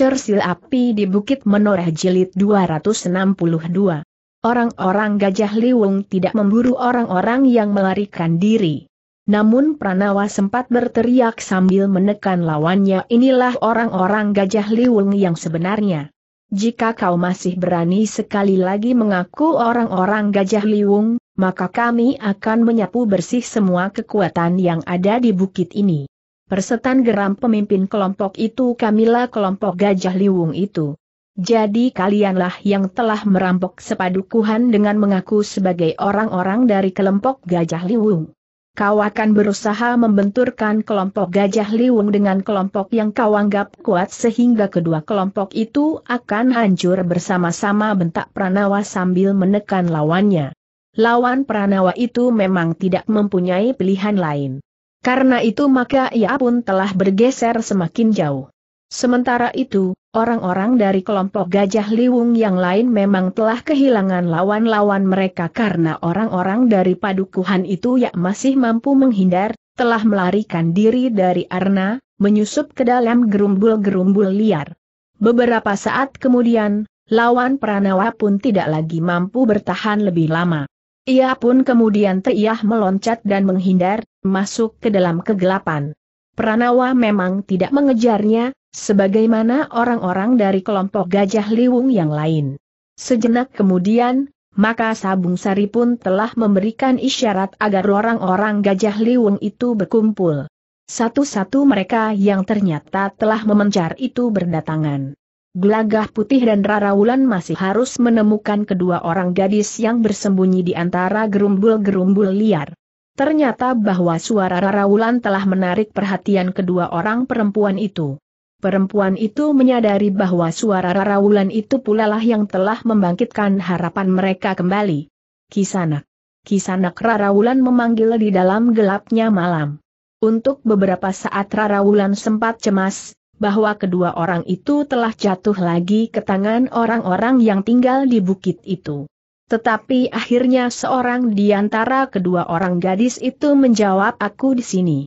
Cersil Api di Bukit Menoreh Jilid 262. Orang-orang Gajah Liwung tidak memburu orang-orang yang melarikan diri. Namun Pranawa sempat berteriak sambil menekan lawannya inilah orang-orang Gajah Liwung yang sebenarnya. Jika kau masih berani sekali lagi mengaku orang-orang Gajah Liwung, maka kami akan menyapu bersih semua kekuatan yang ada di bukit ini. Persetan geram pemimpin kelompok itu Kamila kelompok gajah liwung itu. Jadi kalianlah yang telah merampok sepadukuhan dengan mengaku sebagai orang-orang dari kelompok gajah liwung. Kau akan berusaha membenturkan kelompok gajah liwung dengan kelompok yang kau anggap kuat sehingga kedua kelompok itu akan hancur bersama-sama bentak Pranawa sambil menekan lawannya. Lawan Pranawa itu memang tidak mempunyai pilihan lain. Karena itu maka ia pun telah bergeser semakin jauh. Sementara itu, orang-orang dari kelompok Gajah Liwung yang lain memang telah kehilangan lawan-lawan mereka karena orang-orang dari padukuhan itu yang masih mampu menghindar, telah melarikan diri dari arna, menyusup ke dalam gerumbul-gerumbul liar. Beberapa saat kemudian, lawan Pranawa pun tidak lagi mampu bertahan lebih lama. Ia pun kemudian teriah meloncat dan menghindar, masuk ke dalam kegelapan. Pranawa memang tidak mengejarnya, sebagaimana orang-orang dari kelompok Gajah Liwung yang lain. Sejenak kemudian, maka Sabung Sari pun telah memberikan isyarat agar orang-orang Gajah Liwung itu berkumpul. Satu-satu mereka yang ternyata telah memencar itu berdatangan. Gelagah Putih dan Raraulan masih harus menemukan kedua orang gadis yang bersembunyi di antara gerumbul-gerumbul liar. Ternyata bahwa suara Raraulan telah menarik perhatian kedua orang perempuan itu. Perempuan itu menyadari bahwa suara Raraulan itu pula lah yang telah membangkitkan harapan mereka kembali. Kisanak. Kisanak Raraulan memanggil di dalam gelapnya malam. Untuk beberapa saat Raraulan sempat cemas, bahwa kedua orang itu telah jatuh lagi ke tangan orang-orang yang tinggal di bukit itu. Tetapi akhirnya seorang di antara kedua orang gadis itu menjawab aku di sini.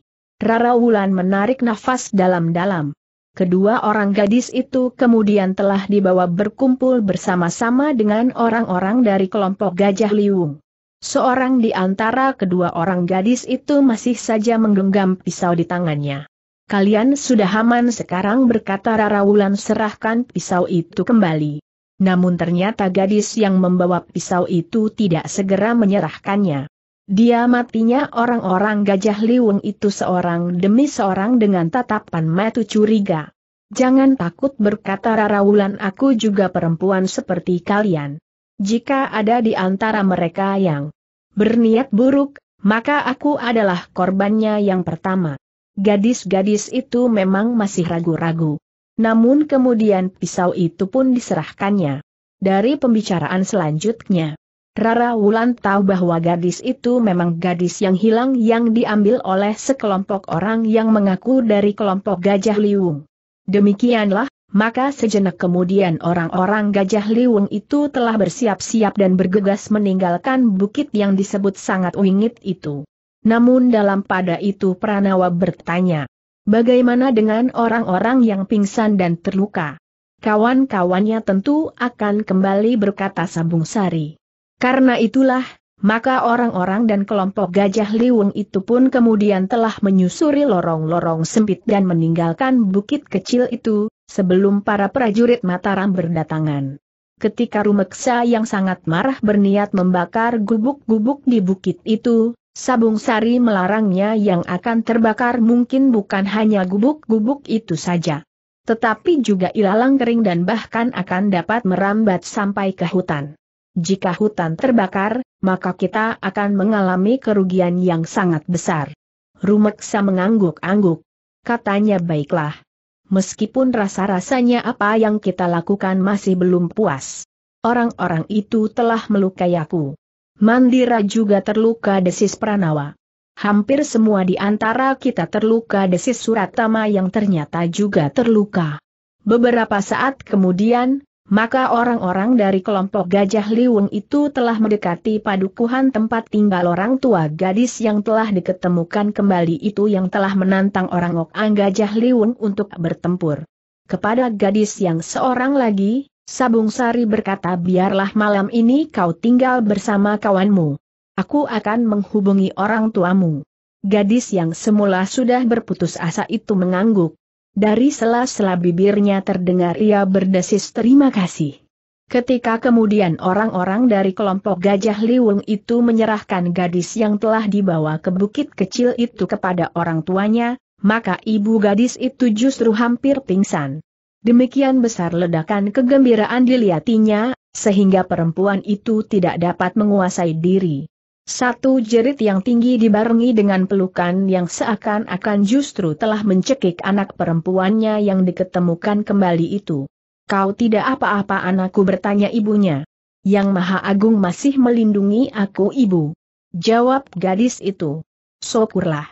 Rara Wulan menarik nafas dalam-dalam. Kedua orang gadis itu kemudian telah dibawa berkumpul bersama-sama dengan orang-orang dari kelompok Gajah Liung. Seorang di antara kedua orang gadis itu masih saja menggenggam pisau di tangannya. Kalian sudah aman sekarang berkata Rara Wulan serahkan pisau itu kembali. Namun ternyata gadis yang membawa pisau itu tidak segera menyerahkannya. Dia matinya orang-orang gajah liwung itu seorang demi seorang dengan tatapan mata curiga. Jangan takut berkata Rara Wulan aku juga perempuan seperti kalian. Jika ada di antara mereka yang berniat buruk, maka aku adalah korbannya yang pertama. Gadis-gadis itu memang masih ragu-ragu. Namun kemudian pisau itu pun diserahkannya. Dari pembicaraan selanjutnya, Rara Wulan tahu bahwa gadis itu memang gadis yang hilang yang diambil oleh sekelompok orang yang mengaku dari kelompok Gajah Liwung. Demikianlah, maka sejenak kemudian orang-orang Gajah Liwung itu telah bersiap-siap dan bergegas meninggalkan bukit yang disebut sangat wingit itu. Namun dalam pada itu Pranawa bertanya, bagaimana dengan orang-orang yang pingsan dan terluka? Kawan-kawannya tentu akan kembali berkata sambung Sari. Karena itulah, maka orang-orang dan kelompok gajah liwung itu pun kemudian telah menyusuri lorong-lorong sempit dan meninggalkan bukit kecil itu, sebelum para prajurit Mataram berdatangan. Ketika Rumeksa yang sangat marah berniat membakar gubuk-gubuk di bukit itu, Sabung Sari melarangnya yang akan terbakar mungkin bukan hanya gubuk-gubuk itu saja. Tetapi juga ilalang kering dan bahkan akan dapat merambat sampai ke hutan. Jika hutan terbakar, maka kita akan mengalami kerugian yang sangat besar. Rumeksa mengangguk-angguk. Katanya baiklah. Meskipun rasa-rasanya apa yang kita lakukan masih belum puas. Orang-orang itu telah melukai aku. Mandira juga terluka desis Pranawa. Hampir semua di antara kita terluka desis Suratama yang ternyata juga terluka. Beberapa saat kemudian, maka orang-orang dari kelompok Gajah Liwung itu telah mendekati padukuhan tempat tinggal orang tua gadis yang telah diketemukan kembali itu yang telah menantang orang orang Gajah Liwung untuk bertempur. Kepada gadis yang seorang lagi, Sabung Sari berkata biarlah malam ini kau tinggal bersama kawanmu. Aku akan menghubungi orang tuamu. Gadis yang semula sudah berputus asa itu mengangguk. Dari sela-sela bibirnya terdengar ia berdesis terima kasih. Ketika kemudian orang-orang dari kelompok Gajah Liwung itu menyerahkan gadis yang telah dibawa ke bukit kecil itu kepada orang tuanya, maka ibu gadis itu justru hampir pingsan. Demikian besar ledakan kegembiraan dilihatinya, sehingga perempuan itu tidak dapat menguasai diri. Satu jerit yang tinggi dibarengi dengan pelukan yang seakan-akan justru telah mencekik anak perempuannya yang diketemukan kembali itu. Kau tidak apa-apa anakku bertanya ibunya. Yang Maha Agung masih melindungi aku ibu. Jawab gadis itu. Sokurlah.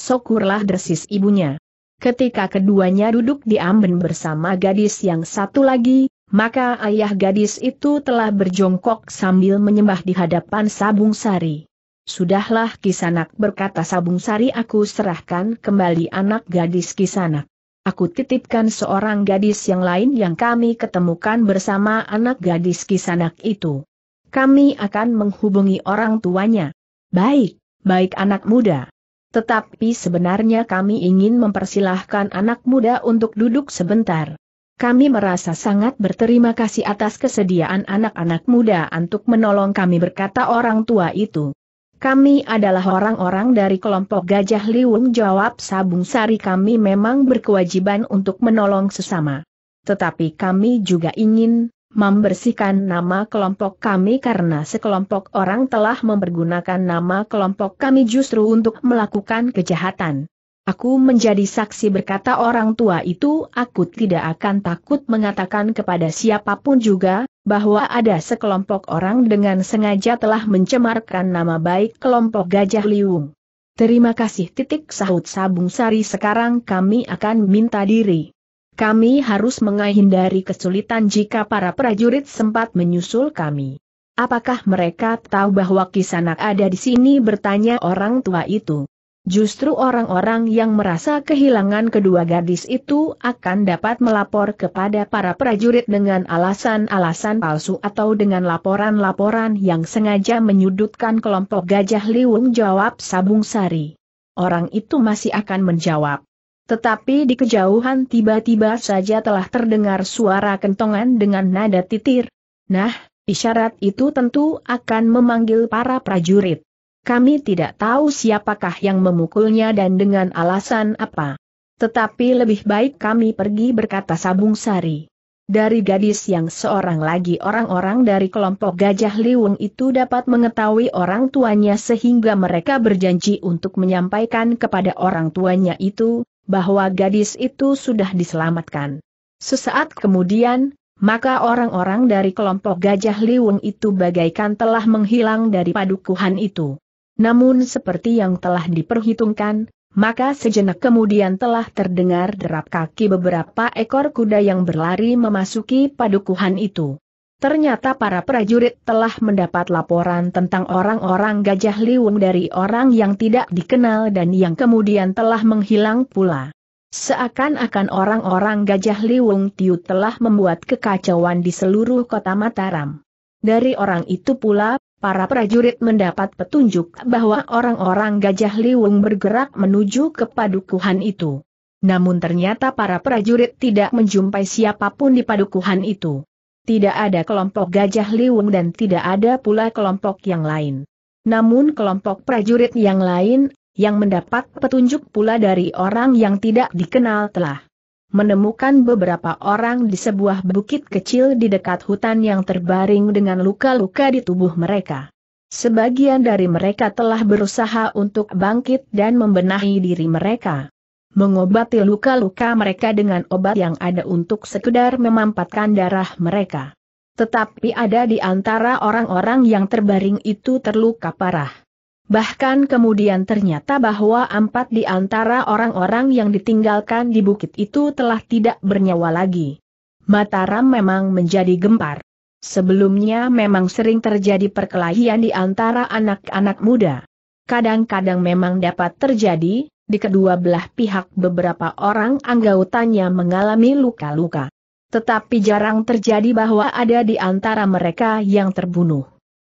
Sokurlah desis ibunya. Ketika keduanya duduk di amben bersama gadis yang satu lagi, maka ayah gadis itu telah berjongkok sambil menyembah di hadapan Sabung Sari. Sudahlah Kisanak berkata Sabung Sari aku serahkan kembali anak gadis Kisanak. Aku titipkan seorang gadis yang lain yang kami ketemukan bersama anak gadis Kisanak itu. Kami akan menghubungi orang tuanya. Baik, baik anak muda. Tetapi sebenarnya kami ingin mempersilahkan anak muda untuk duduk sebentar. Kami merasa sangat berterima kasih atas kesediaan anak-anak muda untuk menolong kami berkata orang tua itu. Kami adalah orang-orang dari kelompok Gajah Liwung jawab Sabung Sari kami memang berkewajiban untuk menolong sesama. Tetapi kami juga ingin membersihkan nama kelompok kami karena sekelompok orang telah mempergunakan nama kelompok kami justru untuk melakukan kejahatan. Aku menjadi saksi berkata orang tua itu aku tidak akan takut mengatakan kepada siapapun juga, bahwa ada sekelompok orang dengan sengaja telah mencemarkan nama baik kelompok Gajah Liung. Terima kasih titik sahut Sabung Sari sekarang kami akan minta diri. Kami harus menghindari kesulitan jika para prajurit sempat menyusul kami. Apakah mereka tahu bahwa kisanak ada di sini bertanya orang tua itu? Justru orang-orang yang merasa kehilangan kedua gadis itu akan dapat melapor kepada para prajurit dengan alasan-alasan palsu atau dengan laporan-laporan yang sengaja menyudutkan kelompok gajah liwung jawab Sabung Sari. Orang itu masih akan menjawab. Tetapi di kejauhan tiba-tiba saja telah terdengar suara kentongan dengan nada titir. Nah, isyarat itu tentu akan memanggil para prajurit. Kami tidak tahu siapakah yang memukulnya dan dengan alasan apa. Tetapi lebih baik kami pergi berkata Sabung Sari. Dari gadis yang seorang lagi orang-orang dari kelompok Gajah Liwung itu dapat mengetahui orang tuanya sehingga mereka berjanji untuk menyampaikan kepada orang tuanya itu, bahwa gadis itu sudah diselamatkan. Sesaat kemudian, maka orang-orang dari kelompok Gajah Liwung itu bagaikan telah menghilang dari padukuhan itu. Namun seperti yang telah diperhitungkan, maka sejenak kemudian telah terdengar derap kaki beberapa ekor kuda yang berlari memasuki padukuhan itu. Ternyata para prajurit telah mendapat laporan tentang orang-orang gajah liwung dari orang yang tidak dikenal dan yang kemudian telah menghilang pula. Seakan-akan orang-orang gajah liwung Tiu telah membuat kekacauan di seluruh kota Mataram. Dari orang itu pula, para prajurit mendapat petunjuk bahwa orang-orang gajah liwung bergerak menuju ke padukuhan itu. Namun ternyata para prajurit tidak menjumpai siapapun di padukuhan itu. Tidak ada kelompok gajah liwung dan tidak ada pula kelompok yang lain. Namun kelompok prajurit yang lain, yang mendapat petunjuk pula dari orang yang tidak dikenal telah menemukan beberapa orang di sebuah bukit kecil di dekat hutan yang terbaring dengan luka-luka di tubuh mereka. Sebagian dari mereka telah berusaha untuk bangkit dan membenahi diri mereka mengobati luka-luka mereka dengan obat yang ada untuk sekedar memampatkan darah mereka. Tetapi ada di antara orang-orang yang terbaring itu terluka parah. Bahkan kemudian ternyata bahwa empat di antara orang-orang yang ditinggalkan di bukit itu telah tidak bernyawa lagi. Mataram memang menjadi gempar. Sebelumnya memang sering terjadi perkelahian di antara anak-anak muda. Kadang-kadang memang dapat terjadi, di kedua belah pihak beberapa orang anggotanya mengalami luka-luka. Tetapi jarang terjadi bahwa ada di antara mereka yang terbunuh.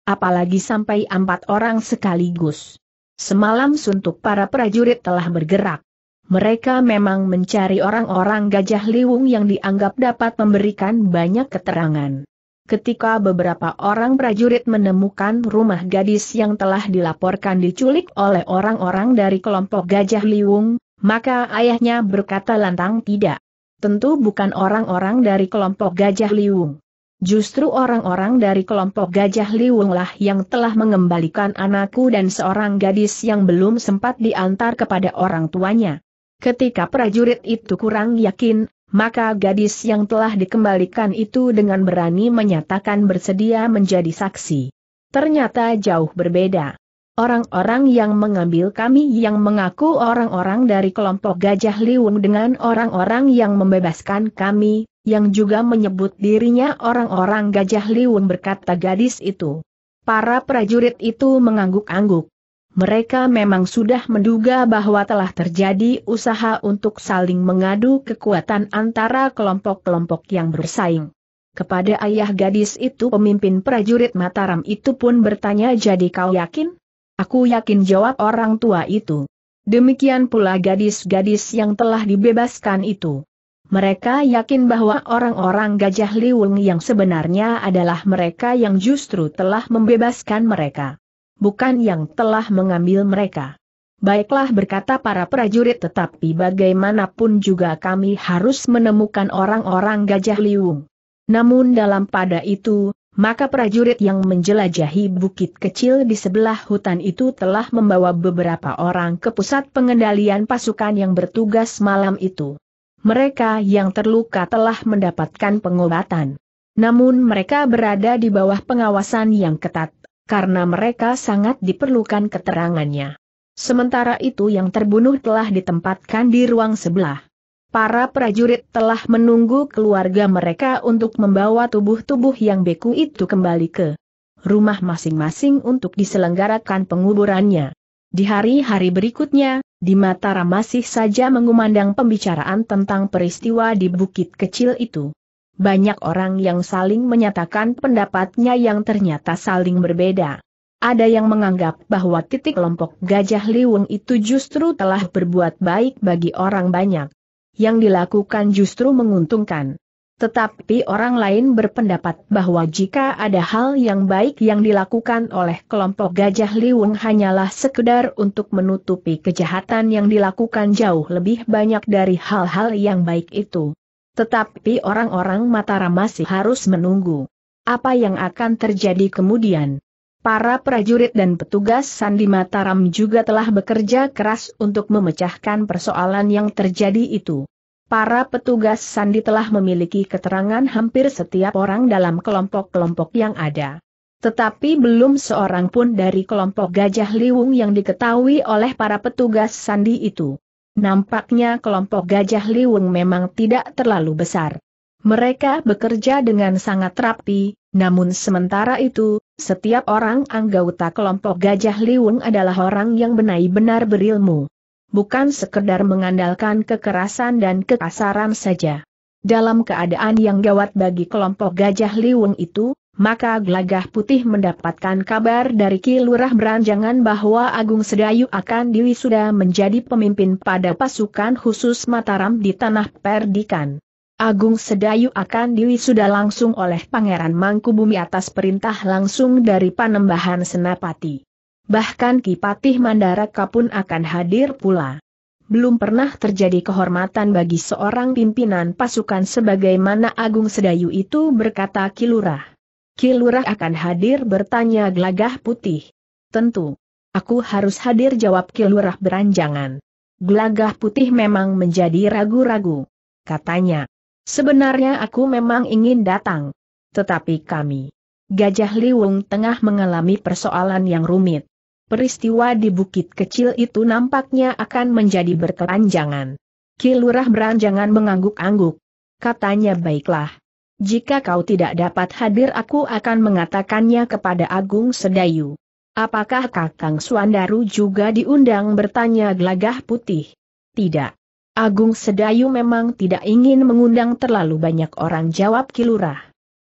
Apalagi sampai empat orang sekaligus. Semalam suntuk para prajurit telah bergerak. Mereka memang mencari orang-orang gajah liwung yang dianggap dapat memberikan banyak keterangan. Ketika beberapa orang prajurit menemukan rumah gadis yang telah dilaporkan diculik oleh orang-orang dari kelompok Gajah Liwung, maka ayahnya berkata lantang tidak. Tentu bukan orang-orang dari kelompok Gajah Liwung. Justru orang-orang dari kelompok Gajah Liwunglah yang telah mengembalikan anakku dan seorang gadis yang belum sempat diantar kepada orang tuanya. Ketika prajurit itu kurang yakin, maka gadis yang telah dikembalikan itu dengan berani menyatakan bersedia menjadi saksi. Ternyata jauh berbeda. Orang-orang yang mengambil kami yang mengaku orang-orang dari kelompok Gajah Liwung dengan orang-orang yang membebaskan kami, yang juga menyebut dirinya orang-orang Gajah Liwung berkata gadis itu. Para prajurit itu mengangguk-angguk mereka memang sudah menduga bahwa telah terjadi usaha untuk saling mengadu kekuatan antara kelompok-kelompok yang bersaing. Kepada ayah gadis itu pemimpin prajurit Mataram itu pun bertanya jadi kau yakin? Aku yakin jawab orang tua itu. Demikian pula gadis-gadis yang telah dibebaskan itu. Mereka yakin bahwa orang-orang Gajah Liwung yang sebenarnya adalah mereka yang justru telah membebaskan mereka bukan yang telah mengambil mereka. Baiklah berkata para prajurit tetapi bagaimanapun juga kami harus menemukan orang-orang Gajah Liung. Namun dalam pada itu, maka prajurit yang menjelajahi bukit kecil di sebelah hutan itu telah membawa beberapa orang ke pusat pengendalian pasukan yang bertugas malam itu. Mereka yang terluka telah mendapatkan pengobatan. Namun mereka berada di bawah pengawasan yang ketat karena mereka sangat diperlukan keterangannya. Sementara itu yang terbunuh telah ditempatkan di ruang sebelah. Para prajurit telah menunggu keluarga mereka untuk membawa tubuh-tubuh yang beku itu kembali ke rumah masing-masing untuk diselenggarakan penguburannya. Di hari-hari berikutnya, di Mataram masih saja mengumandang pembicaraan tentang peristiwa di bukit kecil itu banyak orang yang saling menyatakan pendapatnya yang ternyata saling berbeda. Ada yang menganggap bahwa titik kelompok gajah liwung itu justru telah berbuat baik bagi orang banyak. Yang dilakukan justru menguntungkan. Tetapi orang lain berpendapat bahwa jika ada hal yang baik yang dilakukan oleh kelompok gajah liwung hanyalah sekedar untuk menutupi kejahatan yang dilakukan jauh lebih banyak dari hal-hal yang baik itu. Tetapi orang-orang Mataram masih harus menunggu. Apa yang akan terjadi kemudian? Para prajurit dan petugas Sandi Mataram juga telah bekerja keras untuk memecahkan persoalan yang terjadi itu. Para petugas Sandi telah memiliki keterangan hampir setiap orang dalam kelompok-kelompok yang ada. Tetapi belum seorang pun dari kelompok Gajah Liwung yang diketahui oleh para petugas Sandi itu. Nampaknya kelompok gajah liwung memang tidak terlalu besar. Mereka bekerja dengan sangat rapi, namun sementara itu, setiap orang anggota kelompok gajah liwung adalah orang yang benar-benar berilmu. Bukan sekedar mengandalkan kekerasan dan kekasaran saja. Dalam keadaan yang gawat bagi kelompok gajah liwung itu, maka Gelagah Putih mendapatkan kabar dari Ki Lurah Beranjangan bahwa Agung Sedayu akan diwisuda menjadi pemimpin pada pasukan khusus Mataram di Tanah Perdikan. Agung Sedayu akan diwisuda langsung oleh Pangeran Mangkubumi atas perintah langsung dari Panembahan Senapati. Bahkan Kipatih Mandaraka pun akan hadir pula. Belum pernah terjadi kehormatan bagi seorang pimpinan pasukan sebagaimana Agung Sedayu itu berkata Kilurah. Kilurah akan hadir bertanya gelagah putih. Tentu. Aku harus hadir jawab Kilurah beranjangan. Gelagah putih memang menjadi ragu-ragu. Katanya. Sebenarnya aku memang ingin datang. Tetapi kami. Gajah Liwung tengah mengalami persoalan yang rumit. Peristiwa di bukit kecil itu nampaknya akan menjadi berkelanjangan. Kilurah beranjangan mengangguk-angguk. Katanya baiklah. Jika kau tidak dapat hadir aku akan mengatakannya kepada Agung Sedayu. Apakah Kakang Suandaru juga diundang bertanya gelagah putih? Tidak. Agung Sedayu memang tidak ingin mengundang terlalu banyak orang jawab kilurah.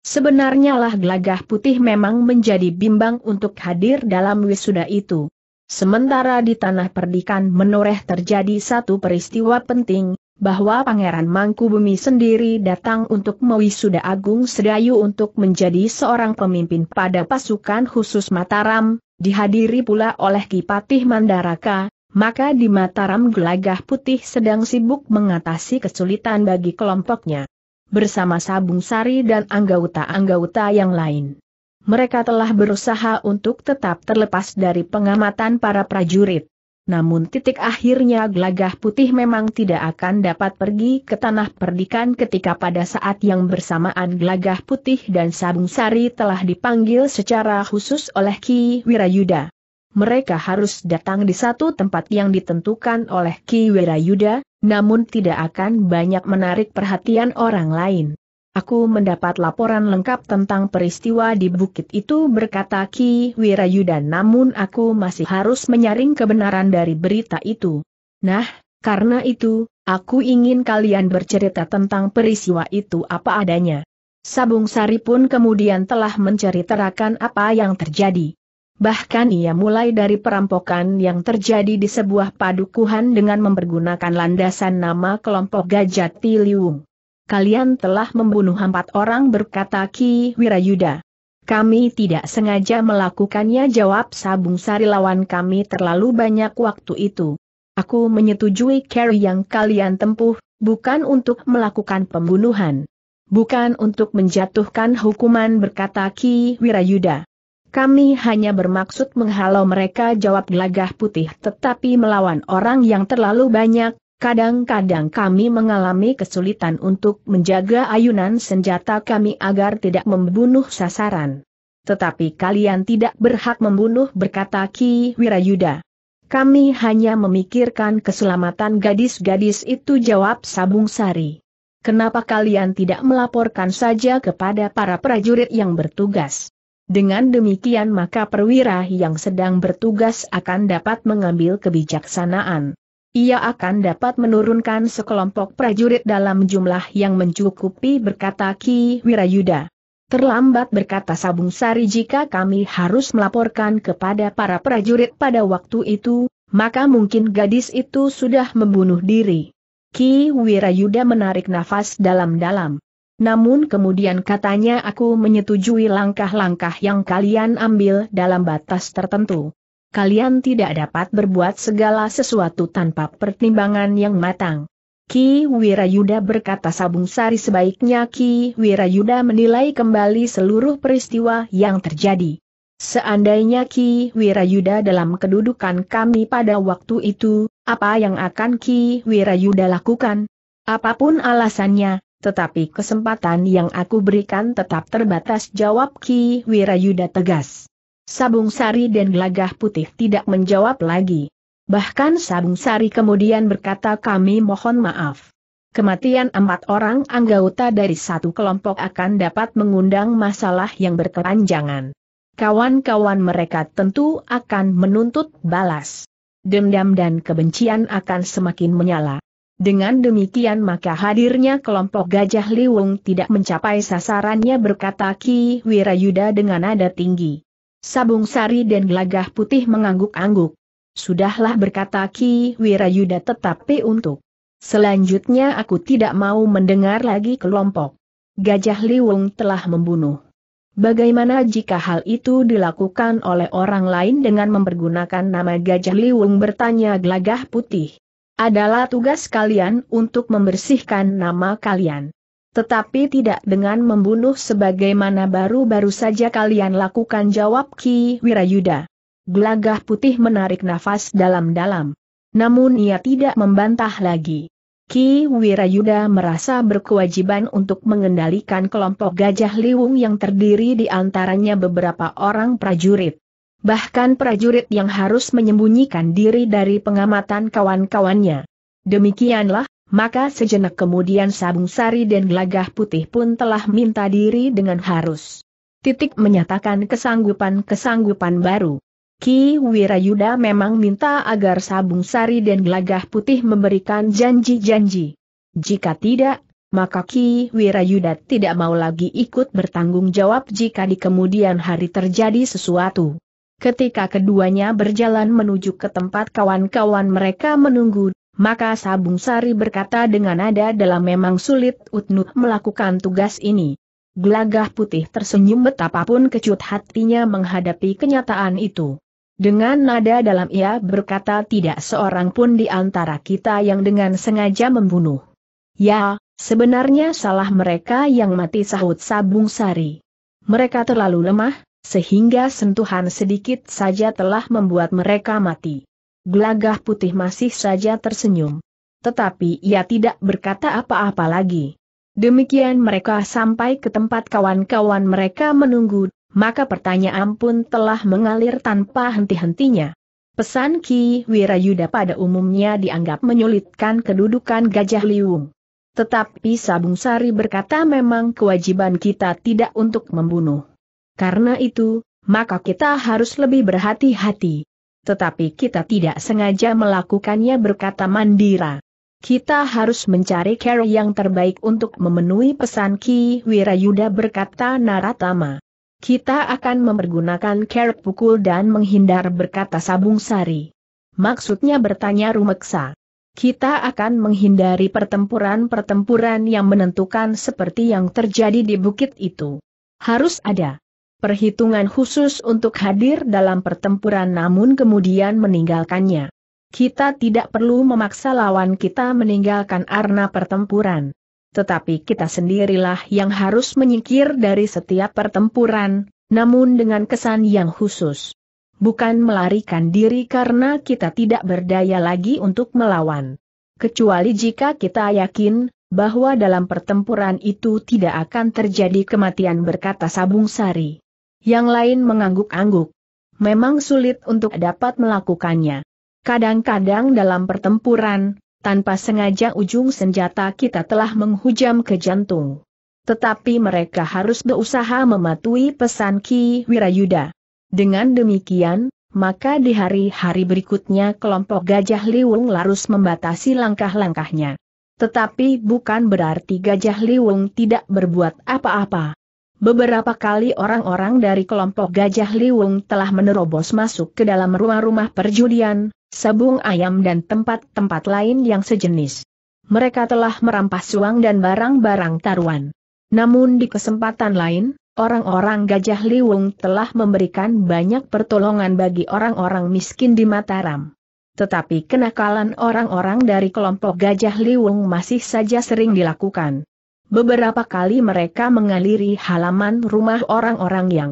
Sebenarnya lah gelagah putih memang menjadi bimbang untuk hadir dalam wisuda itu. Sementara di tanah perdikan menoreh terjadi satu peristiwa penting, bahwa Pangeran Mangku Bumi sendiri datang untuk mewisuda Agung Sedayu untuk menjadi seorang pemimpin pada pasukan khusus Mataram, dihadiri pula oleh Kipatih Mandaraka, maka di Mataram gelagah putih sedang sibuk mengatasi kesulitan bagi kelompoknya. Bersama Sabung Sari dan anggota-anggota yang lain. Mereka telah berusaha untuk tetap terlepas dari pengamatan para prajurit. Namun titik akhirnya Glagah putih memang tidak akan dapat pergi ke tanah perdikan ketika pada saat yang bersamaan Glagah putih dan sabung sari telah dipanggil secara khusus oleh Ki Wirayuda. Mereka harus datang di satu tempat yang ditentukan oleh Ki Wirayuda, namun tidak akan banyak menarik perhatian orang lain. Aku mendapat laporan lengkap tentang peristiwa di bukit itu berkata Ki Wirayuda namun aku masih harus menyaring kebenaran dari berita itu. Nah, karena itu, aku ingin kalian bercerita tentang peristiwa itu apa adanya. Sabung Sari pun kemudian telah menceritakan apa yang terjadi. Bahkan ia mulai dari perampokan yang terjadi di sebuah padukuhan dengan mempergunakan landasan nama kelompok Gajah Tiliung kalian telah membunuh empat orang berkata Ki Wirayuda. Kami tidak sengaja melakukannya jawab Sabung Sari lawan kami terlalu banyak waktu itu. Aku menyetujui carry yang kalian tempuh, bukan untuk melakukan pembunuhan. Bukan untuk menjatuhkan hukuman berkata Ki Wirayuda. Kami hanya bermaksud menghalau mereka jawab gelagah putih tetapi melawan orang yang terlalu banyak, Kadang-kadang kami mengalami kesulitan untuk menjaga ayunan senjata kami agar tidak membunuh sasaran. Tetapi kalian tidak berhak membunuh berkata Ki Wirayuda. Kami hanya memikirkan keselamatan gadis-gadis itu jawab Sabung Sari. Kenapa kalian tidak melaporkan saja kepada para prajurit yang bertugas? Dengan demikian maka perwira yang sedang bertugas akan dapat mengambil kebijaksanaan ia akan dapat menurunkan sekelompok prajurit dalam jumlah yang mencukupi berkata Ki Wirayuda. Terlambat berkata Sabung Sari jika kami harus melaporkan kepada para prajurit pada waktu itu, maka mungkin gadis itu sudah membunuh diri. Ki Wirayuda menarik nafas dalam-dalam. Namun kemudian katanya aku menyetujui langkah-langkah yang kalian ambil dalam batas tertentu kalian tidak dapat berbuat segala sesuatu tanpa pertimbangan yang matang. Ki Wirayuda berkata Sabung Sari sebaiknya Ki Wirayuda menilai kembali seluruh peristiwa yang terjadi. Seandainya Ki Wirayuda dalam kedudukan kami pada waktu itu, apa yang akan Ki Wirayuda lakukan? Apapun alasannya, tetapi kesempatan yang aku berikan tetap terbatas jawab Ki Wirayuda tegas. Sabung Sari dan Gelagah Putih tidak menjawab lagi. Bahkan Sabung Sari kemudian berkata kami mohon maaf. Kematian empat orang anggota dari satu kelompok akan dapat mengundang masalah yang berkepanjangan. Kawan-kawan mereka tentu akan menuntut balas. Dendam dan kebencian akan semakin menyala. Dengan demikian maka hadirnya kelompok Gajah Liwung tidak mencapai sasarannya berkata Ki Wirayuda dengan nada tinggi. Sabung Sari dan Gelagah Putih mengangguk-angguk. Sudahlah berkata Ki Wirayuda tetapi untuk selanjutnya aku tidak mau mendengar lagi kelompok. Gajah Liwung telah membunuh. Bagaimana jika hal itu dilakukan oleh orang lain dengan mempergunakan nama Gajah Liwung bertanya Gelagah Putih? Adalah tugas kalian untuk membersihkan nama kalian. Tetapi tidak dengan membunuh sebagaimana baru-baru saja kalian lakukan jawab Ki Wirayuda. Gelagah putih menarik nafas dalam-dalam. Namun ia tidak membantah lagi. Ki Wirayuda merasa berkewajiban untuk mengendalikan kelompok gajah liwung yang terdiri di antaranya beberapa orang prajurit. Bahkan prajurit yang harus menyembunyikan diri dari pengamatan kawan-kawannya. Demikianlah, maka sejenak kemudian Sabung Sari dan Gelagah Putih pun telah minta diri dengan harus. Titik menyatakan kesanggupan-kesanggupan baru. Ki Wirayuda memang minta agar Sabung Sari dan Gelagah Putih memberikan janji-janji. Jika tidak, maka Ki Wirayuda tidak mau lagi ikut bertanggung jawab jika di kemudian hari terjadi sesuatu. Ketika keduanya berjalan menuju ke tempat kawan-kawan mereka menunggu, maka Sabung Sari berkata dengan nada dalam memang sulit Utnuk melakukan tugas ini. Gelagah putih tersenyum betapapun kecut hatinya menghadapi kenyataan itu. Dengan nada dalam ia berkata tidak seorang pun di antara kita yang dengan sengaja membunuh. Ya, sebenarnya salah mereka yang mati sahut Sabung Sari. Mereka terlalu lemah, sehingga sentuhan sedikit saja telah membuat mereka mati. Gelagah putih masih saja tersenyum. Tetapi ia tidak berkata apa-apa lagi. Demikian mereka sampai ke tempat kawan-kawan mereka menunggu, maka pertanyaan pun telah mengalir tanpa henti-hentinya. Pesan Ki Wirayuda pada umumnya dianggap menyulitkan kedudukan Gajah Liung. Tetapi Sabung Sari berkata memang kewajiban kita tidak untuk membunuh. Karena itu, maka kita harus lebih berhati-hati tetapi kita tidak sengaja melakukannya berkata Mandira. Kita harus mencari cara yang terbaik untuk memenuhi pesan Ki Wirayuda berkata Naratama. Kita akan mempergunakan cara pukul dan menghindar berkata Sabung Sari. Maksudnya bertanya Rumeksa. Kita akan menghindari pertempuran-pertempuran yang menentukan seperti yang terjadi di bukit itu. Harus ada perhitungan khusus untuk hadir dalam pertempuran namun kemudian meninggalkannya. Kita tidak perlu memaksa lawan kita meninggalkan arena pertempuran. Tetapi kita sendirilah yang harus menyingkir dari setiap pertempuran, namun dengan kesan yang khusus. Bukan melarikan diri karena kita tidak berdaya lagi untuk melawan. Kecuali jika kita yakin bahwa dalam pertempuran itu tidak akan terjadi kematian berkata Sabung Sari. Yang lain mengangguk-angguk. Memang sulit untuk dapat melakukannya. Kadang-kadang dalam pertempuran, tanpa sengaja ujung senjata kita telah menghujam ke jantung. Tetapi mereka harus berusaha mematuhi pesan Ki Wirayuda. Dengan demikian, maka di hari-hari berikutnya kelompok Gajah Liwung larus membatasi langkah-langkahnya. Tetapi bukan berarti Gajah Liwung tidak berbuat apa-apa. Beberapa kali orang-orang dari kelompok Gajah Liwung telah menerobos masuk ke dalam rumah-rumah perjudian, sabung ayam dan tempat-tempat lain yang sejenis. Mereka telah merampas uang dan barang-barang taruan. Namun di kesempatan lain, orang-orang Gajah Liwung telah memberikan banyak pertolongan bagi orang-orang miskin di Mataram. Tetapi kenakalan orang-orang dari kelompok Gajah Liwung masih saja sering dilakukan. Beberapa kali mereka mengaliri halaman rumah orang-orang yang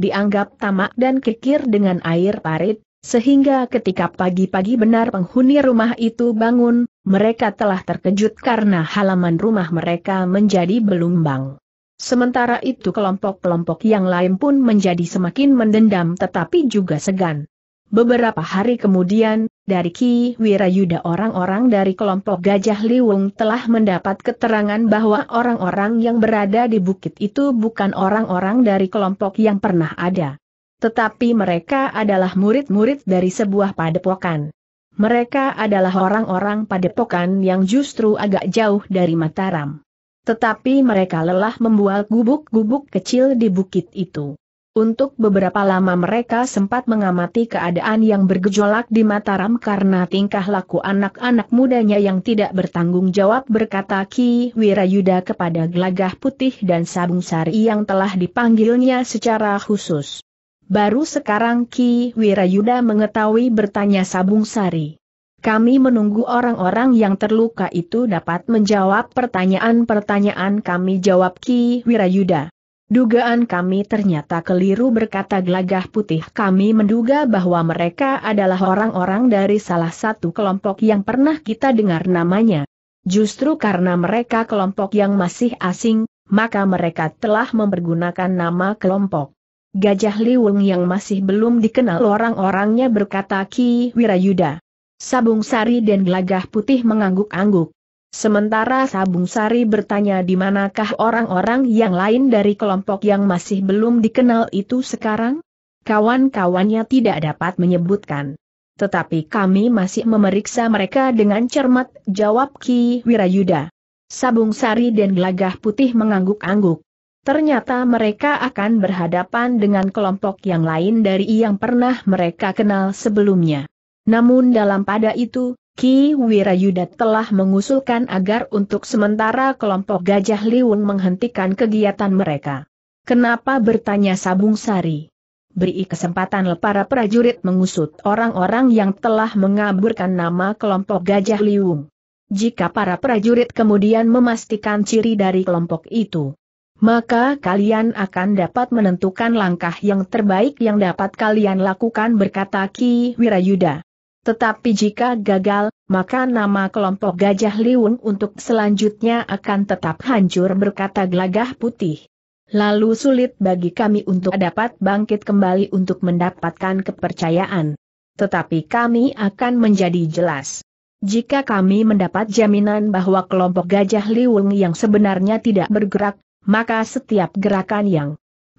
dianggap tamak dan kikir dengan air parit, sehingga ketika pagi-pagi benar penghuni rumah itu bangun, mereka telah terkejut karena halaman rumah mereka menjadi belumbang. Sementara itu kelompok-kelompok yang lain pun menjadi semakin mendendam tetapi juga segan. Beberapa hari kemudian, dari Ki Wirayuda orang-orang dari kelompok Gajah Liwung telah mendapat keterangan bahwa orang-orang yang berada di bukit itu bukan orang-orang dari kelompok yang pernah ada. Tetapi mereka adalah murid-murid dari sebuah padepokan. Mereka adalah orang-orang padepokan yang justru agak jauh dari Mataram. Tetapi mereka lelah membuat gubuk-gubuk kecil di bukit itu. Untuk beberapa lama mereka sempat mengamati keadaan yang bergejolak di Mataram karena tingkah laku anak-anak mudanya yang tidak bertanggung jawab berkata Ki Wirayuda kepada Gelagah Putih dan Sabung Sari yang telah dipanggilnya secara khusus. Baru sekarang Ki Wirayuda mengetahui bertanya Sabung Sari. Kami menunggu orang-orang yang terluka itu dapat menjawab pertanyaan-pertanyaan kami jawab Ki Wirayuda. Dugaan kami ternyata keliru berkata gelagah putih kami menduga bahwa mereka adalah orang-orang dari salah satu kelompok yang pernah kita dengar namanya. Justru karena mereka kelompok yang masih asing, maka mereka telah mempergunakan nama kelompok. Gajah Liwung yang masih belum dikenal orang-orangnya berkata Ki Wirayuda. Sabung Sari dan Gelagah Putih mengangguk-angguk. Sementara Sabung Sari bertanya di manakah orang-orang yang lain dari kelompok yang masih belum dikenal itu sekarang? Kawan-kawannya tidak dapat menyebutkan. Tetapi kami masih memeriksa mereka dengan cermat, jawab Ki Wirayuda. Sabung Sari dan Gelagah Putih mengangguk-angguk. Ternyata mereka akan berhadapan dengan kelompok yang lain dari yang pernah mereka kenal sebelumnya. Namun dalam pada itu, Ki Wirayuda telah mengusulkan agar untuk sementara kelompok Gajah Liwung menghentikan kegiatan mereka. Kenapa bertanya Sabung Sari? Beri kesempatan para prajurit mengusut orang-orang yang telah mengaburkan nama kelompok Gajah Liwung. Jika para prajurit kemudian memastikan ciri dari kelompok itu, maka kalian akan dapat menentukan langkah yang terbaik yang dapat kalian lakukan berkata Ki Wirayuda. Tetapi jika gagal, maka nama kelompok Gajah Liwung untuk selanjutnya akan tetap hancur berkata gelagah putih. Lalu sulit bagi kami untuk dapat bangkit kembali untuk mendapatkan kepercayaan. Tetapi kami akan menjadi jelas. Jika kami mendapat jaminan bahwa kelompok Gajah Liwung yang sebenarnya tidak bergerak, maka setiap gerakan yang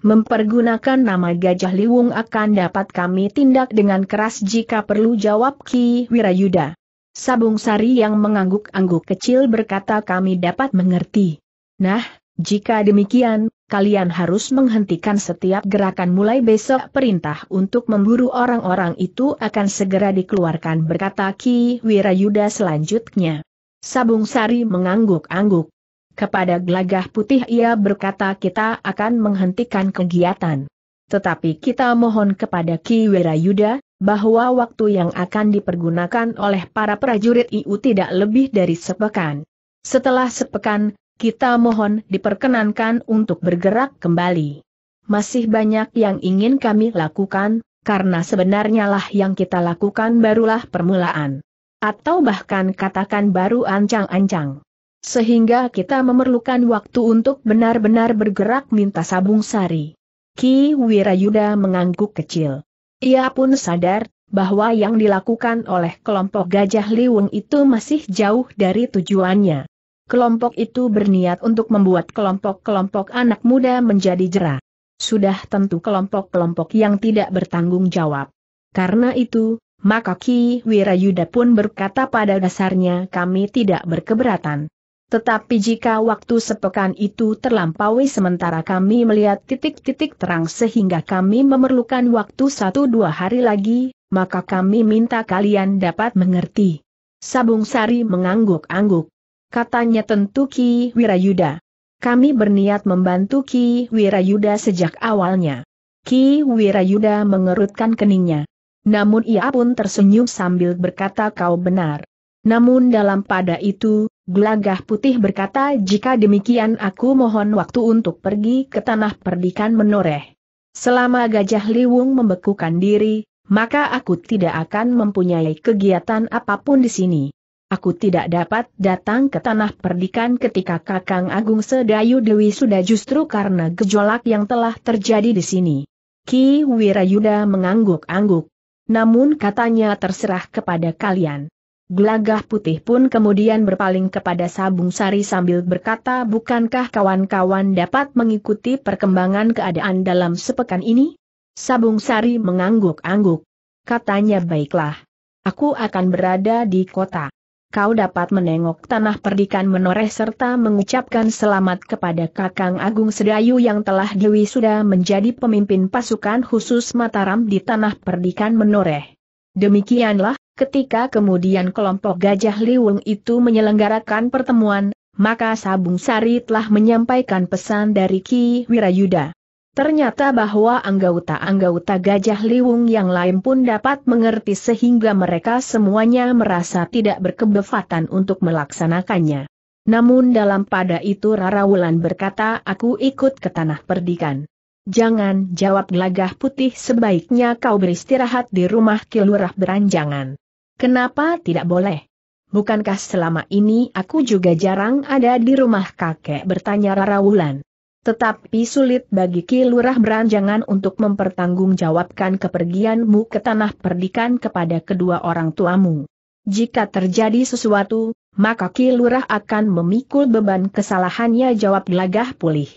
Mempergunakan nama Gajah Liwung akan dapat kami tindak dengan keras jika perlu jawab Ki Wirayuda. Sabung Sari yang mengangguk-angguk kecil berkata kami dapat mengerti. Nah, jika demikian, kalian harus menghentikan setiap gerakan mulai besok perintah untuk memburu orang-orang itu akan segera dikeluarkan berkata Ki Wirayuda selanjutnya. Sabung Sari mengangguk-angguk. Kepada gelagah putih ia berkata kita akan menghentikan kegiatan. Tetapi kita mohon kepada Ki Wirayuda, bahwa waktu yang akan dipergunakan oleh para prajurit IU tidak lebih dari sepekan. Setelah sepekan, kita mohon diperkenankan untuk bergerak kembali. Masih banyak yang ingin kami lakukan, karena sebenarnya lah yang kita lakukan barulah permulaan. Atau bahkan katakan baru ancang-ancang. Sehingga kita memerlukan waktu untuk benar-benar bergerak minta sabung sari. Ki Wirayuda mengangguk kecil. Ia pun sadar bahwa yang dilakukan oleh kelompok Gajah Liwung itu masih jauh dari tujuannya. Kelompok itu berniat untuk membuat kelompok-kelompok anak muda menjadi jerah. Sudah tentu kelompok-kelompok yang tidak bertanggung jawab. Karena itu, maka Ki Wirayuda pun berkata pada dasarnya kami tidak berkeberatan. Tetapi jika waktu sepekan itu terlampaui sementara kami melihat titik-titik terang sehingga kami memerlukan waktu satu dua hari lagi, maka kami minta kalian dapat mengerti. Sabung Sari mengangguk-angguk. Katanya tentu Ki Wirayuda. Kami berniat membantu Ki Wirayuda sejak awalnya. Ki Wirayuda mengerutkan keningnya. Namun ia pun tersenyum sambil berkata kau benar. Namun dalam pada itu, Gelagah Putih berkata jika demikian aku mohon waktu untuk pergi ke tanah perdikan menoreh. Selama Gajah Liwung membekukan diri, maka aku tidak akan mempunyai kegiatan apapun di sini. Aku tidak dapat datang ke tanah perdikan ketika Kakang Agung Sedayu Dewi sudah justru karena gejolak yang telah terjadi di sini. Ki Wirayuda mengangguk-angguk. Namun katanya terserah kepada kalian. Gelagah putih pun kemudian berpaling kepada Sabung Sari sambil berkata bukankah kawan-kawan dapat mengikuti perkembangan keadaan dalam sepekan ini? Sabung Sari mengangguk-angguk. Katanya baiklah. Aku akan berada di kota. Kau dapat menengok tanah perdikan menoreh serta mengucapkan selamat kepada Kakang Agung Sedayu yang telah Dewi sudah menjadi pemimpin pasukan khusus Mataram di tanah perdikan menoreh. Demikianlah Ketika kemudian kelompok Gajah Liwung itu menyelenggarakan pertemuan, maka Sabung Sari telah menyampaikan pesan dari Ki Wirayuda. Ternyata bahwa anggota-anggota Gajah Liwung yang lain pun dapat mengerti sehingga mereka semuanya merasa tidak berkebefatan untuk melaksanakannya. Namun dalam pada itu Rara Wulan berkata aku ikut ke tanah perdikan. Jangan jawab gelagah putih sebaiknya kau beristirahat di rumah kilurah beranjangan. Kenapa tidak boleh? Bukankah selama ini aku juga jarang ada di rumah kakek bertanya Rara Wulan? Tetapi sulit bagi Ki Lurah beranjangan untuk mempertanggungjawabkan kepergianmu ke tanah perdikan kepada kedua orang tuamu. Jika terjadi sesuatu, maka Ki Lurah akan memikul beban kesalahannya jawab gelagah pulih.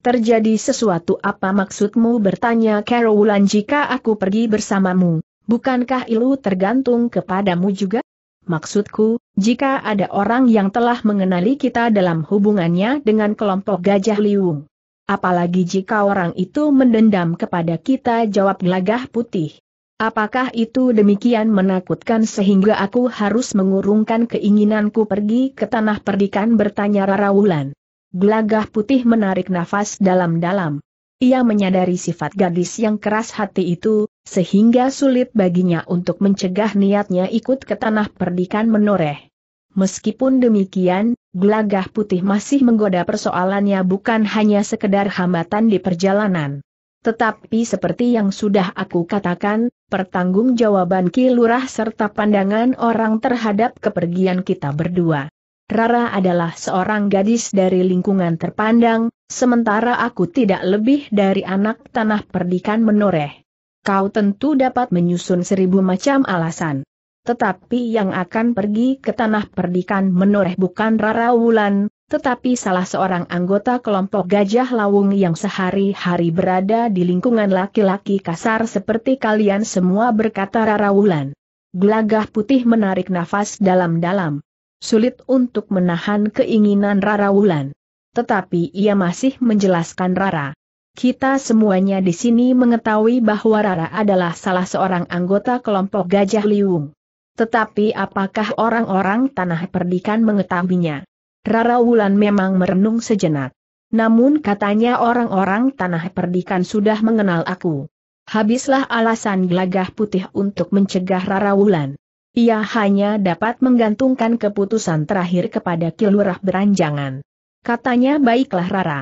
Terjadi sesuatu apa maksudmu bertanya Karawulan? jika aku pergi bersamamu? bukankah ilu tergantung kepadamu juga? Maksudku, jika ada orang yang telah mengenali kita dalam hubungannya dengan kelompok gajah liung. Apalagi jika orang itu mendendam kepada kita jawab gelagah putih. Apakah itu demikian menakutkan sehingga aku harus mengurungkan keinginanku pergi ke tanah perdikan bertanya Rarawulan. Gelagah putih menarik nafas dalam-dalam. Ia menyadari sifat gadis yang keras hati itu, sehingga sulit baginya untuk mencegah niatnya ikut ke tanah perdikan menoreh. Meskipun demikian, gelagah putih masih menggoda persoalannya bukan hanya sekedar hambatan di perjalanan. Tetapi seperti yang sudah aku katakan, pertanggungjawaban Ki serta pandangan orang terhadap kepergian kita berdua. Rara adalah seorang gadis dari lingkungan terpandang, sementara aku tidak lebih dari anak tanah perdikan menoreh kau tentu dapat menyusun seribu macam alasan. Tetapi yang akan pergi ke tanah perdikan menoreh bukan Rara Wulan, tetapi salah seorang anggota kelompok Gajah Lawung yang sehari-hari berada di lingkungan laki-laki kasar seperti kalian semua berkata Rara Wulan. Gelagah putih menarik nafas dalam-dalam. Sulit untuk menahan keinginan Rara Wulan. Tetapi ia masih menjelaskan Rara. Kita semuanya di sini mengetahui bahwa Rara adalah salah seorang anggota kelompok Gajah Liung. Tetapi apakah orang-orang tanah perdikan mengetahuinya? Rara Wulan memang merenung sejenak. Namun katanya orang-orang tanah perdikan sudah mengenal aku. Habislah alasan gelagah putih untuk mencegah Rara Wulan. Ia hanya dapat menggantungkan keputusan terakhir kepada Kilurah Beranjangan. Katanya baiklah Rara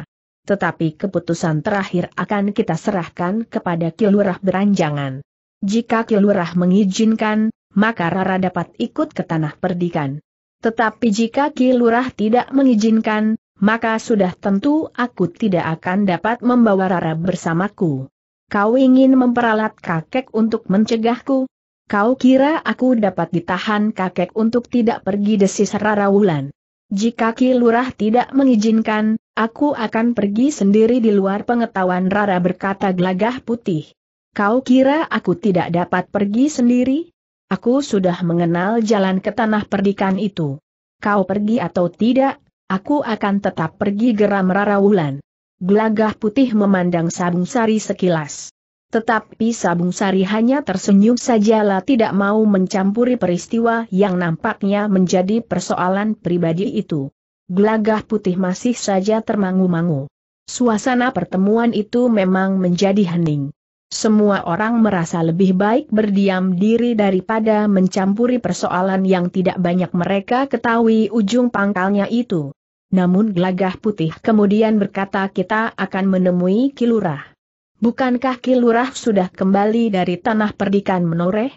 tetapi keputusan terakhir akan kita serahkan kepada Kilurah Beranjangan. Jika Kilurah mengizinkan, maka Rara dapat ikut ke tanah perdikan. Tetapi jika Kilurah tidak mengizinkan, maka sudah tentu aku tidak akan dapat membawa Rara bersamaku. Kau ingin memperalat kakek untuk mencegahku? Kau kira aku dapat ditahan kakek untuk tidak pergi desis Rara Wulan? Jika Kilurah tidak mengizinkan, Aku akan pergi sendiri di luar pengetahuan Rara berkata Glagah putih. Kau kira aku tidak dapat pergi sendiri? Aku sudah mengenal jalan ke tanah perdikan itu. Kau pergi atau tidak, aku akan tetap pergi geram Rara Wulan. Glagah putih memandang Sabung Sari sekilas. Tetapi Sabung Sari hanya tersenyum sajalah tidak mau mencampuri peristiwa yang nampaknya menjadi persoalan pribadi itu gelagah putih masih saja termangu-mangu. Suasana pertemuan itu memang menjadi hening. Semua orang merasa lebih baik berdiam diri daripada mencampuri persoalan yang tidak banyak mereka ketahui ujung pangkalnya itu. Namun gelagah putih kemudian berkata kita akan menemui Kilurah. Bukankah Kilurah sudah kembali dari tanah perdikan menoreh?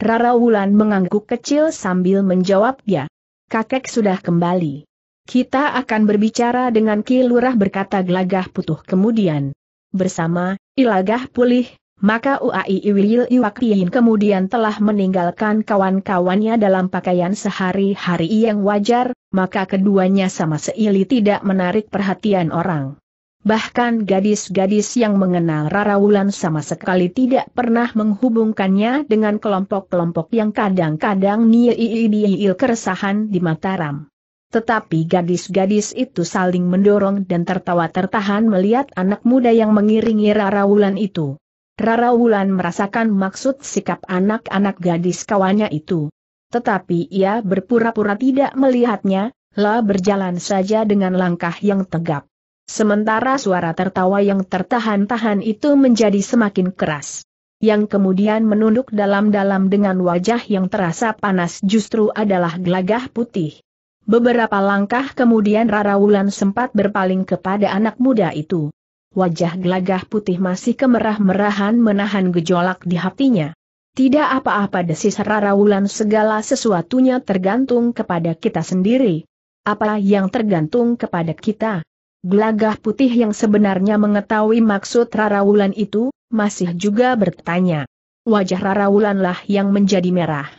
Rara Wulan mengangguk kecil sambil menjawab ya. Kakek sudah kembali. Kita akan berbicara dengan Ki Lurah berkata Gelagah Putuh kemudian. Bersama, Ilagah pulih, maka UAI Iwil Iwaktiin kemudian telah meninggalkan kawan-kawannya dalam pakaian sehari-hari yang wajar, maka keduanya sama seili tidak menarik perhatian orang. Bahkan gadis-gadis yang mengenal Rara Wulan sama sekali tidak pernah menghubungkannya dengan kelompok-kelompok yang kadang-kadang niil keresahan di Mataram. Tetapi gadis-gadis itu saling mendorong dan tertawa tertahan melihat anak muda yang mengiringi Rara Wulan itu. Rara Wulan merasakan maksud sikap anak-anak gadis kawannya itu. Tetapi ia berpura-pura tidak melihatnya, lah berjalan saja dengan langkah yang tegap. Sementara suara tertawa yang tertahan-tahan itu menjadi semakin keras. Yang kemudian menunduk dalam-dalam dengan wajah yang terasa panas justru adalah gelagah putih. Beberapa langkah kemudian Rara Wulan sempat berpaling kepada anak muda itu. Wajah gelagah putih masih kemerah-merahan menahan gejolak di hatinya. Tidak apa-apa desis Rara Wulan segala sesuatunya tergantung kepada kita sendiri. Apa yang tergantung kepada kita? Gelagah putih yang sebenarnya mengetahui maksud Rara Wulan itu, masih juga bertanya. Wajah Rara Wulanlah yang menjadi merah.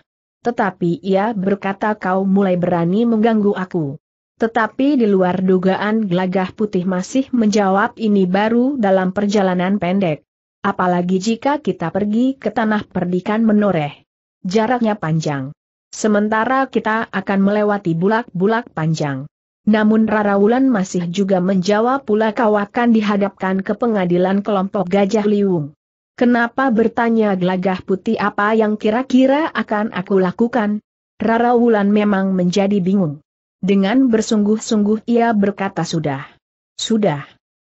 Tetapi ia berkata kau mulai berani mengganggu aku. Tetapi di luar dugaan gelagah putih masih menjawab ini baru dalam perjalanan pendek. Apalagi jika kita pergi ke tanah perdikan menoreh. Jaraknya panjang. Sementara kita akan melewati bulak-bulak panjang. Namun Rara Wulan masih juga menjawab pula kau akan dihadapkan ke pengadilan kelompok Gajah Liung. Kenapa bertanya gelagah putih apa yang kira-kira akan aku lakukan? Rara Wulan memang menjadi bingung. Dengan bersungguh-sungguh ia berkata sudah. Sudah.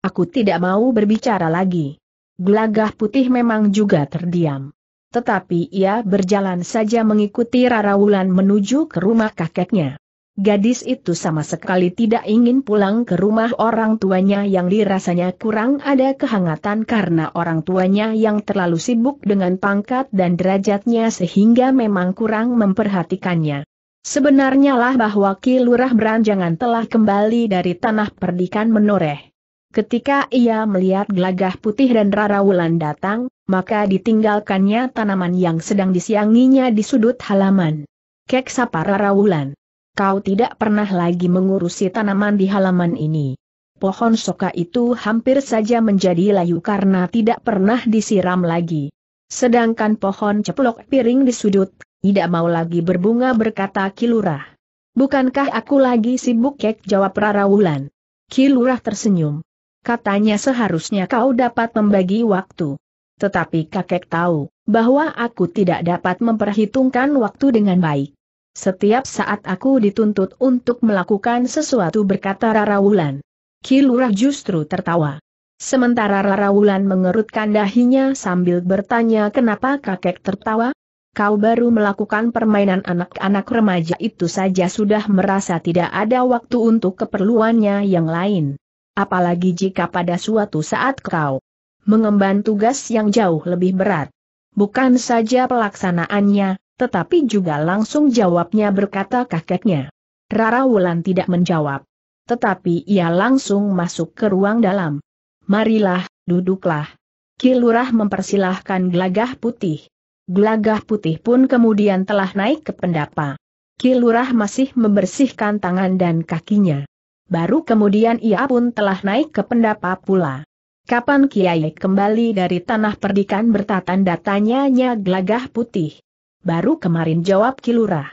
Aku tidak mau berbicara lagi. Gelagah putih memang juga terdiam. Tetapi ia berjalan saja mengikuti Rara Wulan menuju ke rumah kakeknya. Gadis itu sama sekali tidak ingin pulang ke rumah orang tuanya yang dirasanya kurang ada kehangatan karena orang tuanya yang terlalu sibuk dengan pangkat dan derajatnya sehingga memang kurang memperhatikannya. Sebenarnya lah bahwa Ki Lurah Beranjangan telah kembali dari tanah perdikan menoreh. Ketika ia melihat gelagah putih dan Rara Wulan datang, maka ditinggalkannya tanaman yang sedang disianginya di sudut halaman. Kek sapa Rara Wulan kau tidak pernah lagi mengurusi tanaman di halaman ini. Pohon soka itu hampir saja menjadi layu karena tidak pernah disiram lagi. Sedangkan pohon ceplok piring di sudut, tidak mau lagi berbunga berkata Kilurah. Bukankah aku lagi sibuk kek jawab Rara Wulan? Kilurah tersenyum. Katanya seharusnya kau dapat membagi waktu. Tetapi kakek tahu, bahwa aku tidak dapat memperhitungkan waktu dengan baik. Setiap saat aku dituntut untuk melakukan sesuatu berkata Rara Wulan. Kilurah justru tertawa. Sementara Rara mengerutkan dahinya sambil bertanya kenapa kakek tertawa? Kau baru melakukan permainan anak-anak remaja itu saja sudah merasa tidak ada waktu untuk keperluannya yang lain. Apalagi jika pada suatu saat kau mengemban tugas yang jauh lebih berat. Bukan saja pelaksanaannya, tetapi juga langsung jawabnya berkata kakeknya. Rara Wulan tidak menjawab. Tetapi ia langsung masuk ke ruang dalam. Marilah, duduklah. Kilurah mempersilahkan Glagah putih. Glagah putih pun kemudian telah naik ke pendapa. Kilurah masih membersihkan tangan dan kakinya. Baru kemudian ia pun telah naik ke pendapa pula. Kapan Kiai kembali dari tanah perdikan bertatan datanya Glagah putih baru kemarin jawab Kilurah.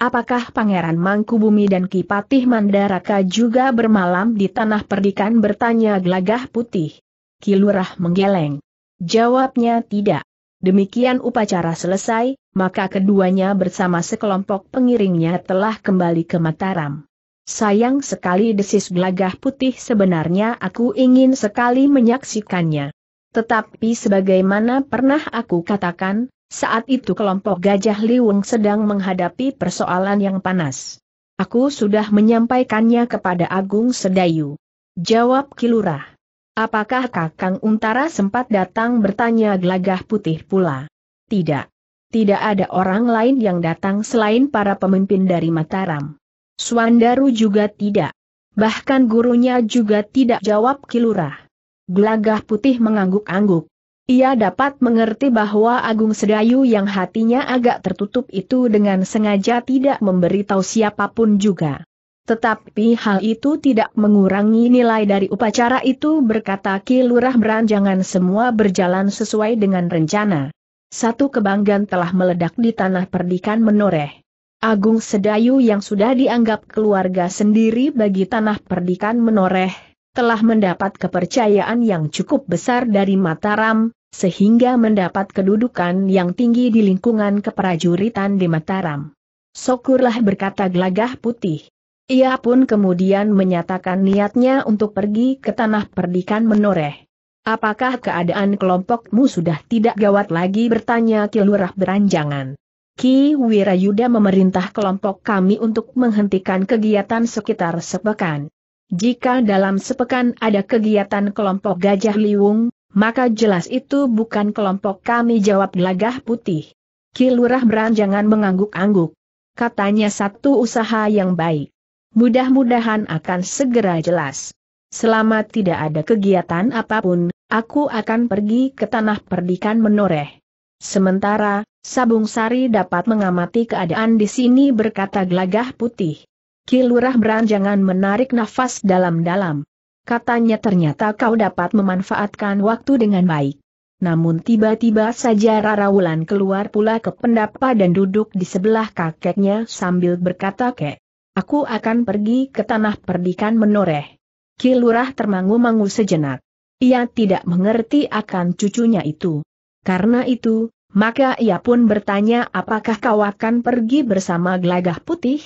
Apakah Pangeran Mangkubumi dan Kipatih Mandaraka juga bermalam di tanah perdikan bertanya gelagah putih? Kilurah menggeleng. Jawabnya tidak. Demikian upacara selesai, maka keduanya bersama sekelompok pengiringnya telah kembali ke Mataram. Sayang sekali desis gelagah putih sebenarnya aku ingin sekali menyaksikannya. Tetapi sebagaimana pernah aku katakan, saat itu kelompok Gajah Liwung sedang menghadapi persoalan yang panas. Aku sudah menyampaikannya kepada Agung Sedayu. Jawab Kilurah. Apakah Kakang Untara sempat datang bertanya gelagah putih pula? Tidak. Tidak ada orang lain yang datang selain para pemimpin dari Mataram. Swandaru juga tidak. Bahkan gurunya juga tidak jawab Kilurah. Gelagah putih mengangguk-angguk. Ia dapat mengerti bahwa Agung Sedayu yang hatinya agak tertutup itu dengan sengaja tidak memberitahu siapapun juga. Tetapi hal itu tidak mengurangi nilai dari upacara itu berkata Ki Lurah Beranjangan semua berjalan sesuai dengan rencana. Satu kebanggaan telah meledak di tanah perdikan menoreh. Agung Sedayu yang sudah dianggap keluarga sendiri bagi tanah perdikan menoreh, telah mendapat kepercayaan yang cukup besar dari Mataram, sehingga mendapat kedudukan yang tinggi di lingkungan keprajuritan di Mataram. Sokurlah berkata gelagah putih. Ia pun kemudian menyatakan niatnya untuk pergi ke tanah perdikan menoreh. Apakah keadaan kelompokmu sudah tidak gawat lagi bertanya Kilurah beranjangan. Ki Wirayuda memerintah kelompok kami untuk menghentikan kegiatan sekitar sepekan. Jika dalam sepekan ada kegiatan kelompok Gajah Liwung, maka jelas itu bukan kelompok kami jawab gelagah putih. Kilurah beranjangan mengangguk-angguk. Katanya satu usaha yang baik. Mudah-mudahan akan segera jelas. Selama tidak ada kegiatan apapun, aku akan pergi ke tanah perdikan menoreh. Sementara, Sabung Sari dapat mengamati keadaan di sini berkata gelagah putih. Kilurah beranjangan menarik nafas dalam-dalam. Katanya ternyata kau dapat memanfaatkan waktu dengan baik. Namun tiba-tiba saja Rara Wulan keluar pula ke pendapa dan duduk di sebelah kakeknya sambil berkata kek. Aku akan pergi ke tanah perdikan menoreh. Kilurah termangu-mangu sejenak. Ia tidak mengerti akan cucunya itu. Karena itu, maka ia pun bertanya apakah kau akan pergi bersama Glagah putih?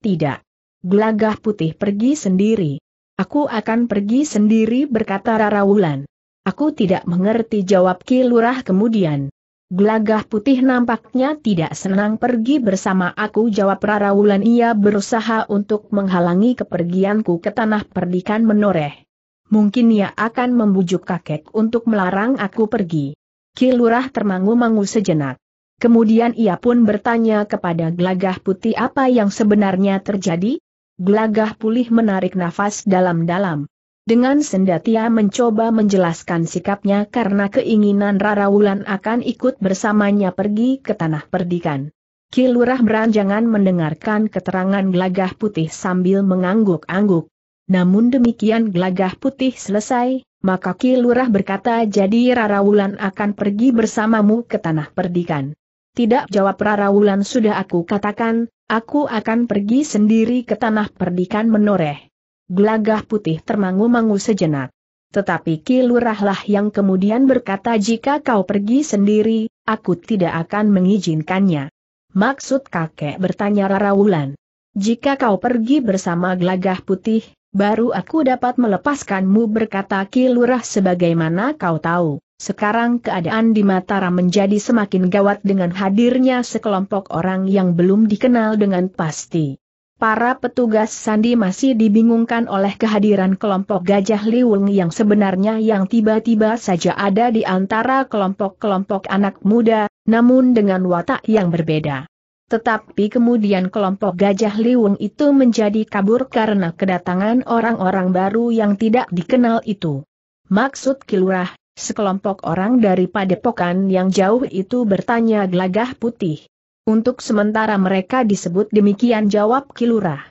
Tidak. Glagah putih pergi sendiri. Aku akan pergi sendiri berkata Rara Wulan. Aku tidak mengerti jawab Ki Lurah kemudian. Gelagah putih nampaknya tidak senang pergi bersama aku jawab Rara Wulan ia berusaha untuk menghalangi kepergianku ke tanah perdikan menoreh. Mungkin ia akan membujuk kakek untuk melarang aku pergi. Ki Lurah termangu-mangu sejenak. Kemudian ia pun bertanya kepada gelagah putih apa yang sebenarnya terjadi, Gelagah pulih menarik nafas dalam-dalam. Dengan sendatia mencoba menjelaskan sikapnya karena keinginan Rara Wulan akan ikut bersamanya pergi ke tanah perdikan. Kilurah beranjangan mendengarkan keterangan gelagah putih sambil mengangguk-angguk. Namun demikian gelagah putih selesai, maka Kilurah berkata jadi Rara Wulan akan pergi bersamamu ke tanah perdikan. Tidak jawab Rara Wulan sudah aku katakan, Aku akan pergi sendiri ke tanah perdikan menoreh. Gelagah putih termangu-mangu sejenak. Tetapi Kilurahlah yang kemudian berkata jika kau pergi sendiri, aku tidak akan mengizinkannya. Maksud kakek bertanya Rara Wulan. Jika kau pergi bersama gelagah putih, baru aku dapat melepaskanmu berkata Kilurah. sebagaimana kau tahu. Sekarang keadaan di Mataram menjadi semakin gawat dengan hadirnya sekelompok orang yang belum dikenal dengan pasti. Para petugas Sandi masih dibingungkan oleh kehadiran kelompok Gajah Liwung yang sebenarnya yang tiba-tiba saja ada di antara kelompok-kelompok anak muda, namun dengan watak yang berbeda. Tetapi kemudian kelompok Gajah Liwung itu menjadi kabur karena kedatangan orang-orang baru yang tidak dikenal itu. Maksud Kilurah, Sekelompok orang dari padepokan yang jauh itu bertanya gelagah putih. Untuk sementara mereka disebut demikian jawab Kilurah.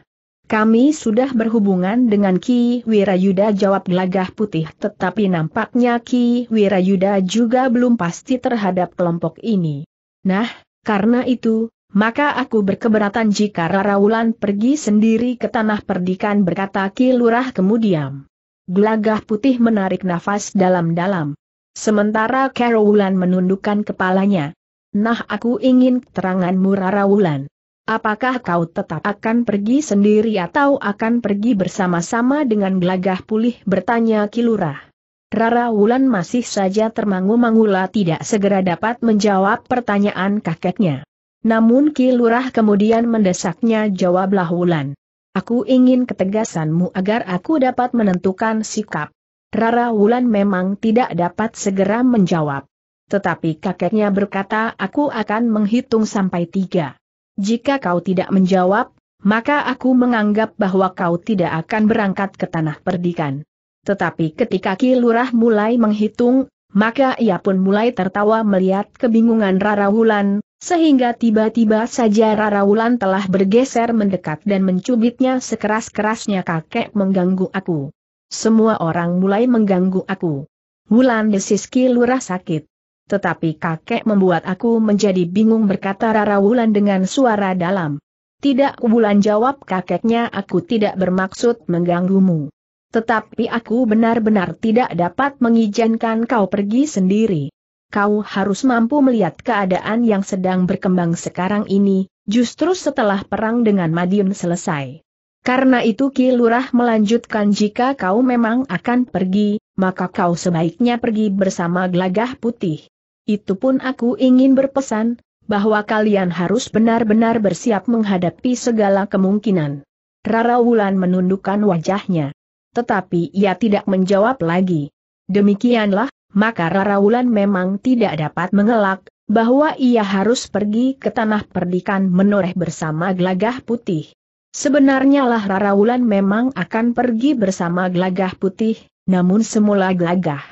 Kami sudah berhubungan dengan Ki Wirayuda jawab gelagah putih tetapi nampaknya Ki Wirayuda juga belum pasti terhadap kelompok ini. Nah, karena itu, maka aku berkeberatan jika Rara Wulan pergi sendiri ke tanah perdikan berkata Ki Lurah kemudian. Gelagah putih menarik nafas dalam-dalam. Sementara Wulan menundukkan kepalanya. Nah aku ingin keteranganmu Rara Wulan. Apakah kau tetap akan pergi sendiri atau akan pergi bersama-sama dengan gelagah pulih bertanya Kilurah. Rara Wulan masih saja termangu-mangula tidak segera dapat menjawab pertanyaan kakeknya. Namun Kilurah kemudian mendesaknya jawablah Wulan. Aku ingin ketegasanmu agar aku dapat menentukan sikap. Rara Wulan memang tidak dapat segera menjawab. Tetapi kakeknya berkata aku akan menghitung sampai tiga. Jika kau tidak menjawab, maka aku menganggap bahwa kau tidak akan berangkat ke tanah perdikan. Tetapi ketika Ki Lurah mulai menghitung, maka ia pun mulai tertawa melihat kebingungan Rara Wulan, sehingga tiba-tiba saja Rara Wulan telah bergeser mendekat dan mencubitnya sekeras-kerasnya kakek mengganggu aku. Semua orang mulai mengganggu aku. Wulan desis, lurah sakit. Tetapi kakek membuat aku menjadi bingung berkata Rara Wulan dengan suara dalam. Tidak Wulan jawab kakeknya aku tidak bermaksud mengganggumu. Tetapi aku benar-benar tidak dapat mengizinkan kau pergi sendiri kau harus mampu melihat keadaan yang sedang berkembang sekarang ini, justru setelah perang dengan Madiun selesai. Karena itu Ki Lurah melanjutkan jika kau memang akan pergi, maka kau sebaiknya pergi bersama gelagah putih. Itu pun aku ingin berpesan, bahwa kalian harus benar-benar bersiap menghadapi segala kemungkinan. Rara Wulan menundukkan wajahnya. Tetapi ia tidak menjawab lagi. Demikianlah maka Rara Wulan memang tidak dapat mengelak, bahwa ia harus pergi ke tanah perdikan menoreh bersama gelagah putih. Sebenarnya lah Wulan memang akan pergi bersama gelagah putih, namun semula gelagah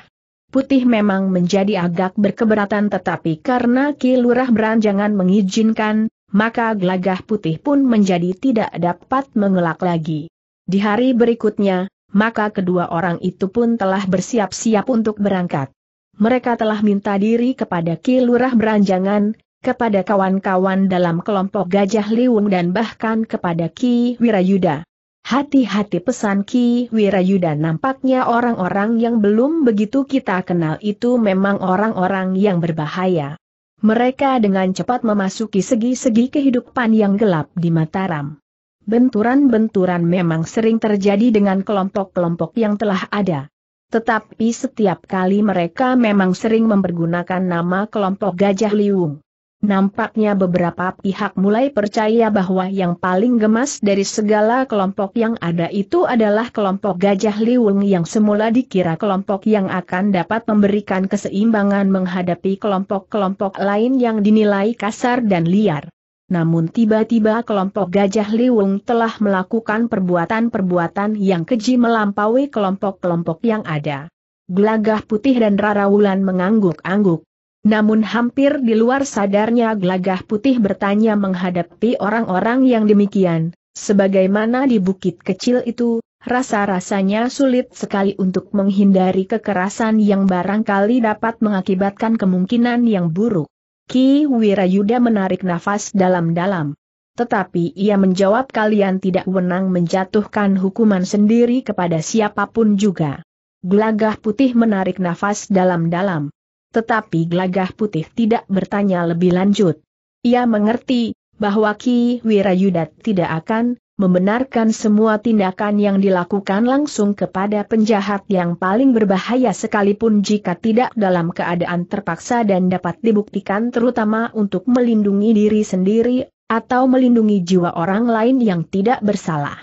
putih memang menjadi agak berkeberatan tetapi karena Ki Beranjangan mengizinkan, maka gelagah putih pun menjadi tidak dapat mengelak lagi. Di hari berikutnya, maka kedua orang itu pun telah bersiap-siap untuk berangkat. Mereka telah minta diri kepada Ki Lurah Beranjangan, kepada kawan-kawan dalam kelompok Gajah Liwung dan bahkan kepada Ki Wirayuda. Hati-hati pesan Ki Wirayuda nampaknya orang-orang yang belum begitu kita kenal itu memang orang-orang yang berbahaya. Mereka dengan cepat memasuki segi-segi kehidupan yang gelap di Mataram. Benturan-benturan memang sering terjadi dengan kelompok-kelompok yang telah ada. Tetapi setiap kali mereka memang sering mempergunakan nama kelompok Gajah Liung. Nampaknya beberapa pihak mulai percaya bahwa yang paling gemas dari segala kelompok yang ada itu adalah kelompok Gajah Liung yang semula dikira kelompok yang akan dapat memberikan keseimbangan menghadapi kelompok-kelompok lain yang dinilai kasar dan liar. Namun tiba-tiba kelompok Gajah Liwung telah melakukan perbuatan-perbuatan yang keji melampaui kelompok-kelompok yang ada. Gelagah Putih dan Rara Wulan mengangguk-angguk. Namun hampir di luar sadarnya Gelagah Putih bertanya menghadapi orang-orang yang demikian, sebagaimana di bukit kecil itu, rasa-rasanya sulit sekali untuk menghindari kekerasan yang barangkali dapat mengakibatkan kemungkinan yang buruk. Ki Wirayuda menarik nafas dalam-dalam. Tetapi ia menjawab kalian tidak wenang menjatuhkan hukuman sendiri kepada siapapun juga. Gelagah putih menarik nafas dalam-dalam. Tetapi gelagah putih tidak bertanya lebih lanjut. Ia mengerti, bahwa Ki Wirayuda tidak akan membenarkan semua tindakan yang dilakukan langsung kepada penjahat yang paling berbahaya sekalipun jika tidak dalam keadaan terpaksa dan dapat dibuktikan terutama untuk melindungi diri sendiri, atau melindungi jiwa orang lain yang tidak bersalah.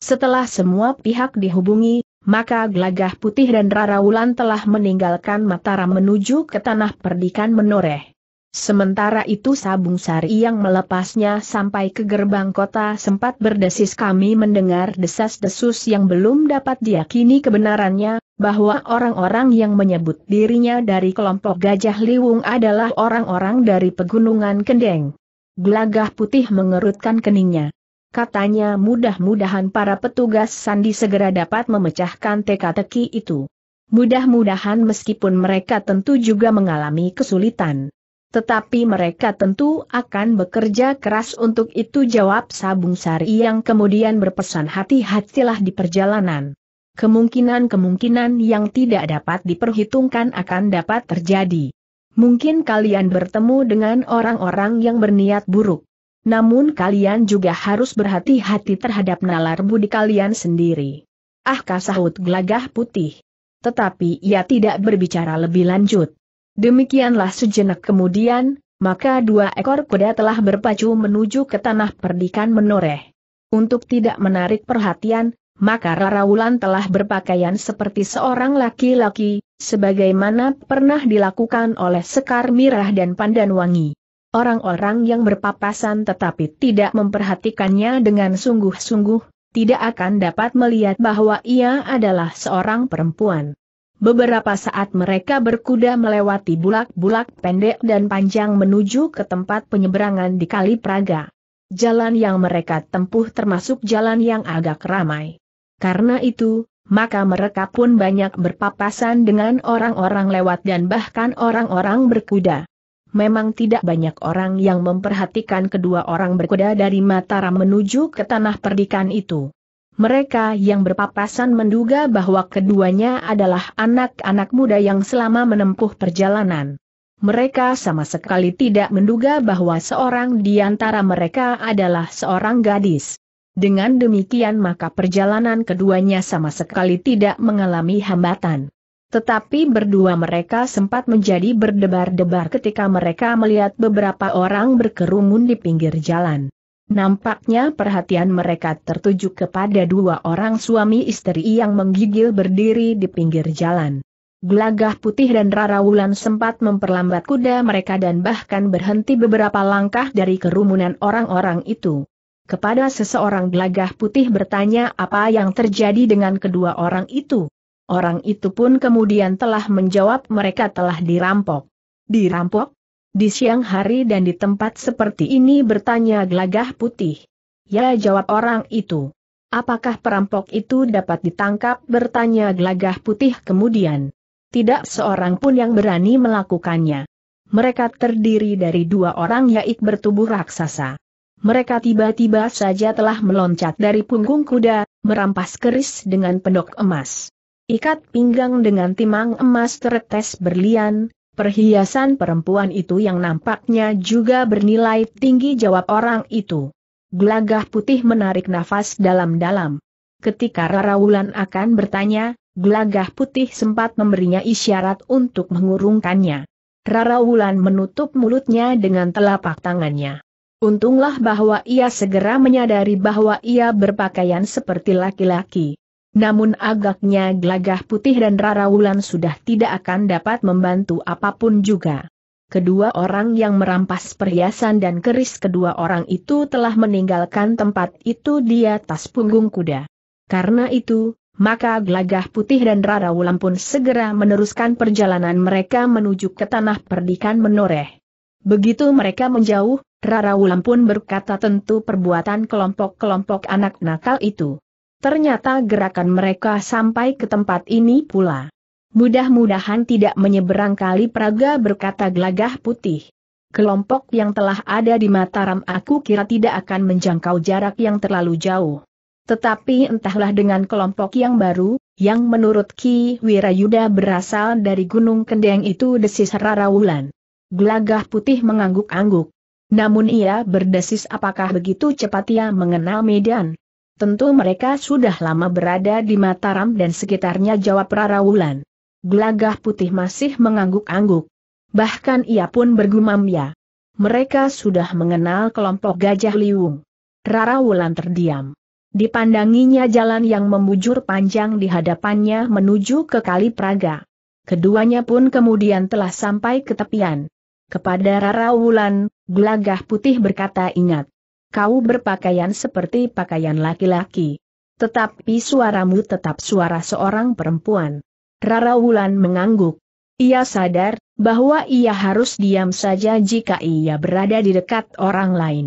Setelah semua pihak dihubungi, maka Gelagah Putih dan Rara Wulan telah meninggalkan Mataram menuju ke tanah perdikan menoreh. Sementara itu Sabung Sari yang melepasnya sampai ke gerbang kota sempat berdesis kami mendengar desas-desus yang belum dapat diyakini kebenarannya, bahwa orang-orang yang menyebut dirinya dari kelompok Gajah Liwung adalah orang-orang dari Pegunungan Kendeng. Gelagah putih mengerutkan keningnya. Katanya mudah-mudahan para petugas sandi segera dapat memecahkan teka-teki itu. Mudah-mudahan meskipun mereka tentu juga mengalami kesulitan. Tetapi mereka tentu akan bekerja keras untuk itu jawab Sabung Sari yang kemudian berpesan hati-hatilah di perjalanan. Kemungkinan-kemungkinan yang tidak dapat diperhitungkan akan dapat terjadi. Mungkin kalian bertemu dengan orang-orang yang berniat buruk. Namun kalian juga harus berhati-hati terhadap nalar budi kalian sendiri. Ah kasahut gelagah putih. Tetapi ia tidak berbicara lebih lanjut. Demikianlah sejenak kemudian, maka dua ekor kuda telah berpacu menuju ke tanah perdikan menoreh. Untuk tidak menarik perhatian, maka Raraulan telah berpakaian seperti seorang laki-laki, sebagaimana pernah dilakukan oleh Sekar Mirah dan Pandan Wangi. Orang-orang yang berpapasan tetapi tidak memperhatikannya dengan sungguh-sungguh, tidak akan dapat melihat bahwa ia adalah seorang perempuan. Beberapa saat mereka berkuda melewati bulak-bulak pendek dan panjang menuju ke tempat penyeberangan di Kali Praga. Jalan yang mereka tempuh termasuk jalan yang agak ramai. Karena itu, maka mereka pun banyak berpapasan dengan orang-orang lewat dan bahkan orang-orang berkuda. Memang tidak banyak orang yang memperhatikan kedua orang berkuda dari Mataram menuju ke tanah perdikan itu. Mereka yang berpapasan menduga bahwa keduanya adalah anak-anak muda yang selama menempuh perjalanan. Mereka sama sekali tidak menduga bahwa seorang di antara mereka adalah seorang gadis. Dengan demikian maka perjalanan keduanya sama sekali tidak mengalami hambatan. Tetapi berdua mereka sempat menjadi berdebar-debar ketika mereka melihat beberapa orang berkerumun di pinggir jalan. Nampaknya perhatian mereka tertuju kepada dua orang suami istri yang menggigil berdiri di pinggir jalan. Gelagah putih dan Rara Wulan sempat memperlambat kuda mereka dan bahkan berhenti beberapa langkah dari kerumunan orang-orang itu. Kepada seseorang gelagah putih bertanya apa yang terjadi dengan kedua orang itu. Orang itu pun kemudian telah menjawab mereka telah dirampok. Dirampok? Di siang hari dan di tempat seperti ini bertanya gelagah putih. Ya jawab orang itu. Apakah perampok itu dapat ditangkap bertanya gelagah putih kemudian. Tidak seorang pun yang berani melakukannya. Mereka terdiri dari dua orang yaik bertubuh raksasa. Mereka tiba-tiba saja telah meloncat dari punggung kuda, merampas keris dengan pendok emas. Ikat pinggang dengan timang emas teretes berlian, Perhiasan perempuan itu yang nampaknya juga bernilai tinggi jawab orang itu. Gelagah putih menarik nafas dalam-dalam. Ketika Rara Wulan akan bertanya, gelagah putih sempat memberinya isyarat untuk mengurungkannya. Rara Wulan menutup mulutnya dengan telapak tangannya. Untunglah bahwa ia segera menyadari bahwa ia berpakaian seperti laki-laki. Namun agaknya gelagah putih dan Rara Wulan sudah tidak akan dapat membantu apapun juga. Kedua orang yang merampas perhiasan dan keris kedua orang itu telah meninggalkan tempat itu di atas punggung kuda. Karena itu, maka gelagah putih dan Rara Wulan pun segera meneruskan perjalanan mereka menuju ke tanah perdikan menoreh. Begitu mereka menjauh, Rara Wulan pun berkata tentu perbuatan kelompok-kelompok anak nakal itu. Ternyata gerakan mereka sampai ke tempat ini pula. Mudah-mudahan tidak menyeberang kali Praga berkata glagah putih. Kelompok yang telah ada di Mataram aku kira tidak akan menjangkau jarak yang terlalu jauh. Tetapi entahlah dengan kelompok yang baru, yang menurut Ki Wirayuda berasal dari Gunung Kendeng itu desis Rara Wulan. Glagah putih mengangguk-angguk. Namun ia berdesis apakah begitu cepat ia mengenal Medan? Tentu mereka sudah lama berada di Mataram dan sekitarnya jawab Rara Wulan. Gelagah putih masih mengangguk-angguk. Bahkan ia pun bergumam ya. Mereka sudah mengenal kelompok Gajah liwung. Rara Wulan terdiam. Dipandanginya jalan yang membujur panjang di hadapannya menuju ke Kali Praga. Keduanya pun kemudian telah sampai ke tepian. Kepada Rara Wulan, gelagah putih berkata ingat kau berpakaian seperti pakaian laki-laki. Tetapi suaramu tetap suara seorang perempuan. Rara Wulan mengangguk. Ia sadar, bahwa ia harus diam saja jika ia berada di dekat orang lain.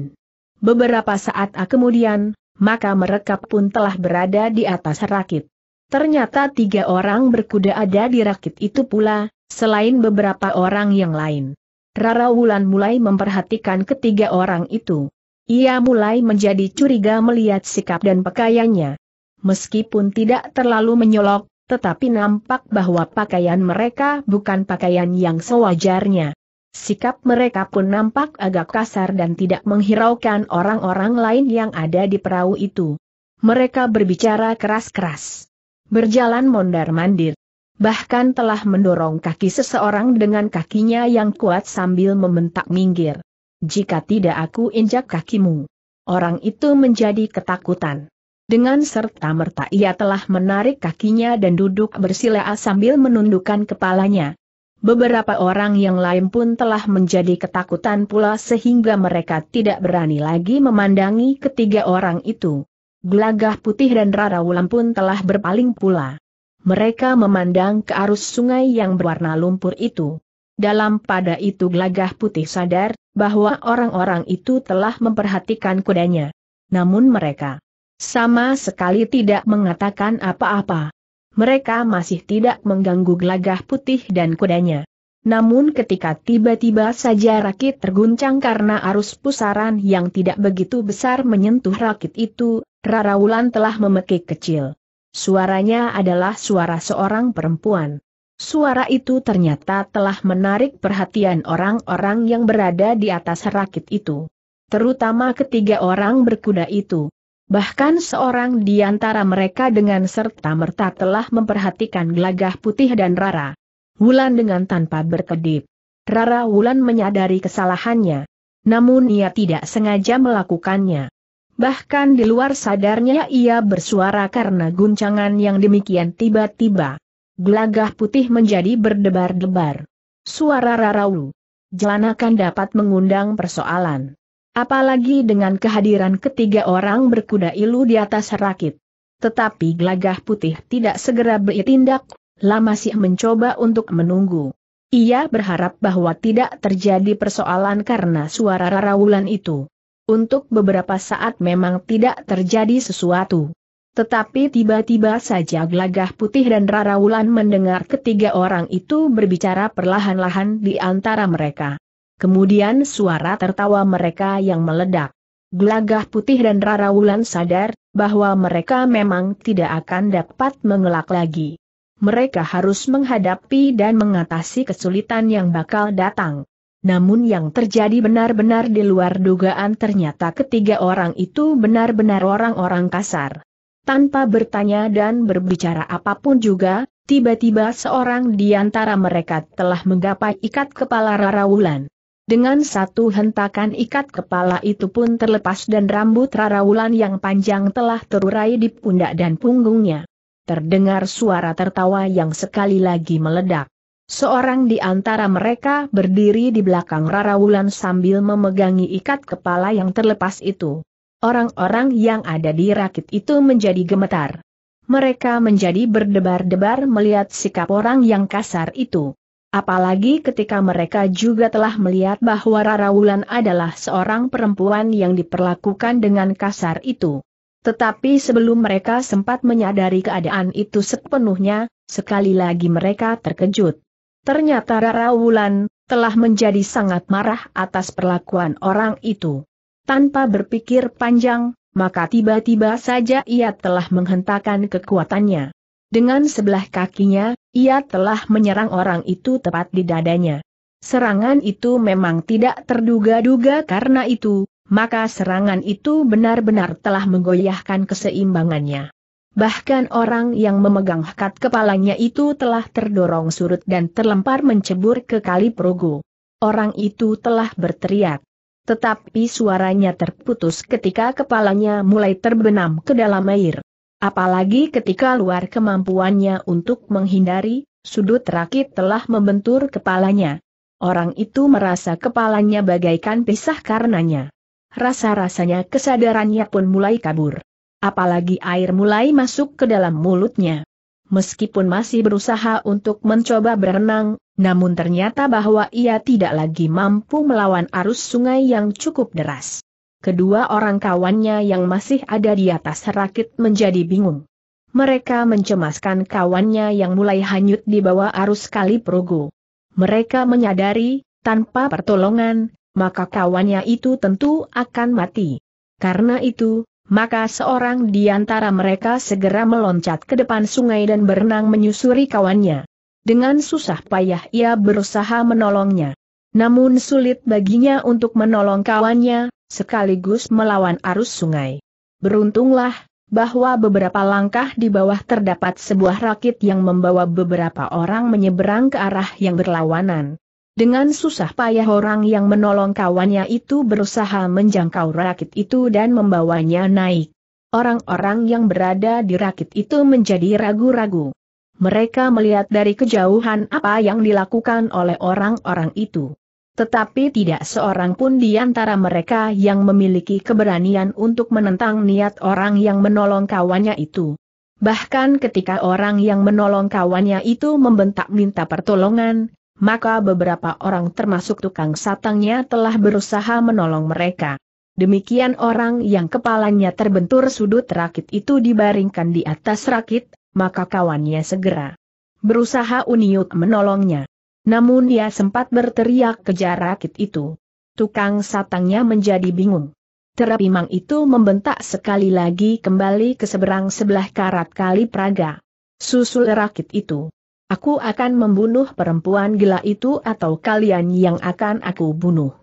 Beberapa saat kemudian, maka mereka pun telah berada di atas rakit. Ternyata tiga orang berkuda ada di rakit itu pula, selain beberapa orang yang lain. Rara Wulan mulai memperhatikan ketiga orang itu. Ia mulai menjadi curiga melihat sikap dan pakaiannya. Meskipun tidak terlalu menyolok, tetapi nampak bahwa pakaian mereka bukan pakaian yang sewajarnya. Sikap mereka pun nampak agak kasar dan tidak menghiraukan orang-orang lain yang ada di perahu itu. Mereka berbicara keras-keras. Berjalan mondar-mandir. Bahkan telah mendorong kaki seseorang dengan kakinya yang kuat sambil membentak minggir jika tidak aku injak kakimu. Orang itu menjadi ketakutan. Dengan serta-merta ia telah menarik kakinya dan duduk bersila sambil menundukkan kepalanya. Beberapa orang yang lain pun telah menjadi ketakutan pula sehingga mereka tidak berani lagi memandangi ketiga orang itu. Gelagah putih dan Rara Wulan pun telah berpaling pula. Mereka memandang ke arus sungai yang berwarna lumpur itu. Dalam pada itu gelagah putih sadar, bahwa orang-orang itu telah memperhatikan kudanya. Namun mereka sama sekali tidak mengatakan apa-apa. Mereka masih tidak mengganggu gelagah putih dan kudanya. Namun ketika tiba-tiba saja rakit terguncang karena arus pusaran yang tidak begitu besar menyentuh rakit itu, Rara Wulan telah memekik kecil. Suaranya adalah suara seorang perempuan. Suara itu ternyata telah menarik perhatian orang-orang yang berada di atas rakit itu. Terutama ketiga orang berkuda itu. Bahkan seorang di antara mereka dengan serta-merta telah memperhatikan gelagah putih dan Rara. Wulan dengan tanpa berkedip. Rara Wulan menyadari kesalahannya. Namun ia tidak sengaja melakukannya. Bahkan di luar sadarnya ia bersuara karena guncangan yang demikian tiba-tiba. Gelagah putih menjadi berdebar-debar. Suara rarau. Jelanakan dapat mengundang persoalan. Apalagi dengan kehadiran ketiga orang berkuda ilu di atas rakit. Tetapi gelagah putih tidak segera bertindak, lama sih mencoba untuk menunggu. Ia berharap bahwa tidak terjadi persoalan karena suara raraulan itu. Untuk beberapa saat memang tidak terjadi sesuatu. Tetapi tiba-tiba saja Gelagah Putih dan Rara Wulan mendengar ketiga orang itu berbicara perlahan-lahan di antara mereka. Kemudian suara tertawa mereka yang meledak. Gelagah Putih dan Rara Wulan sadar bahwa mereka memang tidak akan dapat mengelak lagi. Mereka harus menghadapi dan mengatasi kesulitan yang bakal datang. Namun yang terjadi benar-benar di luar dugaan ternyata ketiga orang itu benar-benar orang-orang kasar tanpa bertanya dan berbicara apapun juga, tiba-tiba seorang di antara mereka telah menggapai ikat kepala Rara Wulan. Dengan satu hentakan ikat kepala itu pun terlepas dan rambut Rara Wulan yang panjang telah terurai di pundak dan punggungnya. Terdengar suara tertawa yang sekali lagi meledak. Seorang di antara mereka berdiri di belakang Rara Wulan sambil memegangi ikat kepala yang terlepas itu. Orang-orang yang ada di rakit itu menjadi gemetar. Mereka menjadi berdebar-debar melihat sikap orang yang kasar itu. Apalagi ketika mereka juga telah melihat bahwa Raraulan adalah seorang perempuan yang diperlakukan dengan kasar itu. Tetapi sebelum mereka sempat menyadari keadaan itu sepenuhnya, sekali lagi mereka terkejut. Ternyata Raraulan telah menjadi sangat marah atas perlakuan orang itu. Tanpa berpikir panjang, maka tiba-tiba saja ia telah menghentakkan kekuatannya. Dengan sebelah kakinya, ia telah menyerang orang itu tepat di dadanya. Serangan itu memang tidak terduga-duga karena itu, maka serangan itu benar-benar telah menggoyahkan keseimbangannya. Bahkan orang yang memegang hakat kepalanya itu telah terdorong surut dan terlempar mencebur ke kali perugu. Orang itu telah berteriak. Tetapi suaranya terputus ketika kepalanya mulai terbenam ke dalam air. Apalagi ketika luar kemampuannya untuk menghindari, sudut rakit telah membentur kepalanya. Orang itu merasa kepalanya bagaikan pisah karenanya. Rasa-rasanya kesadarannya pun mulai kabur. Apalagi air mulai masuk ke dalam mulutnya meskipun masih berusaha untuk mencoba berenang, namun ternyata bahwa ia tidak lagi mampu melawan arus sungai yang cukup deras. Kedua orang kawannya yang masih ada di atas rakit menjadi bingung. Mereka mencemaskan kawannya yang mulai hanyut di bawah arus kali perugu. Mereka menyadari, tanpa pertolongan, maka kawannya itu tentu akan mati. Karena itu, maka seorang di antara mereka segera meloncat ke depan sungai dan berenang menyusuri kawannya. Dengan susah payah ia berusaha menolongnya. Namun sulit baginya untuk menolong kawannya, sekaligus melawan arus sungai. Beruntunglah, bahwa beberapa langkah di bawah terdapat sebuah rakit yang membawa beberapa orang menyeberang ke arah yang berlawanan. Dengan susah payah orang yang menolong kawannya itu berusaha menjangkau rakit itu dan membawanya naik. Orang-orang yang berada di rakit itu menjadi ragu-ragu. Mereka melihat dari kejauhan apa yang dilakukan oleh orang-orang itu. Tetapi tidak seorang pun di antara mereka yang memiliki keberanian untuk menentang niat orang yang menolong kawannya itu. Bahkan ketika orang yang menolong kawannya itu membentak minta pertolongan, maka beberapa orang termasuk tukang satangnya telah berusaha menolong mereka. Demikian orang yang kepalanya terbentur sudut rakit itu dibaringkan di atas rakit, maka kawannya segera berusaha unyut menolongnya. Namun ia sempat berteriak kejar rakit itu. Tukang satangnya menjadi bingung. Terapimang itu membentak sekali lagi kembali ke seberang sebelah karat kali Praga. Susul rakit itu. Aku akan membunuh perempuan gila itu atau kalian yang akan aku bunuh.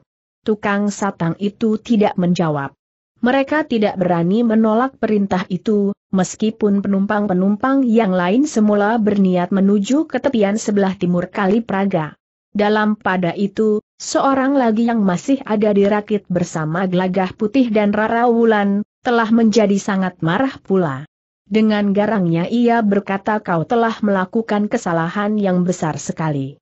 Tukang satang itu tidak menjawab. Mereka tidak berani menolak perintah itu, meskipun penumpang-penumpang yang lain semula berniat menuju ke tepian sebelah timur Kali Praga. Dalam pada itu, seorang lagi yang masih ada di rakit bersama gelagah putih dan Rara Wulan, telah menjadi sangat marah pula. Dengan garangnya ia berkata kau telah melakukan kesalahan yang besar sekali.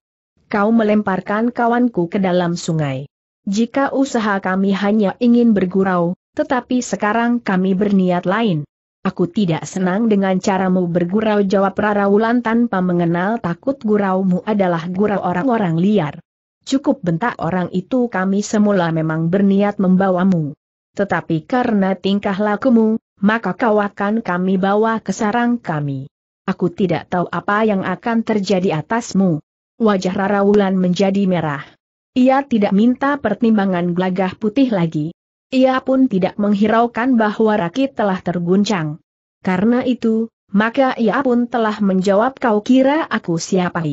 Kau melemparkan kawanku ke dalam sungai. Jika usaha kami hanya ingin bergurau, tetapi sekarang kami berniat lain. Aku tidak senang dengan caramu bergurau jawab Wulan tanpa mengenal takut guraumu adalah gurau orang-orang liar. Cukup bentak orang itu kami semula memang berniat membawamu. Tetapi karena tingkah lakumu, maka kau akan kami bawa ke sarang kami. Aku tidak tahu apa yang akan terjadi atasmu. Wajah Rara Wulan menjadi merah. Ia tidak minta pertimbangan gelagah putih lagi. Ia pun tidak menghiraukan bahwa Rakit telah terguncang. Karena itu, maka ia pun telah menjawab kau kira aku siapa?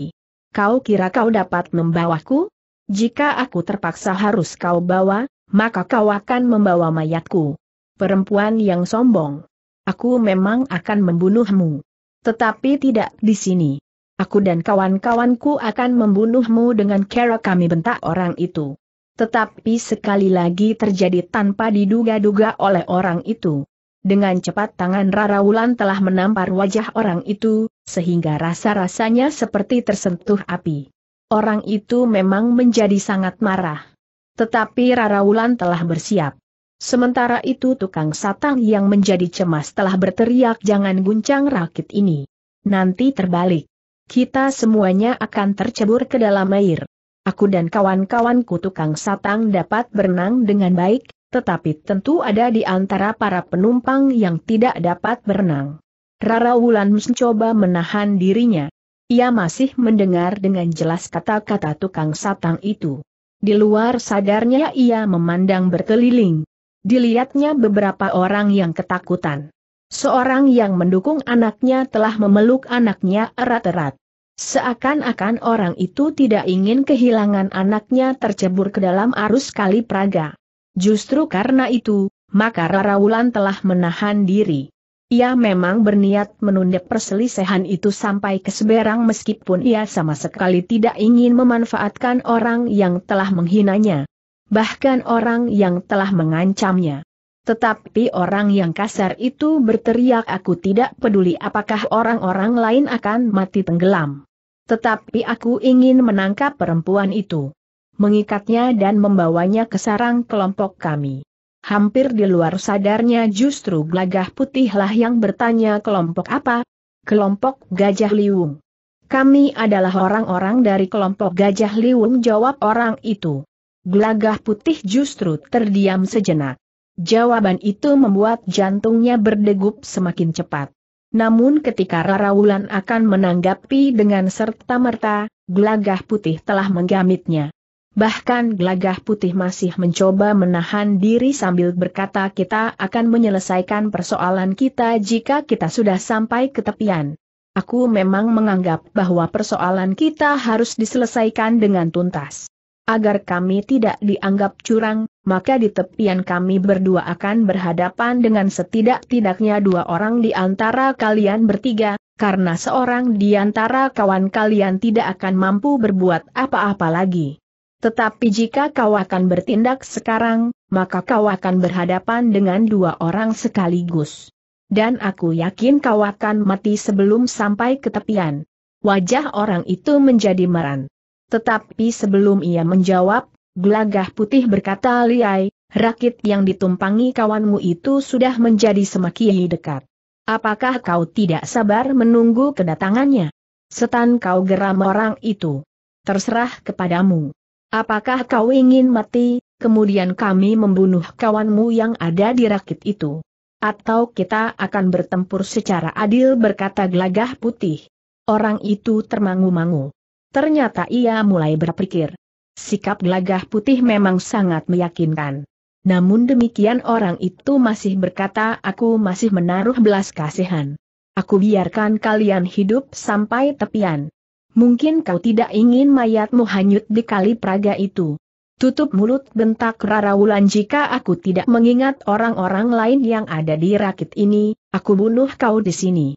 Kau kira kau dapat membawaku? Jika aku terpaksa harus kau bawa, maka kau akan membawa mayatku perempuan yang sombong. Aku memang akan membunuhmu. Tetapi tidak di sini. Aku dan kawan-kawanku akan membunuhmu dengan cara kami bentak orang itu. Tetapi sekali lagi terjadi tanpa diduga-duga oleh orang itu. Dengan cepat tangan Rara Wulan telah menampar wajah orang itu, sehingga rasa-rasanya seperti tersentuh api. Orang itu memang menjadi sangat marah. Tetapi Rara Wulan telah bersiap. Sementara itu tukang satang yang menjadi cemas telah berteriak jangan guncang rakit ini. Nanti terbalik. Kita semuanya akan tercebur ke dalam air. Aku dan kawan-kawanku tukang satang dapat berenang dengan baik, tetapi tentu ada di antara para penumpang yang tidak dapat berenang. Rara Wulan mencoba menahan dirinya. Ia masih mendengar dengan jelas kata-kata tukang satang itu. Di luar sadarnya ia memandang berkeliling. Dilihatnya beberapa orang yang ketakutan. Seorang yang mendukung anaknya telah memeluk anaknya erat-erat. Seakan-akan orang itu tidak ingin kehilangan anaknya tercebur ke dalam arus kali Praga. Justru karena itu, maka Raraulan telah menahan diri. Ia memang berniat menunda perselisihan itu sampai ke seberang meskipun ia sama sekali tidak ingin memanfaatkan orang yang telah menghinanya bahkan orang yang telah mengancamnya. Tetapi orang yang kasar itu berteriak aku tidak peduli apakah orang-orang lain akan mati tenggelam. Tetapi aku ingin menangkap perempuan itu. Mengikatnya dan membawanya ke sarang kelompok kami. Hampir di luar sadarnya justru gelagah putihlah yang bertanya kelompok apa? Kelompok Gajah Liwung. Kami adalah orang-orang dari kelompok Gajah Liwung jawab orang itu. Gelagah putih justru terdiam sejenak. Jawaban itu membuat jantungnya berdegup semakin cepat. Namun ketika Rara Wulan akan menanggapi dengan serta-merta, gelagah putih telah menggamitnya. Bahkan gelagah putih masih mencoba menahan diri sambil berkata kita akan menyelesaikan persoalan kita jika kita sudah sampai ke tepian. Aku memang menganggap bahwa persoalan kita harus diselesaikan dengan tuntas agar kami tidak dianggap curang, maka di tepian kami berdua akan berhadapan dengan setidak-tidaknya dua orang di antara kalian bertiga, karena seorang di antara kawan kalian tidak akan mampu berbuat apa-apa lagi. Tetapi jika kau akan bertindak sekarang, maka kau akan berhadapan dengan dua orang sekaligus. Dan aku yakin kau akan mati sebelum sampai ke tepian. Wajah orang itu menjadi meran. Tetapi sebelum ia menjawab, gelagah putih berkata Liai, rakit yang ditumpangi kawanmu itu sudah menjadi semakin dekat. Apakah kau tidak sabar menunggu kedatangannya? Setan kau geram orang itu. Terserah kepadamu. Apakah kau ingin mati, kemudian kami membunuh kawanmu yang ada di rakit itu? Atau kita akan bertempur secara adil berkata gelagah putih. Orang itu termangu-mangu. Ternyata ia mulai berpikir. Sikap gelagah putih memang sangat meyakinkan. Namun demikian orang itu masih berkata aku masih menaruh belas kasihan. Aku biarkan kalian hidup sampai tepian. Mungkin kau tidak ingin mayatmu hanyut di kali Praga itu. Tutup mulut bentak Rara Wulan jika aku tidak mengingat orang-orang lain yang ada di rakit ini, aku bunuh kau di sini.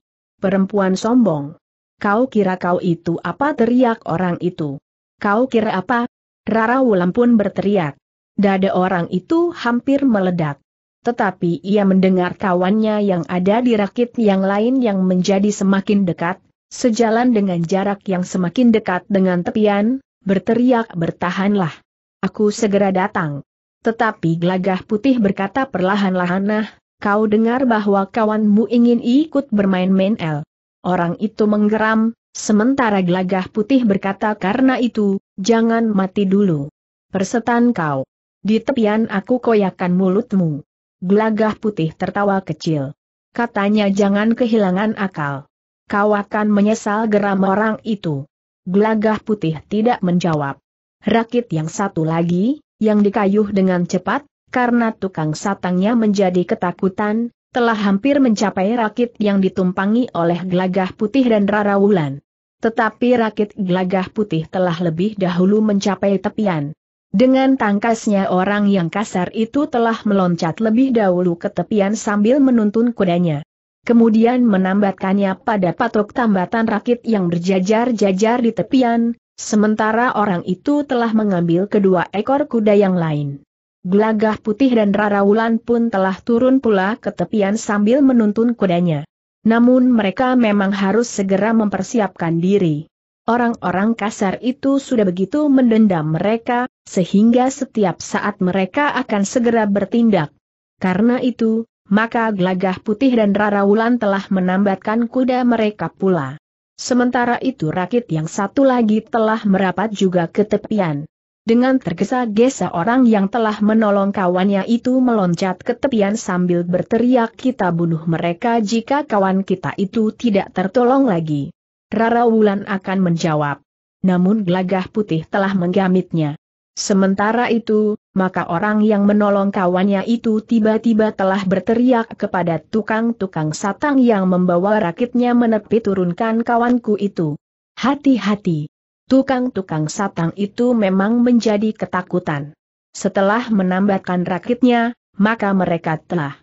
Perempuan sombong. Kau kira kau itu apa teriak orang itu? Kau kira apa? Rara Wulan pun berteriak. Dada orang itu hampir meledak. Tetapi ia mendengar kawannya yang ada di rakit yang lain yang menjadi semakin dekat, sejalan dengan jarak yang semakin dekat dengan tepian, berteriak bertahanlah. Aku segera datang. Tetapi Glagah putih berkata perlahan-lahan nah, kau dengar bahwa kawanmu ingin ikut bermain-main El. Orang itu menggeram, sementara gelagah putih berkata karena itu, jangan mati dulu. Persetan kau. Di tepian aku koyakan mulutmu. Gelagah putih tertawa kecil. Katanya jangan kehilangan akal. Kau akan menyesal geram orang itu. Gelagah putih tidak menjawab. Rakit yang satu lagi, yang dikayuh dengan cepat, karena tukang satangnya menjadi ketakutan, telah hampir mencapai rakit yang ditumpangi oleh Glagah putih dan rara wulan. Tetapi rakit Glagah putih telah lebih dahulu mencapai tepian. Dengan tangkasnya orang yang kasar itu telah meloncat lebih dahulu ke tepian sambil menuntun kudanya. Kemudian menambatkannya pada patok tambatan rakit yang berjajar-jajar di tepian, sementara orang itu telah mengambil kedua ekor kuda yang lain. Gelagah putih dan Rara Wulan pun telah turun pula ke tepian sambil menuntun kudanya. Namun mereka memang harus segera mempersiapkan diri. Orang-orang kasar itu sudah begitu mendendam mereka, sehingga setiap saat mereka akan segera bertindak. Karena itu, maka Gelagah Putih dan Rara Wulan telah menambatkan kuda mereka pula. Sementara itu rakit yang satu lagi telah merapat juga ke tepian. Dengan tergesa-gesa orang yang telah menolong kawannya itu meloncat ke tepian sambil berteriak kita bunuh mereka jika kawan kita itu tidak tertolong lagi. Rara Wulan akan menjawab. Namun gelagah putih telah menggamitnya. Sementara itu, maka orang yang menolong kawannya itu tiba-tiba telah berteriak kepada tukang-tukang satang yang membawa rakitnya menepi turunkan kawanku itu. Hati-hati tukang-tukang satang itu memang menjadi ketakutan. Setelah menambahkan rakitnya, maka mereka telah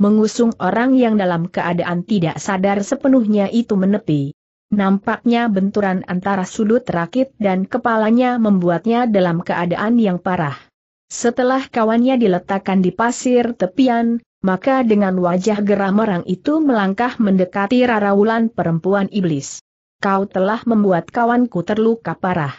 mengusung orang yang dalam keadaan tidak sadar sepenuhnya itu menepi. Nampaknya benturan antara sudut rakit dan kepalanya membuatnya dalam keadaan yang parah. Setelah kawannya diletakkan di pasir tepian, maka dengan wajah geram orang itu melangkah mendekati Rarawulan perempuan iblis kau telah membuat kawanku terluka parah.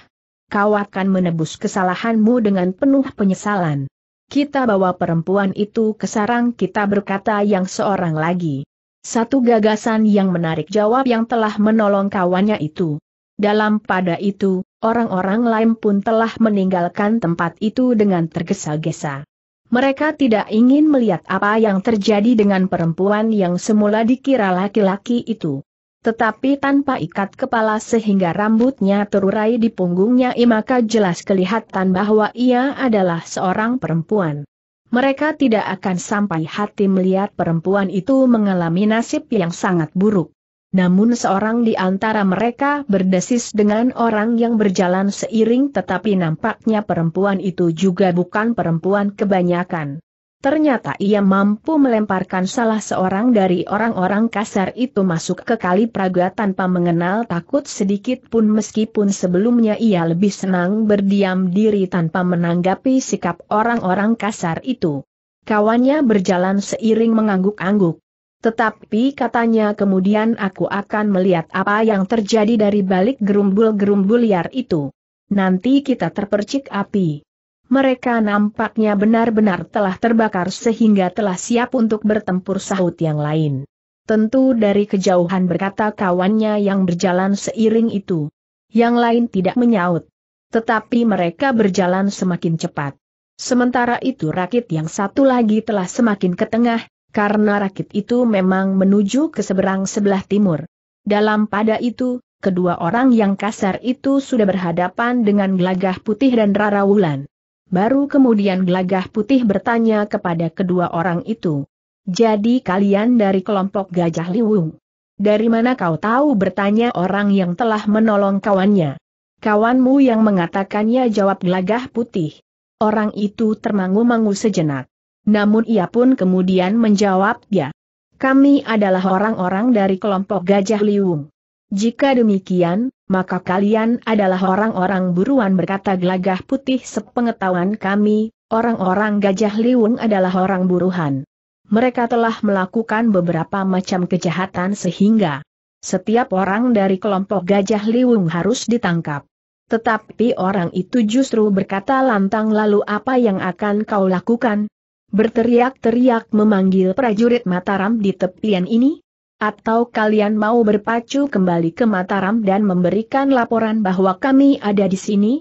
Kau akan menebus kesalahanmu dengan penuh penyesalan. Kita bawa perempuan itu ke sarang kita berkata yang seorang lagi. Satu gagasan yang menarik jawab yang telah menolong kawannya itu. Dalam pada itu, orang-orang lain pun telah meninggalkan tempat itu dengan tergesa-gesa. Mereka tidak ingin melihat apa yang terjadi dengan perempuan yang semula dikira laki-laki itu. Tetapi tanpa ikat kepala sehingga rambutnya terurai di punggungnya maka jelas kelihatan bahwa ia adalah seorang perempuan. Mereka tidak akan sampai hati melihat perempuan itu mengalami nasib yang sangat buruk. Namun seorang di antara mereka berdesis dengan orang yang berjalan seiring tetapi nampaknya perempuan itu juga bukan perempuan kebanyakan. Ternyata ia mampu melemparkan salah seorang dari orang-orang kasar itu masuk ke kali Praga tanpa mengenal takut sedikit pun meskipun sebelumnya ia lebih senang berdiam diri tanpa menanggapi sikap orang-orang kasar itu. Kawannya berjalan seiring mengangguk-angguk. Tetapi katanya kemudian aku akan melihat apa yang terjadi dari balik gerumbul-gerumbul liar itu. Nanti kita terpercik api. Mereka nampaknya benar-benar telah terbakar sehingga telah siap untuk bertempur sahut yang lain. Tentu dari kejauhan berkata kawannya yang berjalan seiring itu. Yang lain tidak menyaut. Tetapi mereka berjalan semakin cepat. Sementara itu rakit yang satu lagi telah semakin ke tengah, karena rakit itu memang menuju ke seberang sebelah timur. Dalam pada itu, kedua orang yang kasar itu sudah berhadapan dengan gelagah putih dan Rara Wulan. Baru kemudian Gelagah Putih bertanya kepada kedua orang itu. Jadi kalian dari kelompok Gajah Liwung. Dari mana kau tahu bertanya orang yang telah menolong kawannya. Kawanmu yang mengatakannya jawab Gelagah Putih. Orang itu termangu-mangu sejenak. Namun ia pun kemudian menjawab ya. Kami adalah orang-orang dari kelompok Gajah Liwung. Jika demikian, maka kalian adalah orang-orang buruan berkata gelagah putih sepengetahuan kami, orang-orang gajah liwung adalah orang buruhan. Mereka telah melakukan beberapa macam kejahatan sehingga setiap orang dari kelompok gajah liwung harus ditangkap. Tetapi orang itu justru berkata lantang lalu apa yang akan kau lakukan? Berteriak-teriak memanggil prajurit Mataram di tepian ini? Atau kalian mau berpacu kembali ke Mataram dan memberikan laporan bahwa kami ada di sini?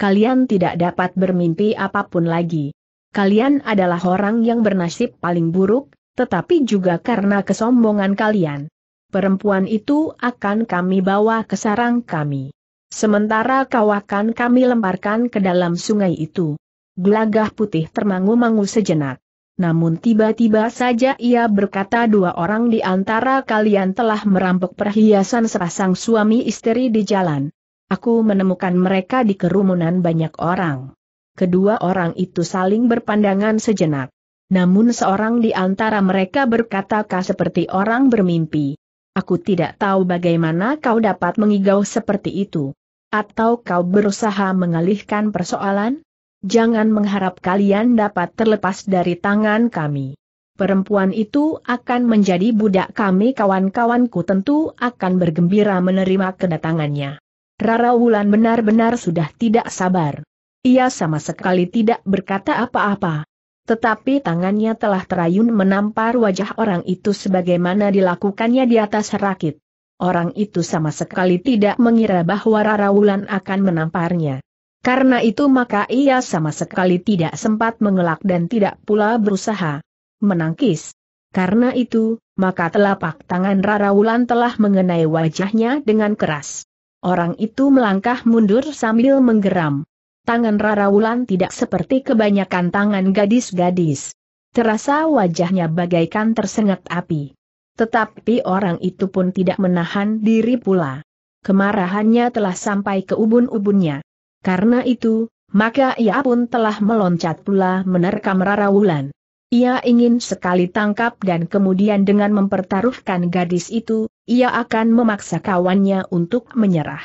Kalian tidak dapat bermimpi apapun lagi. Kalian adalah orang yang bernasib paling buruk, tetapi juga karena kesombongan kalian. Perempuan itu akan kami bawa ke sarang kami. Sementara kau akan kami lemparkan ke dalam sungai itu. Gelagah putih termangu-mangu sejenak namun tiba-tiba saja ia berkata dua orang di antara kalian telah merampok perhiasan sepasang suami istri di jalan. Aku menemukan mereka di kerumunan banyak orang. Kedua orang itu saling berpandangan sejenak. Namun seorang di antara mereka berkata seperti orang bermimpi. Aku tidak tahu bagaimana kau dapat mengigau seperti itu. Atau kau berusaha mengalihkan persoalan? jangan mengharap kalian dapat terlepas dari tangan kami. Perempuan itu akan menjadi budak kami kawan-kawanku tentu akan bergembira menerima kedatangannya. Rara Wulan benar-benar sudah tidak sabar. Ia sama sekali tidak berkata apa-apa. Tetapi tangannya telah terayun menampar wajah orang itu sebagaimana dilakukannya di atas rakit. Orang itu sama sekali tidak mengira bahwa Rara Wulan akan menamparnya. Karena itu maka ia sama sekali tidak sempat mengelak dan tidak pula berusaha menangkis. Karena itu, maka telapak tangan Rara Wulan telah mengenai wajahnya dengan keras. Orang itu melangkah mundur sambil menggeram. Tangan Rara Wulan tidak seperti kebanyakan tangan gadis-gadis. Terasa wajahnya bagaikan tersengat api. Tetapi orang itu pun tidak menahan diri pula. Kemarahannya telah sampai ke ubun-ubunnya. Karena itu, maka ia pun telah meloncat pula menerkam Rara Wulan. Ia ingin sekali tangkap dan kemudian dengan mempertaruhkan gadis itu, ia akan memaksa kawannya untuk menyerah.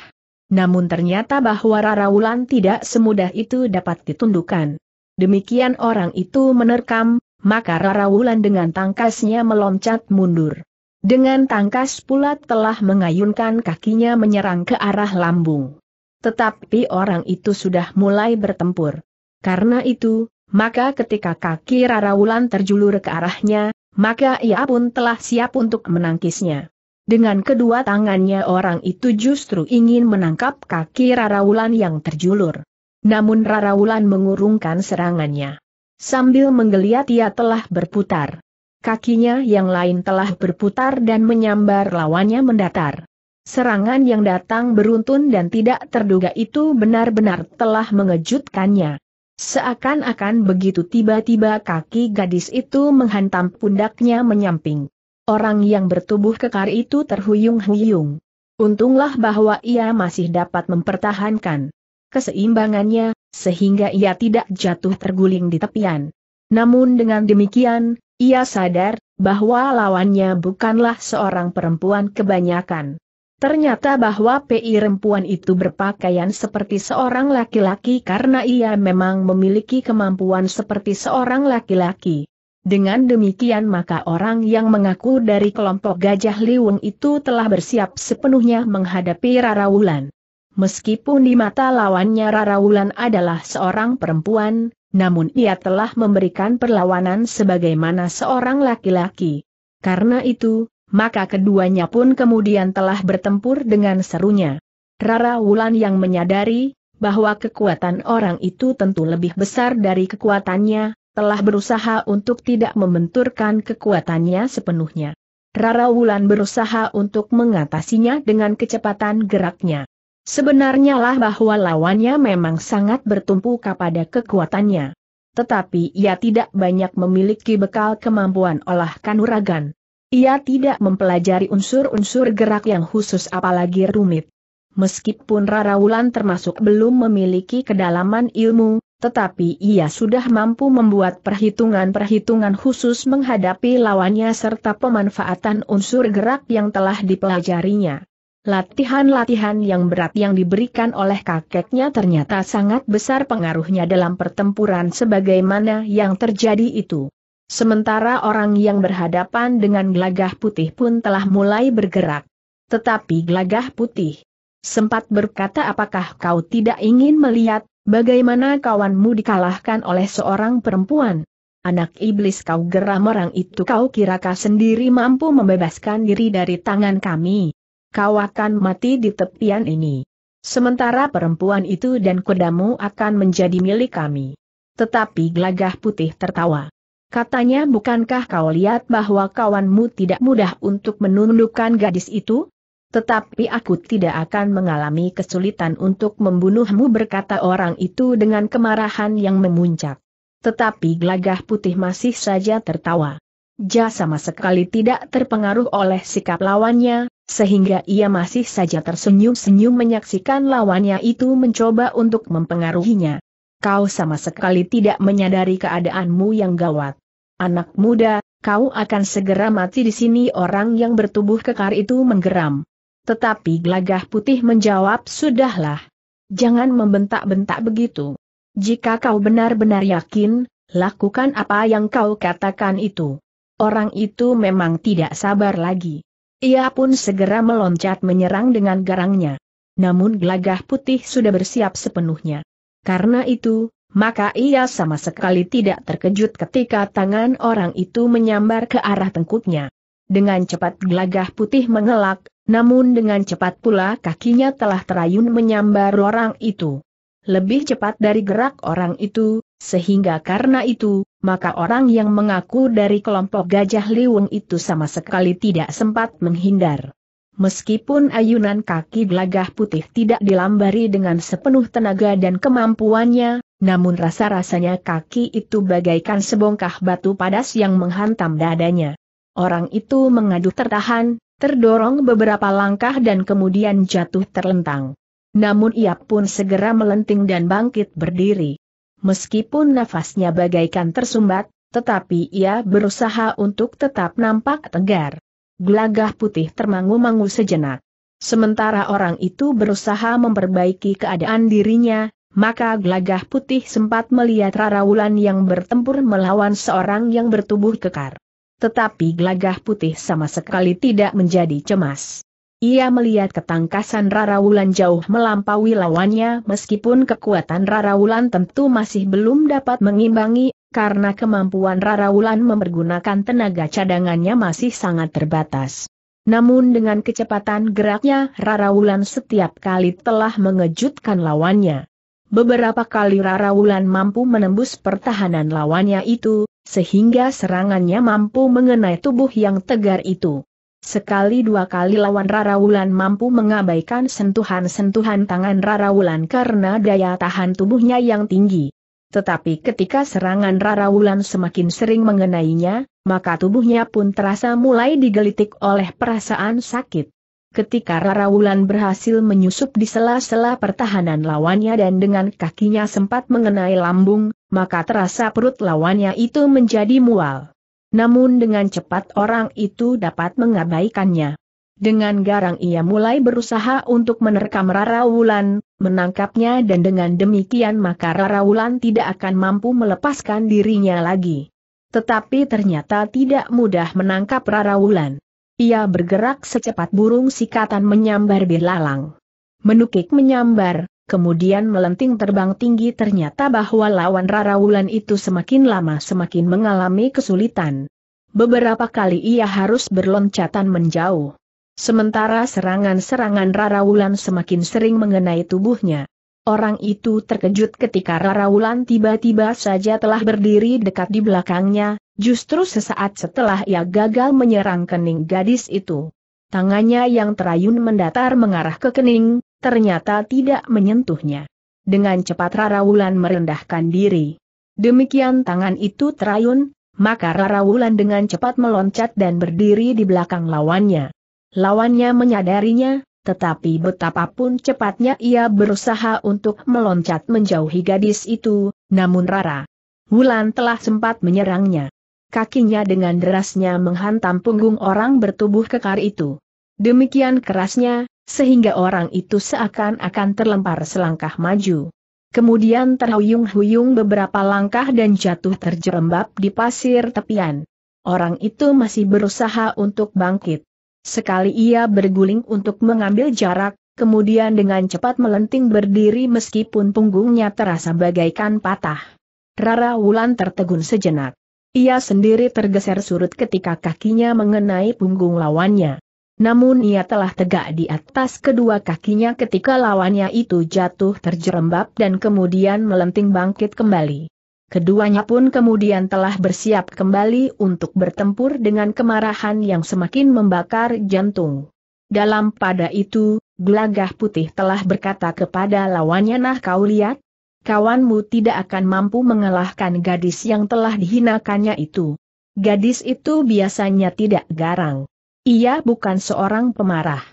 Namun ternyata bahwa Rara Wulan tidak semudah itu dapat ditundukkan. Demikian orang itu menerkam, maka Rara Wulan dengan tangkasnya meloncat mundur. Dengan tangkas pula telah mengayunkan kakinya menyerang ke arah lambung. Tetapi orang itu sudah mulai bertempur. Karena itu, maka ketika kaki Rara Wulan terjulur ke arahnya, maka ia pun telah siap untuk menangkisnya. Dengan kedua tangannya orang itu justru ingin menangkap kaki Rara Wulan yang terjulur. Namun Rara Wulan mengurungkan serangannya. Sambil menggeliat ia telah berputar. Kakinya yang lain telah berputar dan menyambar lawannya mendatar. Serangan yang datang beruntun dan tidak terduga itu benar-benar telah mengejutkannya. Seakan-akan begitu tiba-tiba kaki gadis itu menghantam pundaknya menyamping. Orang yang bertubuh kekar itu terhuyung-huyung. Untunglah bahwa ia masih dapat mempertahankan keseimbangannya, sehingga ia tidak jatuh terguling di tepian. Namun dengan demikian, ia sadar bahwa lawannya bukanlah seorang perempuan kebanyakan. Ternyata bahwa PI perempuan itu berpakaian seperti seorang laki-laki karena ia memang memiliki kemampuan seperti seorang laki-laki. Dengan demikian maka orang yang mengaku dari kelompok Gajah Liwung itu telah bersiap sepenuhnya menghadapi Wulan. Meskipun di mata lawannya Wulan adalah seorang perempuan, namun ia telah memberikan perlawanan sebagaimana seorang laki-laki. Karena itu, maka keduanya pun kemudian telah bertempur dengan serunya. Rara Wulan yang menyadari bahwa kekuatan orang itu tentu lebih besar dari kekuatannya, telah berusaha untuk tidak membenturkan kekuatannya sepenuhnya. Rara Wulan berusaha untuk mengatasinya dengan kecepatan geraknya. Sebenarnya lah bahwa lawannya memang sangat bertumpu kepada kekuatannya. Tetapi ia tidak banyak memiliki bekal kemampuan olah kanuragan. Ia tidak mempelajari unsur-unsur gerak yang khusus apalagi rumit. Meskipun Rara Wulan termasuk belum memiliki kedalaman ilmu, tetapi ia sudah mampu membuat perhitungan-perhitungan khusus menghadapi lawannya serta pemanfaatan unsur gerak yang telah dipelajarinya. Latihan-latihan yang berat yang diberikan oleh kakeknya ternyata sangat besar pengaruhnya dalam pertempuran sebagaimana yang terjadi itu. Sementara orang yang berhadapan dengan gelagah putih pun telah mulai bergerak. Tetapi gelagah putih sempat berkata apakah kau tidak ingin melihat bagaimana kawanmu dikalahkan oleh seorang perempuan. Anak iblis kau geram orang itu kau kirakah sendiri mampu membebaskan diri dari tangan kami. Kau akan mati di tepian ini. Sementara perempuan itu dan kudamu akan menjadi milik kami. Tetapi gelagah putih tertawa. Katanya bukankah kau lihat bahwa kawanmu tidak mudah untuk menundukkan gadis itu? Tetapi aku tidak akan mengalami kesulitan untuk membunuhmu berkata orang itu dengan kemarahan yang memuncak. Tetapi gelagah putih masih saja tertawa. Ja sama sekali tidak terpengaruh oleh sikap lawannya, sehingga ia masih saja tersenyum-senyum menyaksikan lawannya itu mencoba untuk mempengaruhinya kau sama sekali tidak menyadari keadaanmu yang gawat. Anak muda, kau akan segera mati di sini orang yang bertubuh kekar itu menggeram. Tetapi Glagah putih menjawab sudahlah. Jangan membentak-bentak begitu. Jika kau benar-benar yakin, lakukan apa yang kau katakan itu. Orang itu memang tidak sabar lagi. Ia pun segera meloncat menyerang dengan garangnya. Namun Glagah putih sudah bersiap sepenuhnya. Karena itu, maka ia sama sekali tidak terkejut ketika tangan orang itu menyambar ke arah tengkuknya. Dengan cepat gelagah putih mengelak, namun dengan cepat pula kakinya telah terayun menyambar orang itu. Lebih cepat dari gerak orang itu, sehingga karena itu, maka orang yang mengaku dari kelompok gajah liwung itu sama sekali tidak sempat menghindar. Meskipun ayunan kaki gelagah putih tidak dilambari dengan sepenuh tenaga dan kemampuannya, namun rasa-rasanya kaki itu bagaikan sebongkah batu padas yang menghantam dadanya. Orang itu mengadu tertahan, terdorong beberapa langkah dan kemudian jatuh terlentang. Namun ia pun segera melenting dan bangkit berdiri. Meskipun nafasnya bagaikan tersumbat, tetapi ia berusaha untuk tetap nampak tegar. Gelagah putih termangu-mangu sejenak. Sementara orang itu berusaha memperbaiki keadaan dirinya, maka gelagah putih sempat melihat Rara Wulan yang bertempur melawan seorang yang bertubuh kekar. Tetapi gelagah putih sama sekali tidak menjadi cemas. Ia melihat ketangkasan Rara Wulan jauh melampaui lawannya meskipun kekuatan Rara Wulan tentu masih belum dapat mengimbangi karena kemampuan Rara Wulan mempergunakan tenaga cadangannya masih sangat terbatas. Namun dengan kecepatan geraknya Rara Wulan setiap kali telah mengejutkan lawannya. Beberapa kali Rara Wulan mampu menembus pertahanan lawannya itu, sehingga serangannya mampu mengenai tubuh yang tegar itu. Sekali dua kali lawan Rara Wulan mampu mengabaikan sentuhan-sentuhan tangan Rara Wulan karena daya tahan tubuhnya yang tinggi. Tetapi ketika serangan Rara Wulan semakin sering mengenainya, maka tubuhnya pun terasa mulai digelitik oleh perasaan sakit. Ketika Rara Wulan berhasil menyusup di sela-sela pertahanan lawannya dan dengan kakinya sempat mengenai lambung, maka terasa perut lawannya itu menjadi mual. Namun dengan cepat orang itu dapat mengabaikannya. Dengan garang ia mulai berusaha untuk menerkam Rara Wulan, menangkapnya dan dengan demikian maka Rara Wulan tidak akan mampu melepaskan dirinya lagi. Tetapi ternyata tidak mudah menangkap Rara Wulan. Ia bergerak secepat burung sikatan menyambar belalang. Menukik menyambar, kemudian melenting terbang tinggi ternyata bahwa lawan Rara Wulan itu semakin lama semakin mengalami kesulitan. Beberapa kali ia harus berloncatan menjauh. Sementara serangan-serangan Rara Wulan semakin sering mengenai tubuhnya. Orang itu terkejut ketika Rara Wulan tiba-tiba saja telah berdiri dekat di belakangnya, justru sesaat setelah ia gagal menyerang kening gadis itu. Tangannya yang terayun mendatar mengarah ke kening, ternyata tidak menyentuhnya. Dengan cepat Rara Wulan merendahkan diri. Demikian tangan itu terayun, maka Rara Wulan dengan cepat meloncat dan berdiri di belakang lawannya. Lawannya menyadarinya, tetapi betapapun cepatnya ia berusaha untuk meloncat menjauhi gadis itu, namun Rara. Wulan telah sempat menyerangnya. Kakinya dengan derasnya menghantam punggung orang bertubuh kekar itu. Demikian kerasnya, sehingga orang itu seakan-akan terlempar selangkah maju. Kemudian terhuyung-huyung beberapa langkah dan jatuh terjerembab di pasir tepian. Orang itu masih berusaha untuk bangkit. Sekali ia berguling untuk mengambil jarak, kemudian dengan cepat melenting berdiri meskipun punggungnya terasa bagaikan patah. Rara Wulan tertegun sejenak. Ia sendiri tergeser surut ketika kakinya mengenai punggung lawannya. Namun ia telah tegak di atas kedua kakinya ketika lawannya itu jatuh terjerembab dan kemudian melenting bangkit kembali. Keduanya pun kemudian telah bersiap kembali untuk bertempur dengan kemarahan yang semakin membakar jantung. Dalam pada itu, Gelagah Putih telah berkata kepada lawannya nah kau lihat, kawanmu tidak akan mampu mengalahkan gadis yang telah dihinakannya itu. Gadis itu biasanya tidak garang. Ia bukan seorang pemarah.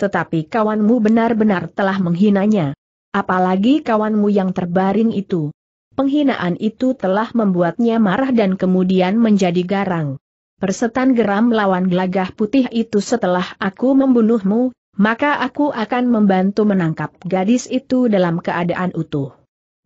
Tetapi kawanmu benar-benar telah menghinanya. Apalagi kawanmu yang terbaring itu. Penghinaan itu telah membuatnya marah dan kemudian menjadi garang. Persetan geram lawan gelagah putih itu setelah aku membunuhmu, maka aku akan membantu menangkap gadis itu dalam keadaan utuh.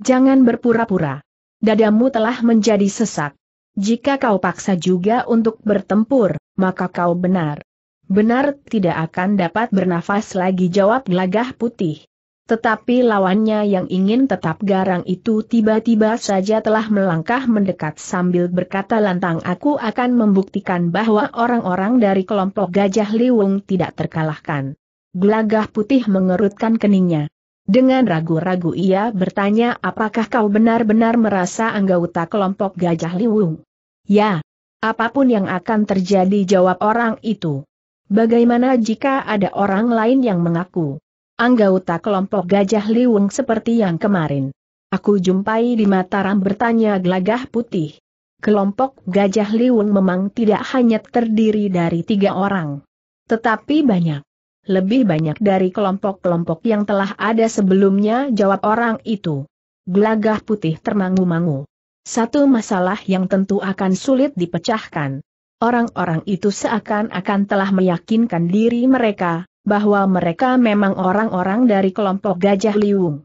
Jangan berpura-pura. Dadamu telah menjadi sesak. Jika kau paksa juga untuk bertempur, maka kau benar. Benar tidak akan dapat bernafas lagi jawab gelagah putih. Tetapi lawannya yang ingin tetap garang itu tiba-tiba saja telah melangkah mendekat sambil berkata lantang aku akan membuktikan bahwa orang-orang dari kelompok Gajah Liwung tidak terkalahkan. Gelagah putih mengerutkan keningnya. Dengan ragu-ragu ia bertanya apakah kau benar-benar merasa anggota kelompok Gajah Liwung? Ya. Apapun yang akan terjadi jawab orang itu. Bagaimana jika ada orang lain yang mengaku? anggota kelompok Gajah Liwung seperti yang kemarin. Aku jumpai di Mataram bertanya gelagah putih. Kelompok Gajah Liwung memang tidak hanya terdiri dari tiga orang. Tetapi banyak. Lebih banyak dari kelompok-kelompok yang telah ada sebelumnya jawab orang itu. Gelagah putih termangu-mangu. Satu masalah yang tentu akan sulit dipecahkan. Orang-orang itu seakan-akan telah meyakinkan diri mereka, bahwa mereka memang orang-orang dari kelompok Gajah Liung.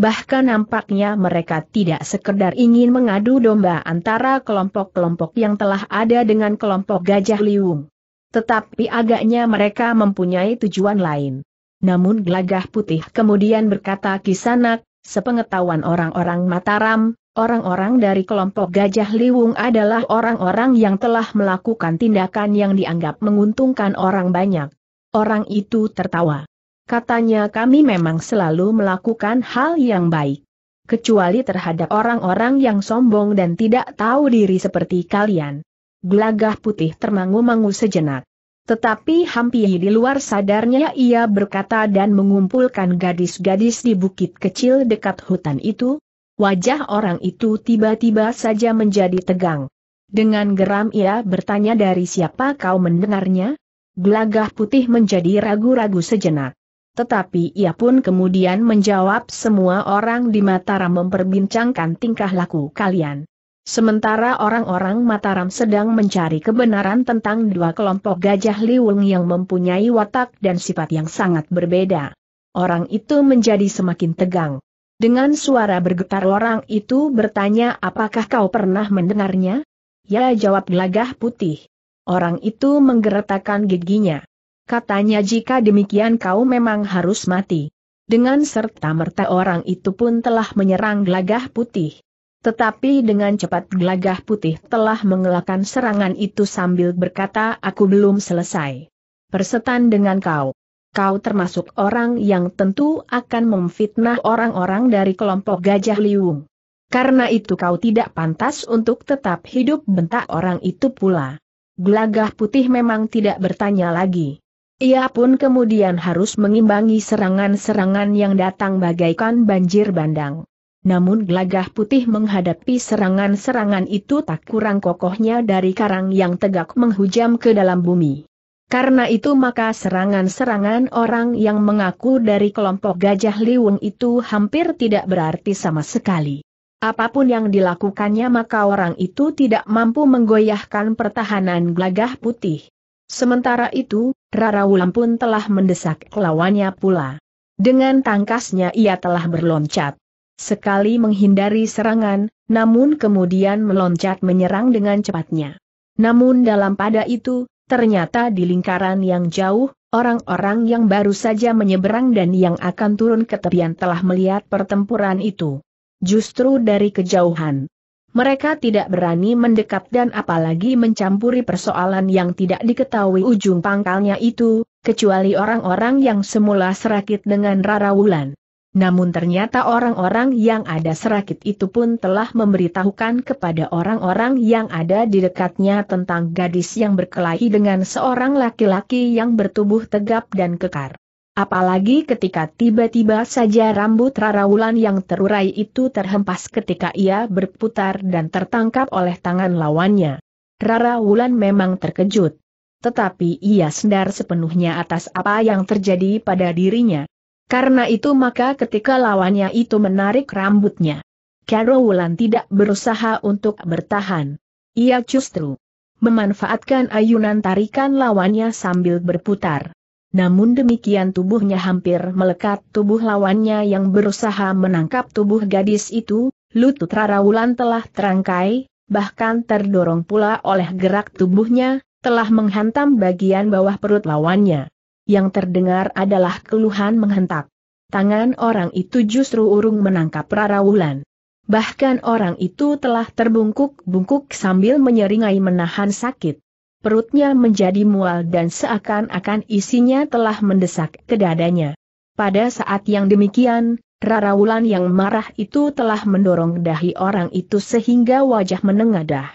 Bahkan nampaknya mereka tidak sekedar ingin mengadu domba antara kelompok-kelompok yang telah ada dengan kelompok Gajah Liung. Tetapi agaknya mereka mempunyai tujuan lain. Namun Gelagah Putih kemudian berkata Kisanak, sepengetahuan orang-orang Mataram, orang-orang dari kelompok Gajah Liwung adalah orang-orang yang telah melakukan tindakan yang dianggap menguntungkan orang banyak. Orang itu tertawa. Katanya kami memang selalu melakukan hal yang baik. Kecuali terhadap orang-orang yang sombong dan tidak tahu diri seperti kalian. Gelagah putih termangu-mangu sejenak. Tetapi hampir di luar sadarnya ia berkata dan mengumpulkan gadis-gadis di bukit kecil dekat hutan itu. Wajah orang itu tiba-tiba saja menjadi tegang. Dengan geram ia bertanya dari siapa kau mendengarnya? Gelagah putih menjadi ragu-ragu sejenak. Tetapi ia pun kemudian menjawab semua orang di Mataram memperbincangkan tingkah laku kalian. Sementara orang-orang Mataram sedang mencari kebenaran tentang dua kelompok gajah liwung yang mempunyai watak dan sifat yang sangat berbeda. Orang itu menjadi semakin tegang. Dengan suara bergetar orang itu bertanya apakah kau pernah mendengarnya? Ya jawab gelagah putih. Orang itu menggeretakkan giginya. Katanya jika demikian kau memang harus mati. Dengan serta-merta orang itu pun telah menyerang gelagah putih. Tetapi dengan cepat gelagah putih telah mengelakkan serangan itu sambil berkata aku belum selesai. Persetan dengan kau. Kau termasuk orang yang tentu akan memfitnah orang-orang dari kelompok Gajah Liung. Karena itu kau tidak pantas untuk tetap hidup bentak orang itu pula. Gelagah putih memang tidak bertanya lagi. Ia pun kemudian harus mengimbangi serangan-serangan yang datang bagaikan banjir bandang. Namun gelagah putih menghadapi serangan-serangan itu tak kurang kokohnya dari karang yang tegak menghujam ke dalam bumi. Karena itu maka serangan-serangan orang yang mengaku dari kelompok gajah liwung itu hampir tidak berarti sama sekali. Apapun yang dilakukannya maka orang itu tidak mampu menggoyahkan pertahanan gelagah putih. Sementara itu, Rara Wulan pun telah mendesak lawannya pula. Dengan tangkasnya ia telah berloncat. Sekali menghindari serangan, namun kemudian meloncat menyerang dengan cepatnya. Namun dalam pada itu, ternyata di lingkaran yang jauh, orang-orang yang baru saja menyeberang dan yang akan turun ke tepian telah melihat pertempuran itu justru dari kejauhan. Mereka tidak berani mendekat dan apalagi mencampuri persoalan yang tidak diketahui ujung pangkalnya itu, kecuali orang-orang yang semula serakit dengan Rara Wulan. Namun ternyata orang-orang yang ada serakit itu pun telah memberitahukan kepada orang-orang yang ada di dekatnya tentang gadis yang berkelahi dengan seorang laki-laki yang bertubuh tegap dan kekar. Apalagi ketika tiba-tiba saja rambut Rara Wulan yang terurai itu terhempas ketika ia berputar dan tertangkap oleh tangan lawannya. Rara Wulan memang terkejut. Tetapi ia sendar sepenuhnya atas apa yang terjadi pada dirinya. Karena itu maka ketika lawannya itu menarik rambutnya. Wulan tidak berusaha untuk bertahan. Ia justru memanfaatkan ayunan tarikan lawannya sambil berputar. Namun demikian tubuhnya hampir melekat tubuh lawannya yang berusaha menangkap tubuh gadis itu, lutut Rara Wulan telah terangkai, bahkan terdorong pula oleh gerak tubuhnya, telah menghantam bagian bawah perut lawannya. Yang terdengar adalah keluhan menghentak. Tangan orang itu justru urung menangkap Rara Wulan. Bahkan orang itu telah terbungkuk-bungkuk sambil menyeringai menahan sakit perutnya menjadi mual dan seakan-akan isinya telah mendesak ke dadanya. Pada saat yang demikian, Rara Wulan yang marah itu telah mendorong dahi orang itu sehingga wajah menengadah.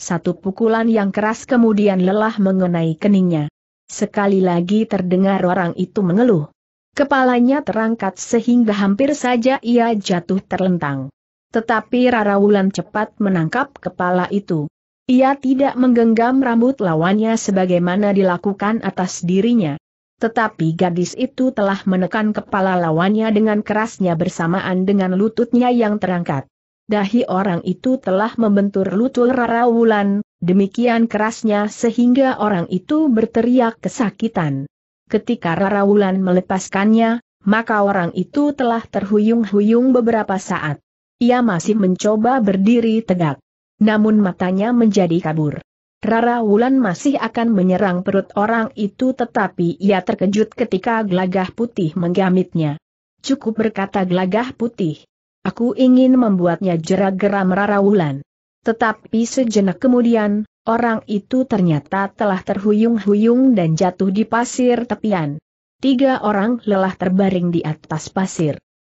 Satu pukulan yang keras kemudian lelah mengenai keningnya. Sekali lagi terdengar orang itu mengeluh. Kepalanya terangkat sehingga hampir saja ia jatuh terlentang. Tetapi Rara Wulan cepat menangkap kepala itu. Ia tidak menggenggam rambut lawannya sebagaimana dilakukan atas dirinya. Tetapi gadis itu telah menekan kepala lawannya dengan kerasnya bersamaan dengan lututnya yang terangkat. Dahi orang itu telah membentur lutut Rara Wulan, demikian kerasnya sehingga orang itu berteriak kesakitan. Ketika Rara Wulan melepaskannya, maka orang itu telah terhuyung-huyung beberapa saat. Ia masih mencoba berdiri tegak. Namun matanya menjadi kabur. Rara Wulan masih akan menyerang perut orang itu tetapi ia terkejut ketika gelagah putih menggamitnya. Cukup berkata gelagah putih. Aku ingin membuatnya jerak geram Rara Wulan. Tetapi sejenak kemudian, orang itu ternyata telah terhuyung-huyung dan jatuh di pasir tepian. Tiga orang lelah terbaring di atas pasir.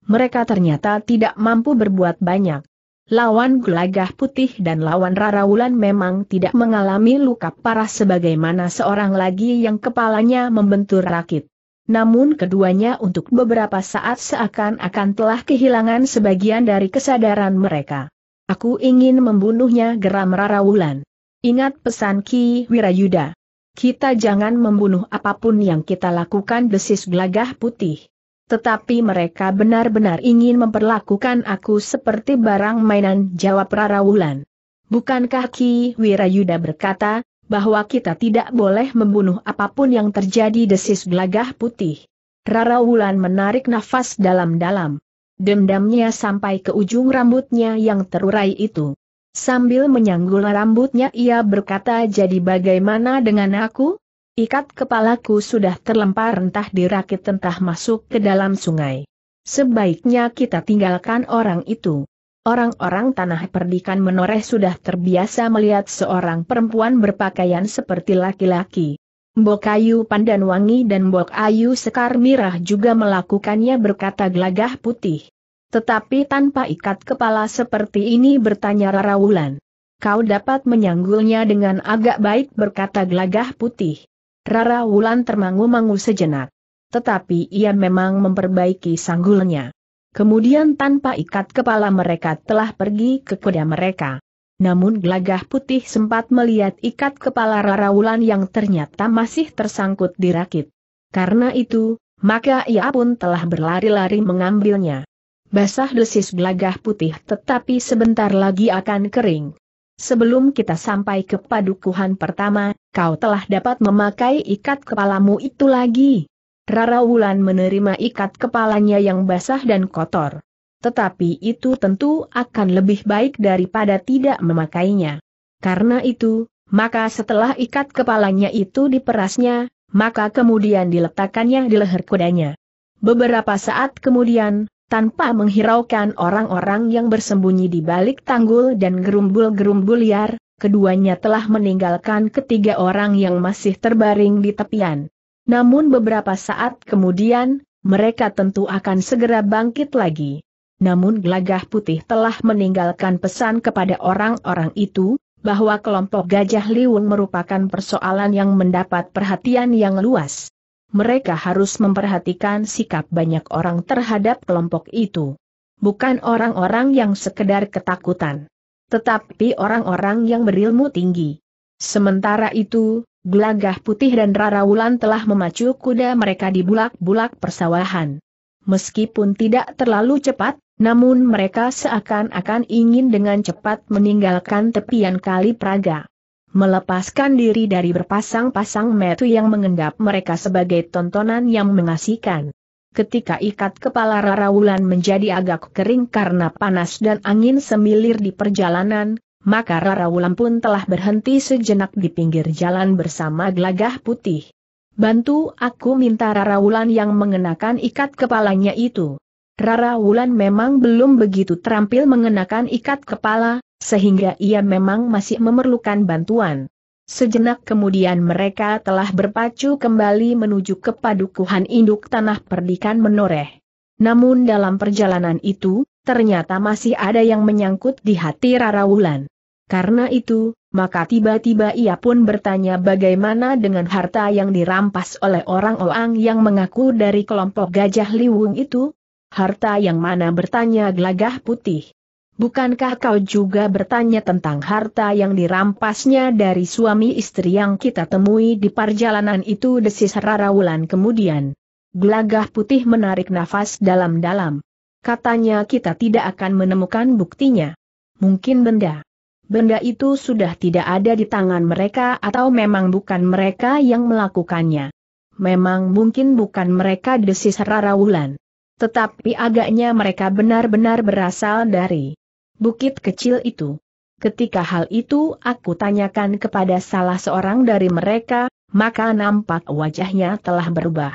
Mereka ternyata tidak mampu berbuat banyak lawan gelagah putih dan lawan Wulan memang tidak mengalami luka parah sebagaimana seorang lagi yang kepalanya membentur rakit. Namun keduanya untuk beberapa saat seakan-akan telah kehilangan sebagian dari kesadaran mereka. Aku ingin membunuhnya geram Wulan. Ingat pesan Ki Wirayuda. Kita jangan membunuh apapun yang kita lakukan desis gelagah putih. Tetapi mereka benar-benar ingin memperlakukan aku seperti barang mainan jawab Rara Wulan. Bukankah Ki Wirayuda berkata, bahwa kita tidak boleh membunuh apapun yang terjadi desis gelagah putih. Rara Wulan menarik nafas dalam-dalam. Dendamnya sampai ke ujung rambutnya yang terurai itu. Sambil menyanggul rambutnya ia berkata jadi bagaimana dengan aku? Ikat kepalaku sudah terlempar entah dirakit entah masuk ke dalam sungai. Sebaiknya kita tinggalkan orang itu. Orang-orang tanah perdikan menoreh sudah terbiasa melihat seorang perempuan berpakaian seperti laki-laki. Mbok Ayu Pandan Wangi dan Mbok Ayu Sekar Mirah juga melakukannya berkata gelagah putih. Tetapi tanpa ikat kepala seperti ini bertanya Rara Wulan. Kau dapat menyanggulnya dengan agak baik berkata gelagah putih. Rara Wulan termangu-mangu sejenak. Tetapi ia memang memperbaiki sanggulnya. Kemudian tanpa ikat kepala mereka telah pergi ke kuda mereka. Namun Glagah putih sempat melihat ikat kepala Rara Wulan yang ternyata masih tersangkut di rakit. Karena itu, maka ia pun telah berlari-lari mengambilnya. Basah desis Glagah putih tetapi sebentar lagi akan kering. Sebelum kita sampai ke padukuhan pertama, kau telah dapat memakai ikat kepalamu itu lagi. Rara Wulan menerima ikat kepalanya yang basah dan kotor. Tetapi itu tentu akan lebih baik daripada tidak memakainya. Karena itu, maka setelah ikat kepalanya itu diperasnya, maka kemudian diletakkannya di leher kudanya. Beberapa saat kemudian, tanpa menghiraukan orang-orang yang bersembunyi di balik tanggul dan gerumbul-gerumbul liar, keduanya telah meninggalkan ketiga orang yang masih terbaring di tepian. Namun beberapa saat kemudian, mereka tentu akan segera bangkit lagi. Namun gelagah putih telah meninggalkan pesan kepada orang-orang itu, bahwa kelompok gajah liung merupakan persoalan yang mendapat perhatian yang luas mereka harus memperhatikan sikap banyak orang terhadap kelompok itu. Bukan orang-orang yang sekedar ketakutan. Tetapi orang-orang yang berilmu tinggi. Sementara itu, Gelagah Putih dan Rarawulan telah memacu kuda mereka di bulak-bulak persawahan. Meskipun tidak terlalu cepat, namun mereka seakan-akan ingin dengan cepat meninggalkan tepian kali Praga melepaskan diri dari berpasang-pasang metu yang mengendap mereka sebagai tontonan yang mengasihkan. Ketika ikat kepala Rarawulan menjadi agak kering karena panas dan angin semilir di perjalanan, maka Rarawulan pun telah berhenti sejenak di pinggir jalan bersama gelagah putih. Bantu aku minta Rarawulan yang mengenakan ikat kepalanya itu. Rara Wulan memang belum begitu terampil mengenakan ikat kepala, sehingga ia memang masih memerlukan bantuan. Sejenak kemudian mereka telah berpacu kembali menuju ke padukuhan induk tanah perdikan menoreh. Namun dalam perjalanan itu, ternyata masih ada yang menyangkut di hati Rara Wulan. Karena itu, maka tiba-tiba ia pun bertanya bagaimana dengan harta yang dirampas oleh orang-orang yang mengaku dari kelompok gajah liwung itu, Harta yang mana bertanya gelagah putih. Bukankah kau juga bertanya tentang harta yang dirampasnya dari suami istri yang kita temui di perjalanan itu desis Rarawulan kemudian? Gelagah putih menarik nafas dalam-dalam. Katanya kita tidak akan menemukan buktinya. Mungkin benda. Benda itu sudah tidak ada di tangan mereka atau memang bukan mereka yang melakukannya. Memang mungkin bukan mereka desis Rarawulan. Tetapi agaknya mereka benar-benar berasal dari bukit kecil itu. Ketika hal itu aku tanyakan kepada salah seorang dari mereka, maka nampak wajahnya telah berubah.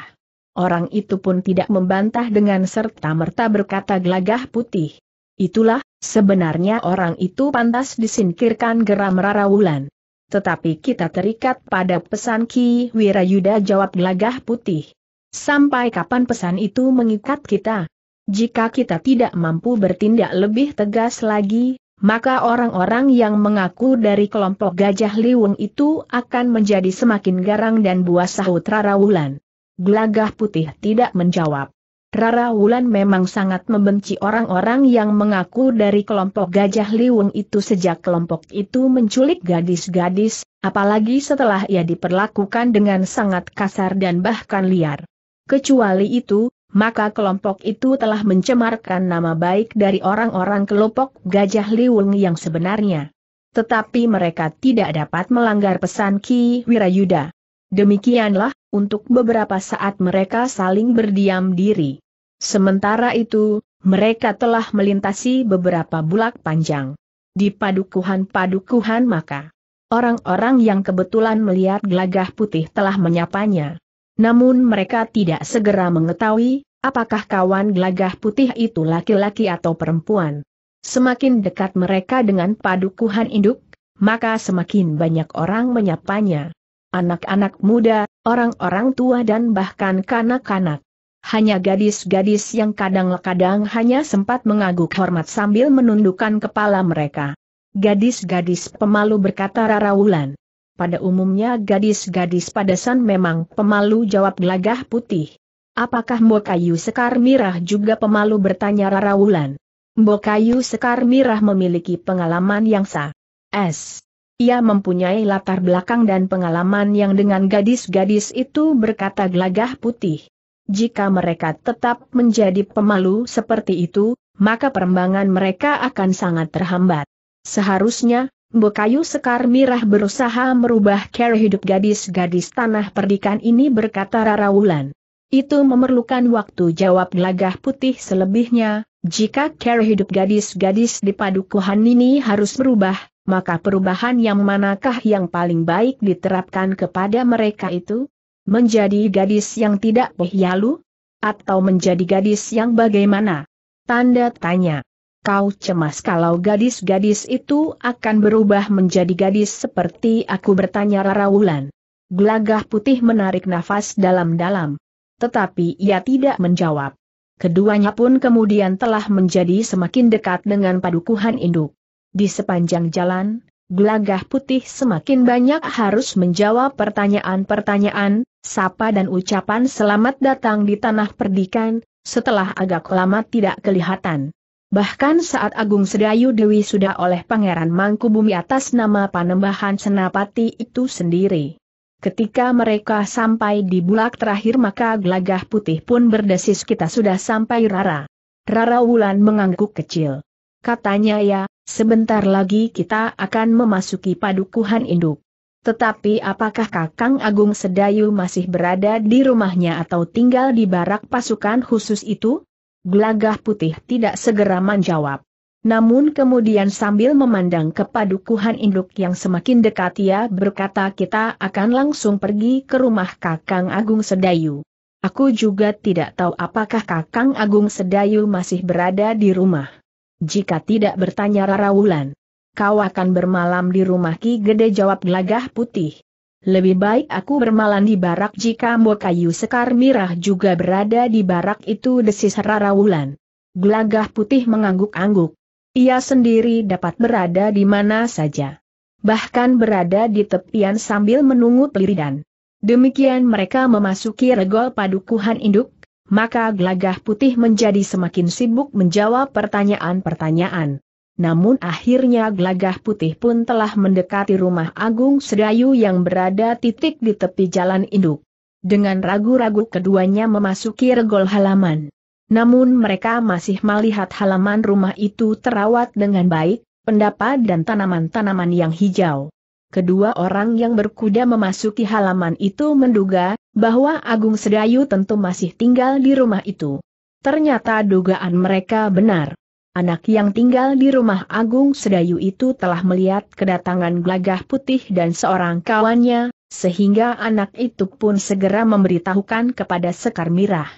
Orang itu pun tidak membantah dengan serta-merta berkata gelagah putih. Itulah, sebenarnya orang itu pantas disingkirkan geram Rara Wulan. Tetapi kita terikat pada pesan Ki Wirayuda jawab gelagah putih. Sampai kapan pesan itu mengikat kita? Jika kita tidak mampu bertindak lebih tegas lagi, maka orang-orang yang mengaku dari kelompok Gajah Liwung itu akan menjadi semakin garang dan buas sahut Rara Wulan. Gelagah putih tidak menjawab. Rara Wulan memang sangat membenci orang-orang yang mengaku dari kelompok Gajah Liwung itu sejak kelompok itu menculik gadis-gadis, apalagi setelah ia diperlakukan dengan sangat kasar dan bahkan liar. Kecuali itu, maka kelompok itu telah mencemarkan nama baik dari orang-orang kelompok Gajah Liwung yang sebenarnya. Tetapi mereka tidak dapat melanggar pesan Ki Wirayuda. Demikianlah, untuk beberapa saat mereka saling berdiam diri. Sementara itu, mereka telah melintasi beberapa bulak panjang. Di padukuhan-padukuhan maka, orang-orang yang kebetulan melihat gelagah putih telah menyapanya. Namun mereka tidak segera mengetahui, apakah kawan gelagah putih itu laki-laki atau perempuan. Semakin dekat mereka dengan padukuhan induk, maka semakin banyak orang menyapanya. Anak-anak muda, orang-orang tua dan bahkan kanak-kanak. Hanya gadis-gadis yang kadang-kadang hanya sempat mengaguk hormat sambil menundukkan kepala mereka. Gadis-gadis pemalu berkata Rara Wulan pada umumnya gadis-gadis padasan memang pemalu jawab gelagah putih. Apakah Mbokayu Sekar Mirah juga pemalu bertanya Rara Wulan? Mbokayu Sekar Mirah memiliki pengalaman yang sah. S. Ia mempunyai latar belakang dan pengalaman yang dengan gadis-gadis itu berkata gelagah putih. Jika mereka tetap menjadi pemalu seperti itu, maka perembangan mereka akan sangat terhambat. Seharusnya, Bokayu Sekar Mirah berusaha merubah cara hidup gadis-gadis tanah perdikan ini berkata Rara Wulan. Itu memerlukan waktu jawab gelagah putih selebihnya, jika cara hidup gadis-gadis di padukuhan ini harus berubah, maka perubahan yang manakah yang paling baik diterapkan kepada mereka itu? Menjadi gadis yang tidak behyalu? Atau menjadi gadis yang bagaimana? Tanda tanya kau cemas kalau gadis-gadis itu akan berubah menjadi gadis seperti aku bertanya Rara Wulan. Gelagah putih menarik nafas dalam-dalam. Tetapi ia tidak menjawab. Keduanya pun kemudian telah menjadi semakin dekat dengan padukuhan induk. Di sepanjang jalan, gelagah putih semakin banyak harus menjawab pertanyaan-pertanyaan, sapa dan ucapan selamat datang di tanah perdikan, setelah agak lama tidak kelihatan. Bahkan saat Agung Sedayu Dewi sudah oleh Pangeran Mangkubumi atas nama Panembahan Senapati itu sendiri. Ketika mereka sampai di bulak terakhir maka gelagah putih pun berdesis kita sudah sampai Rara. Rara Wulan mengangguk kecil. Katanya ya, sebentar lagi kita akan memasuki padukuhan induk. Tetapi apakah Kakang Agung Sedayu masih berada di rumahnya atau tinggal di barak pasukan khusus itu? Gelagah putih tidak segera menjawab. Namun kemudian sambil memandang ke padukuhan induk yang semakin dekat ia berkata kita akan langsung pergi ke rumah Kakang Agung Sedayu. Aku juga tidak tahu apakah Kakang Agung Sedayu masih berada di rumah. Jika tidak bertanya Rara Wulan, kau akan bermalam di rumah Ki Gede jawab gelagah putih. Lebih baik aku bermalam di barak jika Mbokayu Sekar Mirah juga berada di barak itu desis Rarawulan. Glagah putih mengangguk-angguk. Ia sendiri dapat berada di mana saja. Bahkan berada di tepian sambil menunggu peliridan. Demikian mereka memasuki regol padukuhan induk, maka Glagah putih menjadi semakin sibuk menjawab pertanyaan-pertanyaan namun akhirnya gelagah putih pun telah mendekati rumah Agung Sedayu yang berada titik di tepi jalan induk. Dengan ragu-ragu keduanya memasuki regol halaman. Namun mereka masih melihat halaman rumah itu terawat dengan baik, pendapat dan tanaman-tanaman yang hijau. Kedua orang yang berkuda memasuki halaman itu menduga bahwa Agung Sedayu tentu masih tinggal di rumah itu. Ternyata dugaan mereka benar. Anak yang tinggal di rumah Agung Sedayu itu telah melihat kedatangan Glagah putih dan seorang kawannya, sehingga anak itu pun segera memberitahukan kepada Sekar Mirah.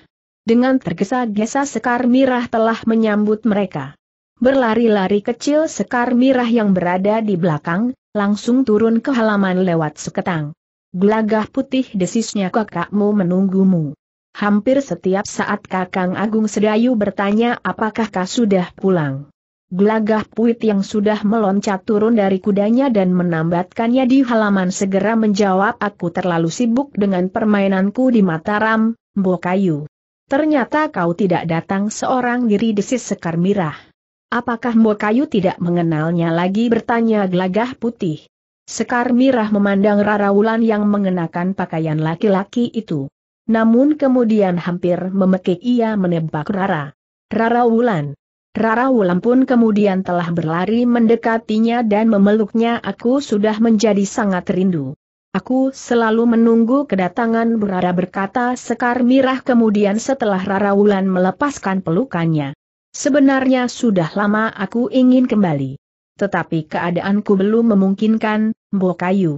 Dengan tergesa-gesa Sekar Mirah telah menyambut mereka. Berlari-lari kecil Sekar Mirah yang berada di belakang, langsung turun ke halaman lewat seketang. Glagah putih desisnya kakakmu menunggumu. Hampir setiap saat Kakang Agung Sedayu bertanya apakah kau sudah pulang. Gelagah Puit yang sudah meloncat turun dari kudanya dan menambatkannya di halaman segera menjawab aku terlalu sibuk dengan permainanku di Mataram, Bokayu. Ternyata kau tidak datang seorang diri desis sekar mirah. Apakah Mbokayu tidak mengenalnya lagi bertanya gelagah putih. Sekar mirah memandang Rara Wulan yang mengenakan pakaian laki-laki itu. Namun kemudian hampir memekik ia menembak Rara. Rara Wulan. Rara Wulan pun kemudian telah berlari mendekatinya dan memeluknya aku sudah menjadi sangat rindu. Aku selalu menunggu kedatangan Rara berkata Sekar Mirah kemudian setelah Rara Wulan melepaskan pelukannya. Sebenarnya sudah lama aku ingin kembali. Tetapi keadaanku belum memungkinkan, Mbo Kayu.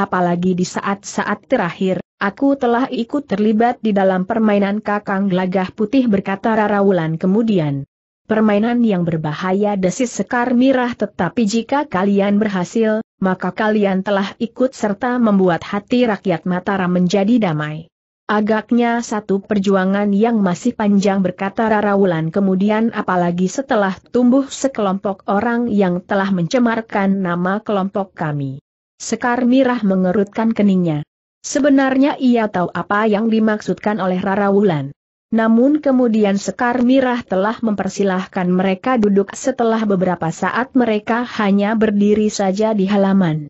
Apalagi di saat-saat terakhir, Aku telah ikut terlibat di dalam permainan kakang gelagah putih berkata Rarawulan kemudian. Permainan yang berbahaya desis sekar mirah tetapi jika kalian berhasil, maka kalian telah ikut serta membuat hati rakyat Mataram menjadi damai. Agaknya satu perjuangan yang masih panjang berkata Rarawulan kemudian apalagi setelah tumbuh sekelompok orang yang telah mencemarkan nama kelompok kami. Sekar Mirah mengerutkan keningnya. Sebenarnya ia tahu apa yang dimaksudkan oleh Rara Wulan. Namun kemudian Sekar Mirah telah mempersilahkan mereka duduk setelah beberapa saat mereka hanya berdiri saja di halaman.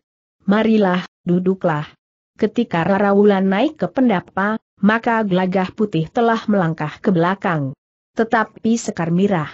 Marilah, duduklah. Ketika Rara Wulan naik ke pendapa, maka gelagah putih telah melangkah ke belakang. Tetapi Sekar Mirah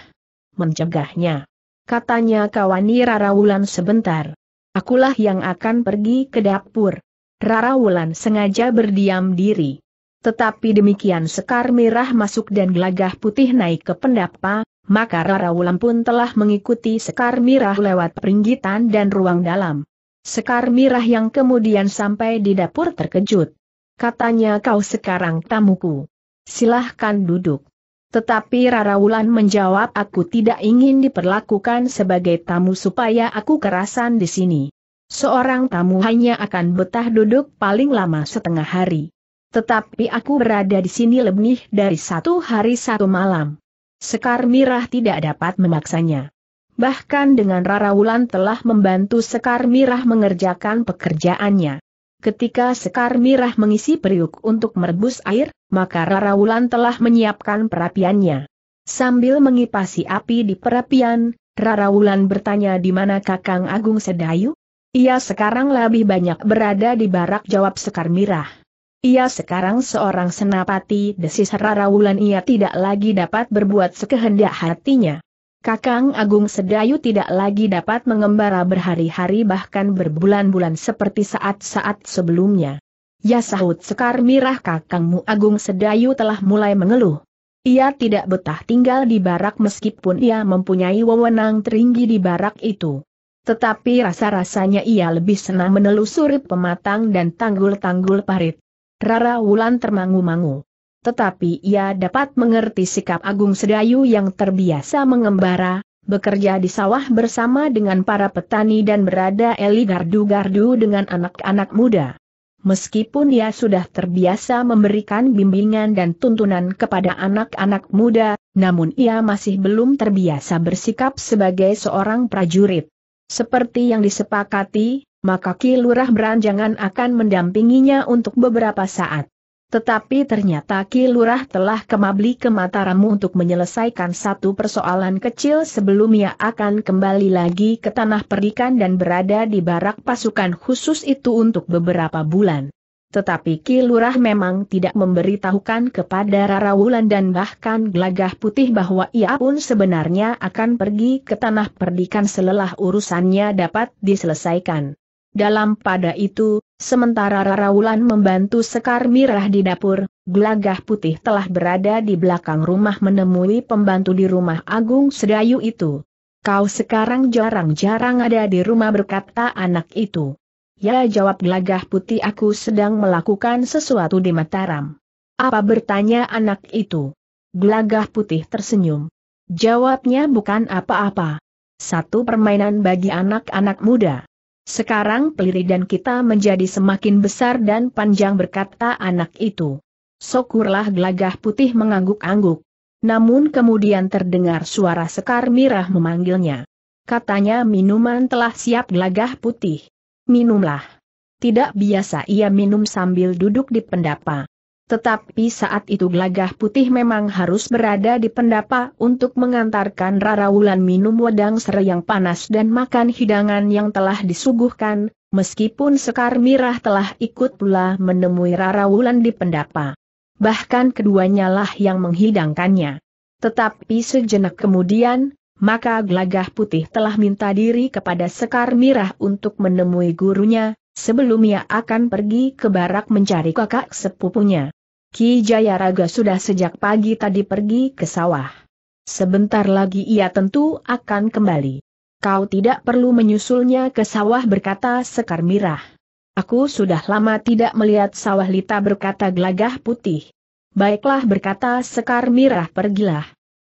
mencegahnya. Katanya kawani Rara Wulan sebentar. Akulah yang akan pergi ke dapur. Rara Wulan sengaja berdiam diri. Tetapi demikian sekar merah masuk dan gelagah putih naik ke pendapa, maka Rara Wulan pun telah mengikuti sekar merah lewat peringgitan dan ruang dalam. Sekar merah yang kemudian sampai di dapur terkejut. Katanya kau sekarang tamuku. Silahkan duduk. Tetapi Rara Wulan menjawab aku tidak ingin diperlakukan sebagai tamu supaya aku kerasan di sini. Seorang tamu hanya akan betah duduk paling lama setengah hari. Tetapi aku berada di sini lebih dari satu hari satu malam. Sekar Mirah tidak dapat memaksanya. Bahkan dengan Rara Wulan telah membantu Sekar Mirah mengerjakan pekerjaannya. Ketika Sekar Mirah mengisi periuk untuk merebus air, maka Rara Wulan telah menyiapkan perapiannya. Sambil mengipasi api di perapian, Rara Wulan bertanya di mana Kakang Agung Sedayu? Ia sekarang lebih banyak berada di barak jawab Sekar Mirah. Ia sekarang seorang senapati desis Rarawulan ia tidak lagi dapat berbuat sekehendak hatinya. Kakang Agung Sedayu tidak lagi dapat mengembara berhari-hari bahkan berbulan-bulan seperti saat-saat sebelumnya. Ya sahut Sekar Mirah kakangmu Agung Sedayu telah mulai mengeluh. Ia tidak betah tinggal di barak meskipun ia mempunyai wewenang tinggi di barak itu. Tetapi rasa-rasanya ia lebih senang menelusuri pematang dan tanggul-tanggul parit. Rara Wulan termangu-mangu. Tetapi ia dapat mengerti sikap Agung Sedayu yang terbiasa mengembara, bekerja di sawah bersama dengan para petani dan berada eli gardu-gardu dengan anak-anak muda. Meskipun ia sudah terbiasa memberikan bimbingan dan tuntunan kepada anak-anak muda, namun ia masih belum terbiasa bersikap sebagai seorang prajurit. Seperti yang disepakati, maka kilurah Lurah Beranjangan akan mendampinginya untuk beberapa saat. Tetapi ternyata kilurah telah kemabli ke Mataramu untuk menyelesaikan satu persoalan kecil sebelum ia akan kembali lagi ke tanah perdikan dan berada di barak pasukan khusus itu untuk beberapa bulan. Tetapi Kilurah memang tidak memberitahukan kepada Rara Wulan dan bahkan Glagah Putih bahwa ia pun sebenarnya akan pergi ke tanah perdikan selelah urusannya dapat diselesaikan. Dalam pada itu, sementara Rara Wulan membantu Sekar Mirah di dapur, Glagah Putih telah berada di belakang rumah menemui pembantu di rumah Agung Sedayu itu. Kau sekarang jarang-jarang ada di rumah berkata anak itu. Ya jawab gelagah putih aku sedang melakukan sesuatu di Mataram. Apa bertanya anak itu? Gelagah putih tersenyum. Jawabnya bukan apa-apa. Satu permainan bagi anak-anak muda. Sekarang peliridan kita menjadi semakin besar dan panjang berkata anak itu. Sokurlah gelagah putih mengangguk-angguk. Namun kemudian terdengar suara Sekar Mirah memanggilnya. Katanya minuman telah siap gelagah putih minumlah. Tidak biasa ia minum sambil duduk di pendapa. Tetapi saat itu gelagah putih memang harus berada di pendapa untuk mengantarkan Rara Wulan minum wedang yang panas dan makan hidangan yang telah disuguhkan, meskipun Sekar Mirah telah ikut pula menemui Rara Wulan di pendapa. Bahkan keduanya lah yang menghidangkannya. Tetapi sejenak kemudian, maka Glagah Putih telah minta diri kepada Sekar Mirah untuk menemui gurunya, sebelum ia akan pergi ke barak mencari kakak sepupunya. Ki Jayaraga sudah sejak pagi tadi pergi ke sawah. Sebentar lagi ia tentu akan kembali. Kau tidak perlu menyusulnya ke sawah berkata Sekar Mirah. Aku sudah lama tidak melihat sawah Lita berkata Glagah Putih. Baiklah berkata Sekar Mirah pergilah.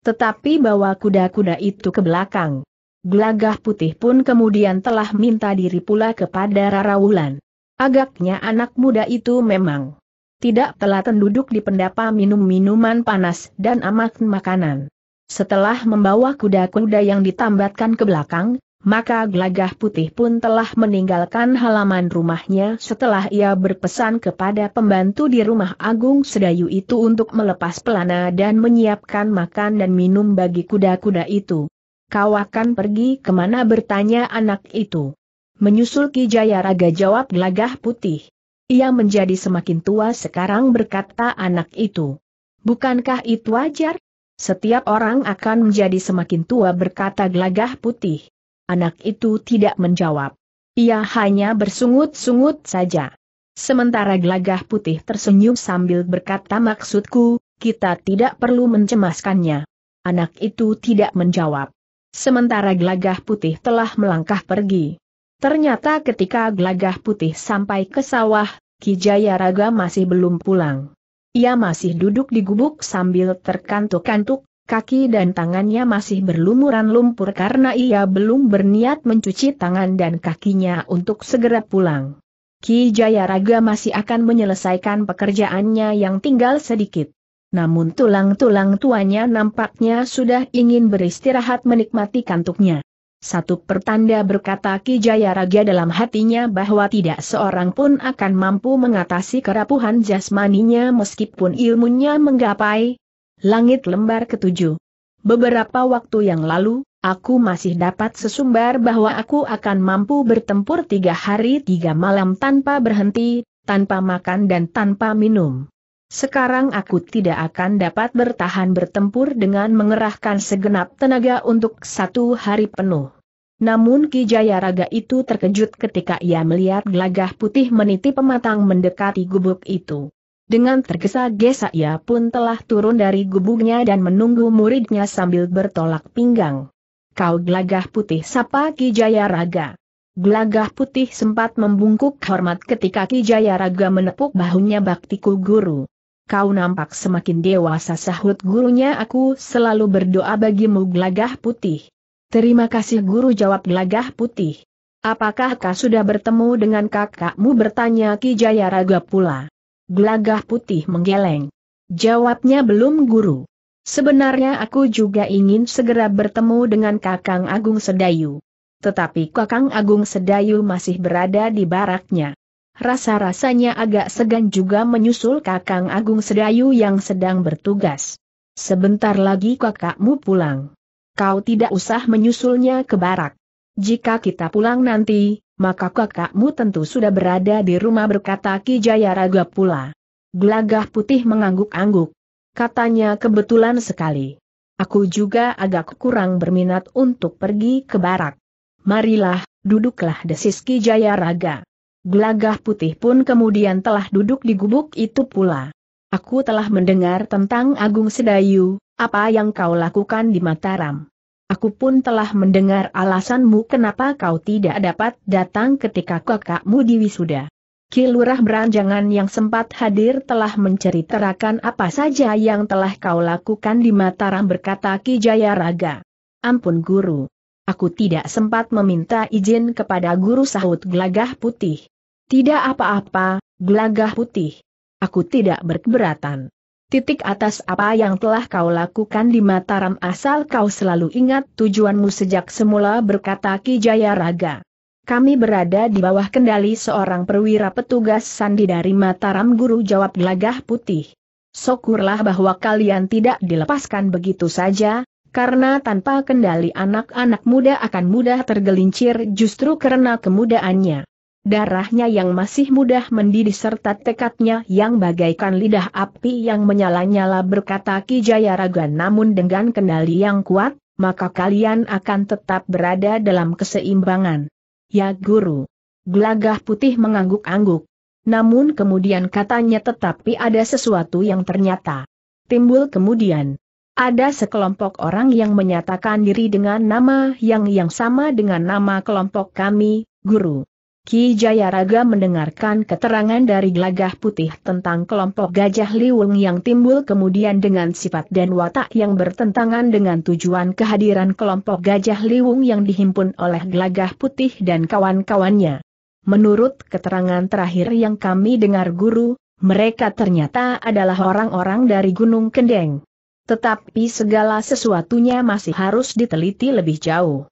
Tetapi bawa kuda-kuda itu ke belakang. Gelagah putih pun kemudian telah minta diri pula kepada Rara Wulan. Agaknya anak muda itu memang tidak telah duduk di pendapa minum-minuman panas dan amat makanan. Setelah membawa kuda-kuda yang ditambatkan ke belakang, maka Glagah putih pun telah meninggalkan halaman rumahnya setelah ia berpesan kepada pembantu di rumah Agung Sedayu itu untuk melepas pelana dan menyiapkan makan dan minum bagi kuda-kuda itu. Kau akan pergi kemana bertanya anak itu. Menyusul Ki Jaya Raga jawab Glagah putih. Ia menjadi semakin tua sekarang berkata anak itu. Bukankah itu wajar? Setiap orang akan menjadi semakin tua berkata Glagah putih. Anak itu tidak menjawab. Ia hanya bersungut-sungut saja. Sementara gelagah putih tersenyum sambil berkata maksudku, kita tidak perlu mencemaskannya. Anak itu tidak menjawab. Sementara gelagah putih telah melangkah pergi. Ternyata ketika gelagah putih sampai ke sawah, Kijaya Raga masih belum pulang. Ia masih duduk di gubuk sambil terkantuk-kantuk, kaki dan tangannya masih berlumuran lumpur karena ia belum berniat mencuci tangan dan kakinya untuk segera pulang. Ki Jayaraga masih akan menyelesaikan pekerjaannya yang tinggal sedikit. Namun tulang-tulang tuanya nampaknya sudah ingin beristirahat menikmati kantuknya. Satu pertanda berkata Ki Jayaraga dalam hatinya bahwa tidak seorang pun akan mampu mengatasi kerapuhan jasmaninya meskipun ilmunya menggapai, langit lembar ketujuh. Beberapa waktu yang lalu, aku masih dapat sesumbar bahwa aku akan mampu bertempur tiga hari tiga malam tanpa berhenti, tanpa makan dan tanpa minum. Sekarang aku tidak akan dapat bertahan bertempur dengan mengerahkan segenap tenaga untuk satu hari penuh. Namun Ki Jayaraga itu terkejut ketika ia melihat gelagah putih meniti pematang mendekati gubuk itu. Dengan tergesa-gesa ia pun telah turun dari gubuknya dan menunggu muridnya sambil bertolak pinggang. Kau gelagah putih sapa Ki Jayaraga. Gelagah putih sempat membungkuk hormat ketika Ki Jayaraga menepuk bahunya baktiku guru. Kau nampak semakin dewasa sahut gurunya aku selalu berdoa bagimu gelagah putih. Terima kasih guru jawab gelagah putih. Apakah kau sudah bertemu dengan kakakmu bertanya Ki Jayaraga pula. Gelagah putih menggeleng. Jawabnya belum guru. Sebenarnya aku juga ingin segera bertemu dengan Kakang Agung Sedayu. Tetapi Kakang Agung Sedayu masih berada di baraknya. Rasa-rasanya agak segan juga menyusul Kakang Agung Sedayu yang sedang bertugas. Sebentar lagi kakakmu pulang. Kau tidak usah menyusulnya ke barak. Jika kita pulang nanti, maka kakakmu tentu sudah berada di rumah berkata Ki Jayaraga pula. Gelagah putih mengangguk-angguk. Katanya kebetulan sekali. Aku juga agak kurang berminat untuk pergi ke barak. Marilah, duduklah desis Ki Jayaraga. Gelagah putih pun kemudian telah duduk di gubuk itu pula. Aku telah mendengar tentang Agung Sedayu, apa yang kau lakukan di Mataram. Aku pun telah mendengar alasanmu kenapa kau tidak dapat datang ketika kakakmu diwisuda. Kilurah Beranjangan yang sempat hadir telah menceritakan apa saja yang telah kau lakukan di Mataram berkata Ki Jayaraga. Ampun guru. Aku tidak sempat meminta izin kepada guru sahut gelagah putih. Tidak apa-apa, gelagah putih. Aku tidak berkeberatan titik atas apa yang telah kau lakukan di Mataram asal kau selalu ingat tujuanmu sejak semula berkata Ki Jaya Raga. Kami berada di bawah kendali seorang perwira petugas sandi dari Mataram Guru jawab gelagah putih. Syukurlah bahwa kalian tidak dilepaskan begitu saja, karena tanpa kendali anak-anak muda akan mudah tergelincir justru karena kemudaannya darahnya yang masih mudah mendidih serta tekadnya yang bagaikan lidah api yang menyala-nyala berkata Ki Jayaraga namun dengan kendali yang kuat, maka kalian akan tetap berada dalam keseimbangan. Ya guru. Gelagah putih mengangguk-angguk. Namun kemudian katanya tetapi ada sesuatu yang ternyata. Timbul kemudian. Ada sekelompok orang yang menyatakan diri dengan nama yang yang sama dengan nama kelompok kami, guru. Ki Jayaraga mendengarkan keterangan dari gelagah putih tentang kelompok gajah liwung yang timbul kemudian dengan sifat dan watak yang bertentangan dengan tujuan kehadiran kelompok gajah liwung yang dihimpun oleh gelagah putih dan kawan-kawannya. Menurut keterangan terakhir yang kami dengar guru, mereka ternyata adalah orang-orang dari Gunung Kendeng. Tetapi segala sesuatunya masih harus diteliti lebih jauh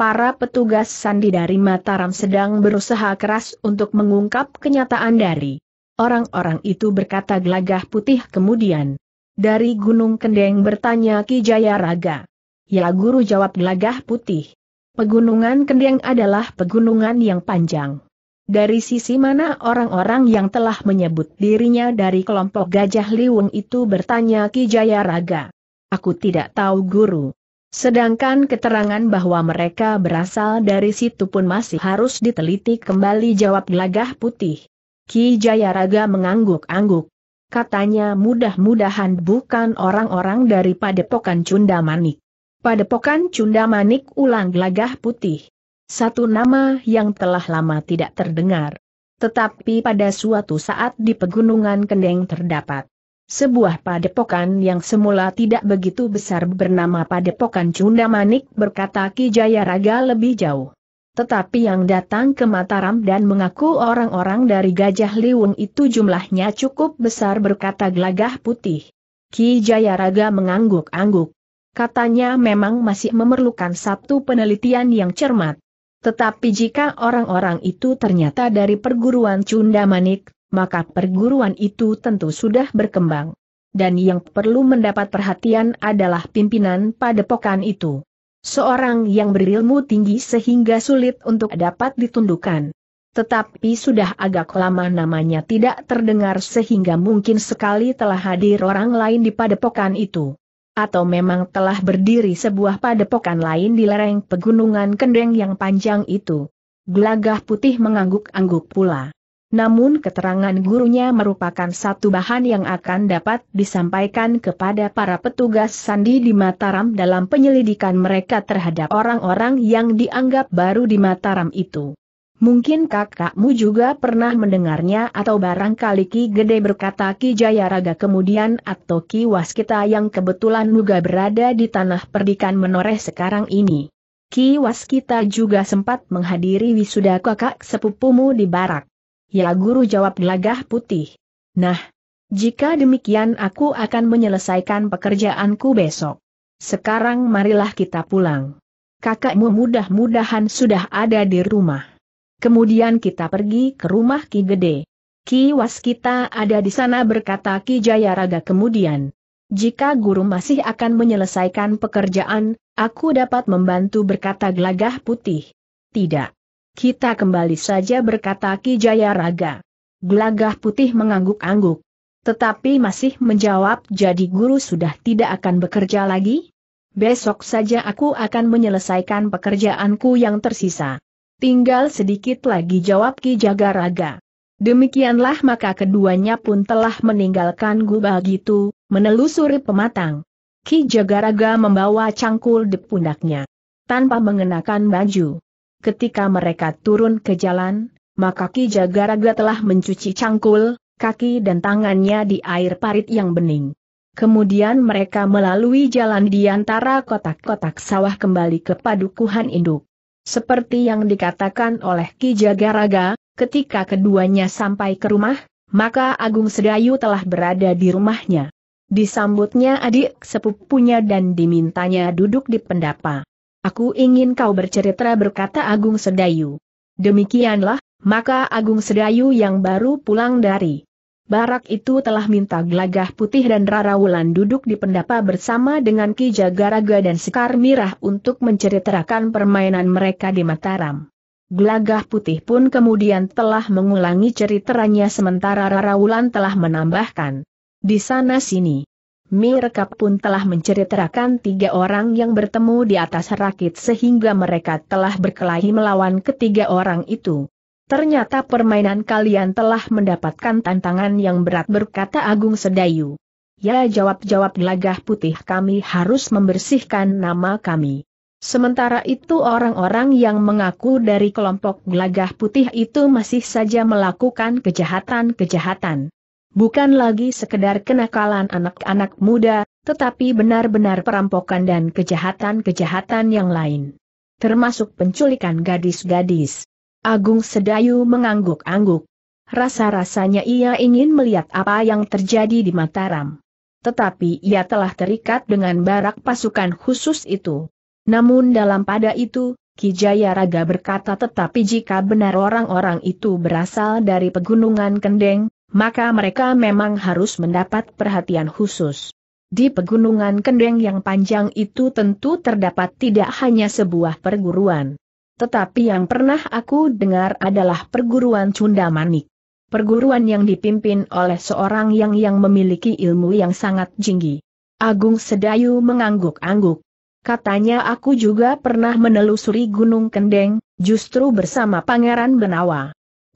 para petugas sandi dari Mataram sedang berusaha keras untuk mengungkap kenyataan dari orang-orang itu berkata gelagah putih kemudian. Dari Gunung Kendeng bertanya Ki Raga Ya guru jawab gelagah putih. Pegunungan Kendeng adalah pegunungan yang panjang. Dari sisi mana orang-orang yang telah menyebut dirinya dari kelompok Gajah Liwung itu bertanya Ki Raga Aku tidak tahu guru. Sedangkan keterangan bahwa mereka berasal dari situ pun masih harus diteliti kembali jawab gelagah putih. Ki Jayaraga mengangguk-angguk. Katanya mudah-mudahan bukan orang-orang dari Padepokan Cunda Manik. Padepokan Cunda Manik, ulang gelagah putih. Satu nama yang telah lama tidak terdengar. Tetapi pada suatu saat di Pegunungan Kendeng terdapat sebuah padepokan yang semula tidak begitu besar bernama Padepokan Cunda Manik berkata Ki Jayaraga lebih jauh. Tetapi yang datang ke Mataram dan mengaku orang-orang dari Gajah Liwung itu jumlahnya cukup besar berkata Gelagah Putih. Ki Jayaraga mengangguk-angguk. Katanya memang masih memerlukan satu penelitian yang cermat. Tetapi jika orang-orang itu ternyata dari perguruan Cunda Manik maka perguruan itu tentu sudah berkembang. Dan yang perlu mendapat perhatian adalah pimpinan padepokan itu. Seorang yang berilmu tinggi sehingga sulit untuk dapat ditundukkan. Tetapi sudah agak lama namanya tidak terdengar sehingga mungkin sekali telah hadir orang lain di padepokan itu. Atau memang telah berdiri sebuah padepokan lain di lereng pegunungan kendeng yang panjang itu. Gelagah putih mengangguk-angguk pula. Namun keterangan gurunya merupakan satu bahan yang akan dapat disampaikan kepada para petugas sandi di Mataram dalam penyelidikan mereka terhadap orang-orang yang dianggap baru di Mataram itu. Mungkin kakakmu juga pernah mendengarnya atau barangkali Ki Gede berkata Ki Jayaraga kemudian atau Ki Waskita yang kebetulan juga berada di tanah perdikan menoreh sekarang ini. Ki Waskita juga sempat menghadiri wisuda kakak sepupumu di barak. Ya guru jawab gelagah putih. Nah, jika demikian aku akan menyelesaikan pekerjaanku besok. Sekarang marilah kita pulang. Kakakmu mudah-mudahan sudah ada di rumah. Kemudian kita pergi ke rumah Ki Gede. Ki Waskita ada di sana berkata Ki Jayaraga kemudian. Jika guru masih akan menyelesaikan pekerjaan, aku dapat membantu berkata gelagah putih. Tidak. Kita kembali saja berkata Ki Jaya Raga. Gelagah putih mengangguk-angguk. Tetapi masih menjawab jadi guru sudah tidak akan bekerja lagi? Besok saja aku akan menyelesaikan pekerjaanku yang tersisa. Tinggal sedikit lagi jawab Ki Jaga Raga. Demikianlah maka keduanya pun telah meninggalkan gubah gitu, menelusuri pematang. Ki Jagaraga membawa cangkul di pundaknya. Tanpa mengenakan baju ketika mereka turun ke jalan, maka Ki Jagaraga telah mencuci cangkul, kaki dan tangannya di air parit yang bening. Kemudian mereka melalui jalan di antara kotak-kotak sawah kembali ke padukuhan induk. Seperti yang dikatakan oleh Ki Jagaraga, ketika keduanya sampai ke rumah, maka Agung Sedayu telah berada di rumahnya. Disambutnya adik sepupunya dan dimintanya duduk di pendapa. Aku ingin kau bercerita berkata Agung Sedayu. Demikianlah, maka Agung Sedayu yang baru pulang dari Barak itu telah minta Glagah Putih dan Rara Wulan duduk di pendapa bersama dengan Ki Jagaraga dan Sekar Mirah untuk menceritakan permainan mereka di Mataram. Glagah Putih pun kemudian telah mengulangi ceritanya sementara Rara Wulan telah menambahkan. Di sana sini, Mirka pun telah menceritakan tiga orang yang bertemu di atas rakit sehingga mereka telah berkelahi melawan ketiga orang itu. Ternyata permainan kalian telah mendapatkan tantangan yang berat berkata Agung Sedayu. Ya jawab-jawab gelagah putih kami harus membersihkan nama kami. Sementara itu orang-orang yang mengaku dari kelompok gelagah putih itu masih saja melakukan kejahatan-kejahatan bukan lagi sekedar kenakalan anak-anak muda, tetapi benar-benar perampokan dan kejahatan-kejahatan yang lain. Termasuk penculikan gadis-gadis. Agung Sedayu mengangguk-angguk. Rasa-rasanya ia ingin melihat apa yang terjadi di Mataram. Tetapi ia telah terikat dengan barak pasukan khusus itu. Namun dalam pada itu, Kijaya Raga berkata tetapi jika benar orang-orang itu berasal dari pegunungan Kendeng, maka mereka memang harus mendapat perhatian khusus. Di pegunungan Kendeng yang panjang itu tentu terdapat tidak hanya sebuah perguruan. Tetapi yang pernah aku dengar adalah perguruan Cunda Manik, Perguruan yang dipimpin oleh seorang yang yang memiliki ilmu yang sangat jinggi. Agung Sedayu mengangguk-angguk. Katanya aku juga pernah menelusuri Gunung Kendeng, justru bersama Pangeran Benawa.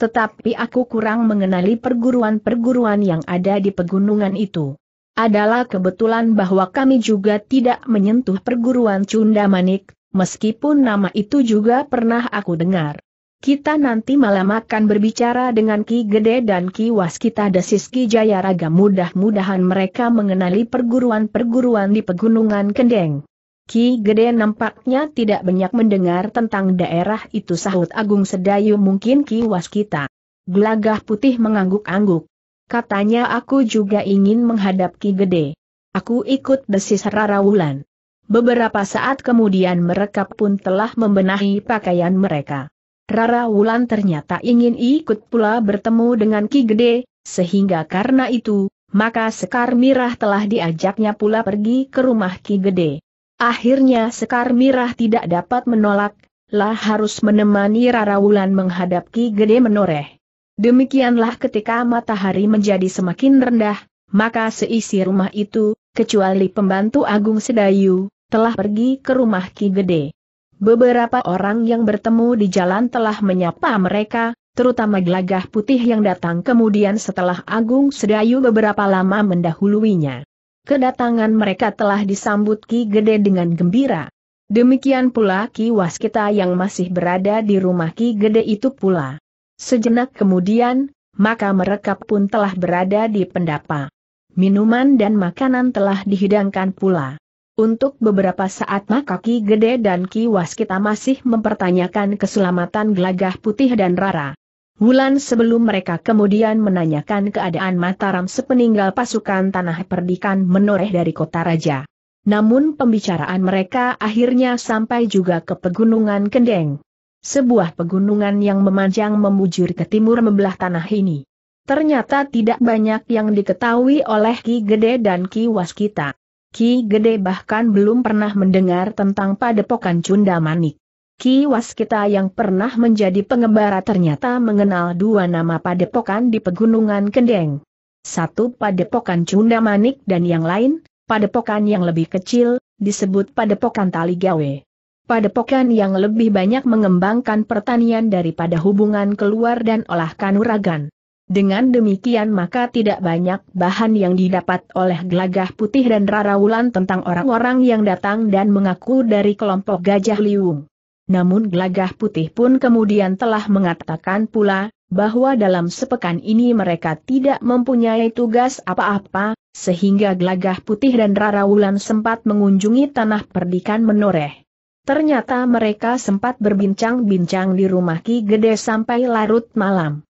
Tetapi aku kurang mengenali perguruan-perguruan yang ada di pegunungan itu. Adalah kebetulan bahwa kami juga tidak menyentuh perguruan Cunda Manik, meskipun nama itu juga pernah aku dengar. Kita nanti malam akan berbicara dengan Ki Gede dan Ki Waskita Desis Ki Jayaraga mudah-mudahan mereka mengenali perguruan-perguruan di Pegunungan Kendeng. Ki Gede nampaknya tidak banyak mendengar tentang daerah itu sahut Agung Sedayu mungkin Ki Waskita. Gelagah putih mengangguk-angguk. Katanya aku juga ingin menghadap Ki Gede. Aku ikut desis Rarawulan. Beberapa saat kemudian mereka pun telah membenahi pakaian mereka. Rara Wulan ternyata ingin ikut pula bertemu dengan Ki Gede, sehingga karena itu, maka Sekar Mirah telah diajaknya pula pergi ke rumah Ki Gede. Akhirnya Sekar Mirah tidak dapat menolak, lah harus menemani Rara Wulan menghadap Ki Gede Menoreh. Demikianlah ketika matahari menjadi semakin rendah, maka seisi rumah itu, kecuali pembantu Agung Sedayu, telah pergi ke rumah Ki Gede. Beberapa orang yang bertemu di jalan telah menyapa mereka, terutama gelagah putih yang datang kemudian setelah Agung Sedayu beberapa lama mendahuluinya kedatangan mereka telah disambut Ki Gede dengan gembira. Demikian pula Ki Waskita yang masih berada di rumah Ki Gede itu pula. Sejenak kemudian, maka mereka pun telah berada di pendapa. Minuman dan makanan telah dihidangkan pula. Untuk beberapa saat maka Ki Gede dan Ki Waskita masih mempertanyakan keselamatan Glagah putih dan Rara. Wulan sebelum mereka kemudian menanyakan keadaan Mataram sepeninggal pasukan tanah perdikan menoreh dari kota raja. Namun pembicaraan mereka akhirnya sampai juga ke pegunungan Kendeng. Sebuah pegunungan yang memanjang memujur ke timur membelah tanah ini. Ternyata tidak banyak yang diketahui oleh Ki Gede dan Ki Waskita. Ki Gede bahkan belum pernah mendengar tentang padepokan Cunda Manik. Ki Waskita yang pernah menjadi pengembara ternyata mengenal dua nama padepokan di Pegunungan Kendeng. Satu padepokan Cunda Manik dan yang lain, padepokan yang lebih kecil, disebut padepokan Taligawe. Padepokan yang lebih banyak mengembangkan pertanian daripada hubungan keluar dan olah kanuragan. Dengan demikian maka tidak banyak bahan yang didapat oleh gelagah putih dan raraulan tentang orang-orang yang datang dan mengaku dari kelompok Gajah Liung namun Glagah putih pun kemudian telah mengatakan pula, bahwa dalam sepekan ini mereka tidak mempunyai tugas apa-apa, sehingga Glagah putih dan Rara Wulan sempat mengunjungi tanah perdikan menoreh. Ternyata mereka sempat berbincang-bincang di rumah Ki Gede sampai larut malam.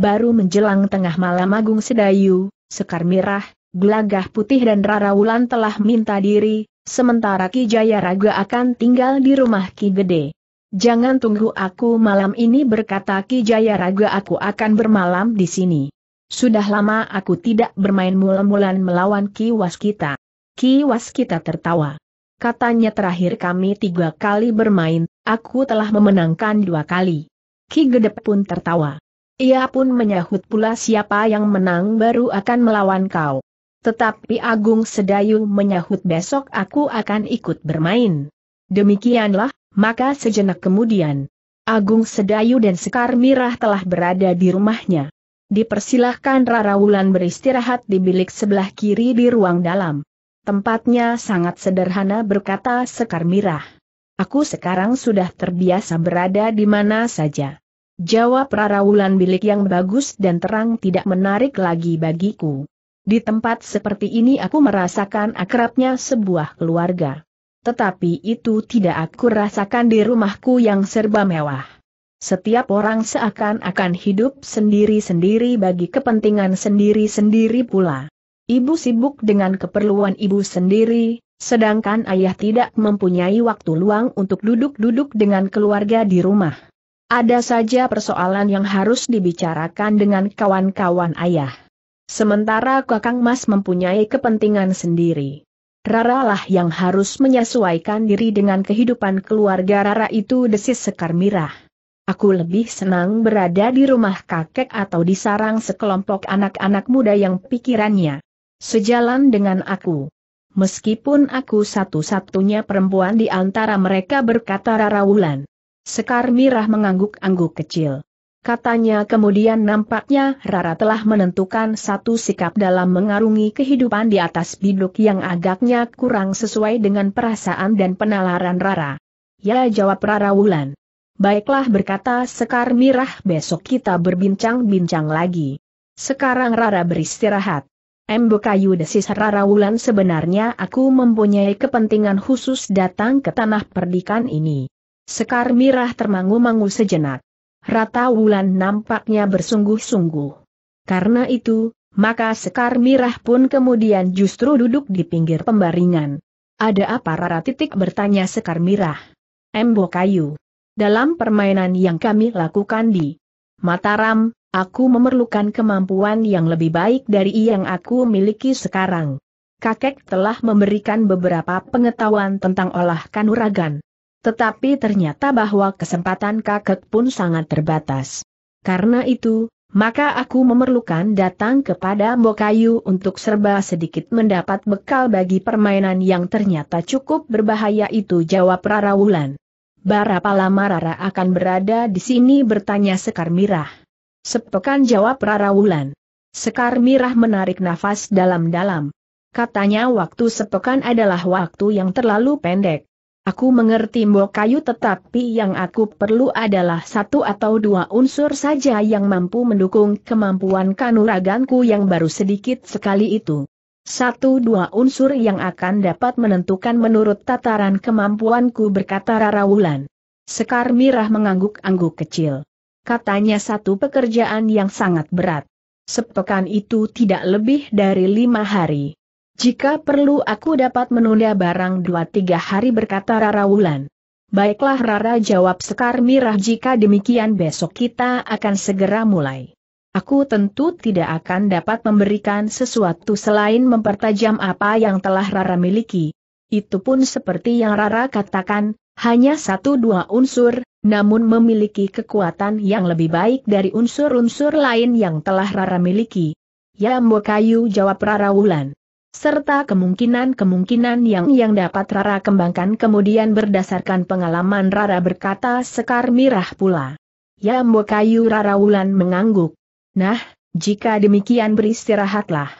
Baru menjelang tengah malam Agung Sedayu, Sekar Mirah, Glagah Putih dan Rara Wulan telah minta diri, sementara Ki Jaya Raga akan tinggal di rumah Ki Gede. Jangan tunggu aku malam ini berkata Ki Jayaraga aku akan bermalam di sini. Sudah lama aku tidak bermain mula-mulan melawan Ki Waskita. Ki Waskita tertawa. Katanya terakhir kami tiga kali bermain, aku telah memenangkan dua kali. Ki Gedep pun tertawa. Ia pun menyahut pula siapa yang menang baru akan melawan kau. Tetapi Agung Sedayu menyahut besok aku akan ikut bermain. Demikianlah, maka sejenak kemudian, Agung Sedayu dan Sekar Mirah telah berada di rumahnya. Dipersilahkan Rara Wulan beristirahat di bilik sebelah kiri di ruang dalam. Tempatnya sangat sederhana berkata Sekar Mirah. Aku sekarang sudah terbiasa berada di mana saja. Jawab Rara Wulan bilik yang bagus dan terang tidak menarik lagi bagiku. Di tempat seperti ini aku merasakan akrabnya sebuah keluarga. Tetapi itu tidak aku rasakan di rumahku yang serba mewah. Setiap orang seakan-akan hidup sendiri-sendiri bagi kepentingan sendiri-sendiri pula. Ibu sibuk dengan keperluan ibu sendiri, sedangkan ayah tidak mempunyai waktu luang untuk duduk-duduk dengan keluarga di rumah. Ada saja persoalan yang harus dibicarakan dengan kawan-kawan ayah. Sementara Kakang Mas mempunyai kepentingan sendiri. Rara lah yang harus menyesuaikan diri dengan kehidupan keluarga Rara itu desis Sekar Mirah. Aku lebih senang berada di rumah kakek atau di sarang sekelompok anak-anak muda yang pikirannya sejalan dengan aku. Meskipun aku satu-satunya perempuan di antara mereka berkata Rara Wulan. Sekar Mirah mengangguk-angguk kecil katanya kemudian nampaknya Rara telah menentukan satu sikap dalam mengarungi kehidupan di atas biduk yang agaknya kurang sesuai dengan perasaan dan penalaran Rara. Ya jawab Rara Wulan. Baiklah berkata Sekar Mirah besok kita berbincang-bincang lagi. Sekarang Rara beristirahat. Kayu desis Rara Wulan sebenarnya aku mempunyai kepentingan khusus datang ke tanah perdikan ini. Sekar Mirah termangu-mangu sejenak. Rata Wulan nampaknya bersungguh-sungguh. Karena itu, maka Sekar Mirah pun kemudian justru duduk di pinggir pembaringan. Ada apa Rara titik bertanya Sekar Mirah? Embo kayu. Dalam permainan yang kami lakukan di Mataram, aku memerlukan kemampuan yang lebih baik dari yang aku miliki sekarang. Kakek telah memberikan beberapa pengetahuan tentang olah kanuragan. Tetapi ternyata bahwa kesempatan kakek pun sangat terbatas. Karena itu, maka aku memerlukan datang kepada Mbokayu untuk serba sedikit mendapat bekal bagi permainan yang ternyata cukup berbahaya itu jawab Rara Wulan. Berapa lama Rara akan berada di sini bertanya Sekar Mirah. Sepekan jawab Rara Wulan. Sekar Mirah menarik nafas dalam-dalam. Katanya waktu sepekan adalah waktu yang terlalu pendek. Aku mengerti Mbok Kayu tetapi yang aku perlu adalah satu atau dua unsur saja yang mampu mendukung kemampuan kanuraganku yang baru sedikit sekali itu. Satu dua unsur yang akan dapat menentukan menurut tataran kemampuanku berkata Rara Wulan. Sekar Mirah mengangguk-angguk kecil. Katanya satu pekerjaan yang sangat berat. Sepekan itu tidak lebih dari lima hari. Jika perlu aku dapat menunda barang dua tiga hari berkata Rara Wulan. Baiklah Rara jawab Sekar Mirah jika demikian besok kita akan segera mulai. Aku tentu tidak akan dapat memberikan sesuatu selain mempertajam apa yang telah Rara miliki. Itu pun seperti yang Rara katakan, hanya satu dua unsur, namun memiliki kekuatan yang lebih baik dari unsur-unsur lain yang telah Rara miliki. Ya Mbokayu Kayu jawab Rara Wulan serta kemungkinan-kemungkinan yang yang dapat Rara kembangkan kemudian berdasarkan pengalaman Rara berkata Sekar Mirah pula. Ya Kayu Rara Wulan mengangguk. Nah, jika demikian beristirahatlah.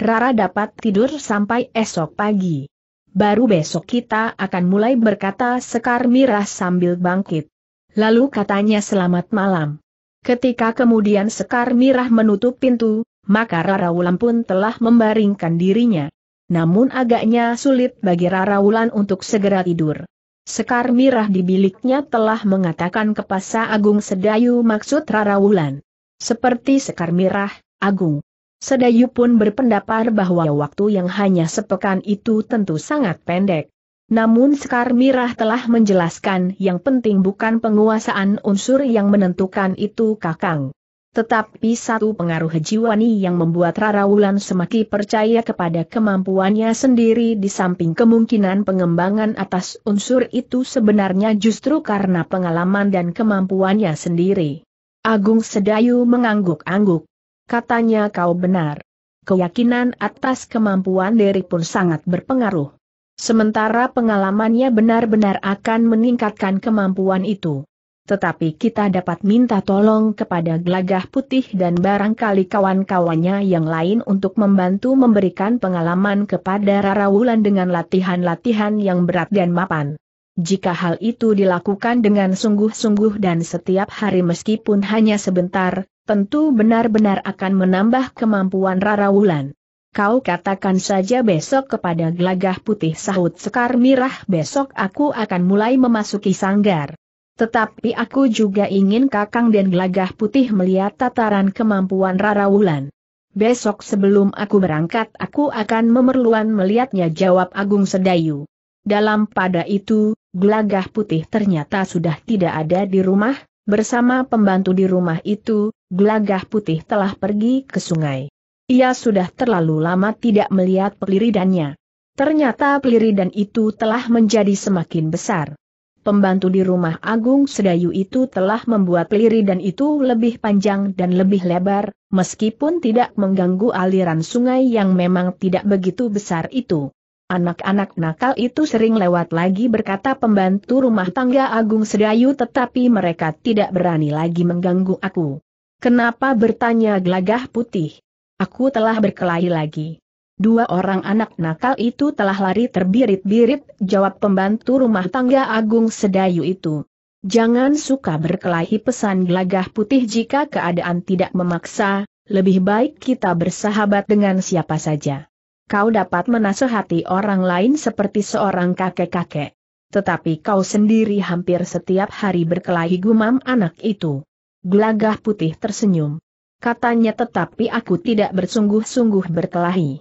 Rara dapat tidur sampai esok pagi. Baru besok kita akan mulai berkata Sekar Mirah sambil bangkit. Lalu katanya selamat malam. Ketika kemudian Sekar Mirah menutup pintu, maka Rara Wulan pun telah membaringkan dirinya. Namun agaknya sulit bagi Rara Wulan untuk segera tidur. Sekar Mirah di biliknya telah mengatakan ke Pasa Agung Sedayu maksud Rara Wulan. Seperti Sekar Mirah, Agung. Sedayu pun berpendapat bahwa waktu yang hanya sepekan itu tentu sangat pendek. Namun Sekar Mirah telah menjelaskan yang penting bukan penguasaan unsur yang menentukan itu Kakang. Tetapi satu pengaruh jiwani yang membuat Rara Wulan semakin percaya kepada kemampuannya sendiri di samping kemungkinan pengembangan atas unsur itu sebenarnya justru karena pengalaman dan kemampuannya sendiri. Agung Sedayu mengangguk-angguk. Katanya kau benar. Keyakinan atas kemampuan diri pun sangat berpengaruh. Sementara pengalamannya benar-benar akan meningkatkan kemampuan itu tetapi kita dapat minta tolong kepada gelagah putih dan barangkali kawan-kawannya yang lain untuk membantu memberikan pengalaman kepada Rara Wulan dengan latihan-latihan yang berat dan mapan. Jika hal itu dilakukan dengan sungguh-sungguh dan setiap hari meskipun hanya sebentar, tentu benar-benar akan menambah kemampuan Rara Wulan. Kau katakan saja besok kepada gelagah putih sahut Sekar Mirah besok aku akan mulai memasuki sanggar. Tetapi aku juga ingin Kakang dan Gelagah Putih melihat tataran kemampuan Rara Wulan. Besok sebelum aku berangkat aku akan memerluan melihatnya jawab Agung Sedayu. Dalam pada itu, Gelagah Putih ternyata sudah tidak ada di rumah, bersama pembantu di rumah itu, Gelagah Putih telah pergi ke sungai. Ia sudah terlalu lama tidak melihat peliridannya. Ternyata peliridan itu telah menjadi semakin besar. Pembantu di rumah Agung Sedayu itu telah membuat liri dan itu lebih panjang dan lebih lebar, meskipun tidak mengganggu aliran sungai yang memang tidak begitu besar itu. Anak-anak nakal itu sering lewat lagi berkata pembantu rumah tangga Agung Sedayu tetapi mereka tidak berani lagi mengganggu aku. Kenapa bertanya gelagah putih? Aku telah berkelahi lagi. Dua orang anak nakal itu telah lari terbirit-birit, jawab pembantu rumah tangga Agung Sedayu itu. Jangan suka berkelahi pesan gelagah putih jika keadaan tidak memaksa, lebih baik kita bersahabat dengan siapa saja. Kau dapat menasehati orang lain seperti seorang kakek-kakek. Tetapi kau sendiri hampir setiap hari berkelahi gumam anak itu. Gelagah putih tersenyum. Katanya tetapi aku tidak bersungguh-sungguh berkelahi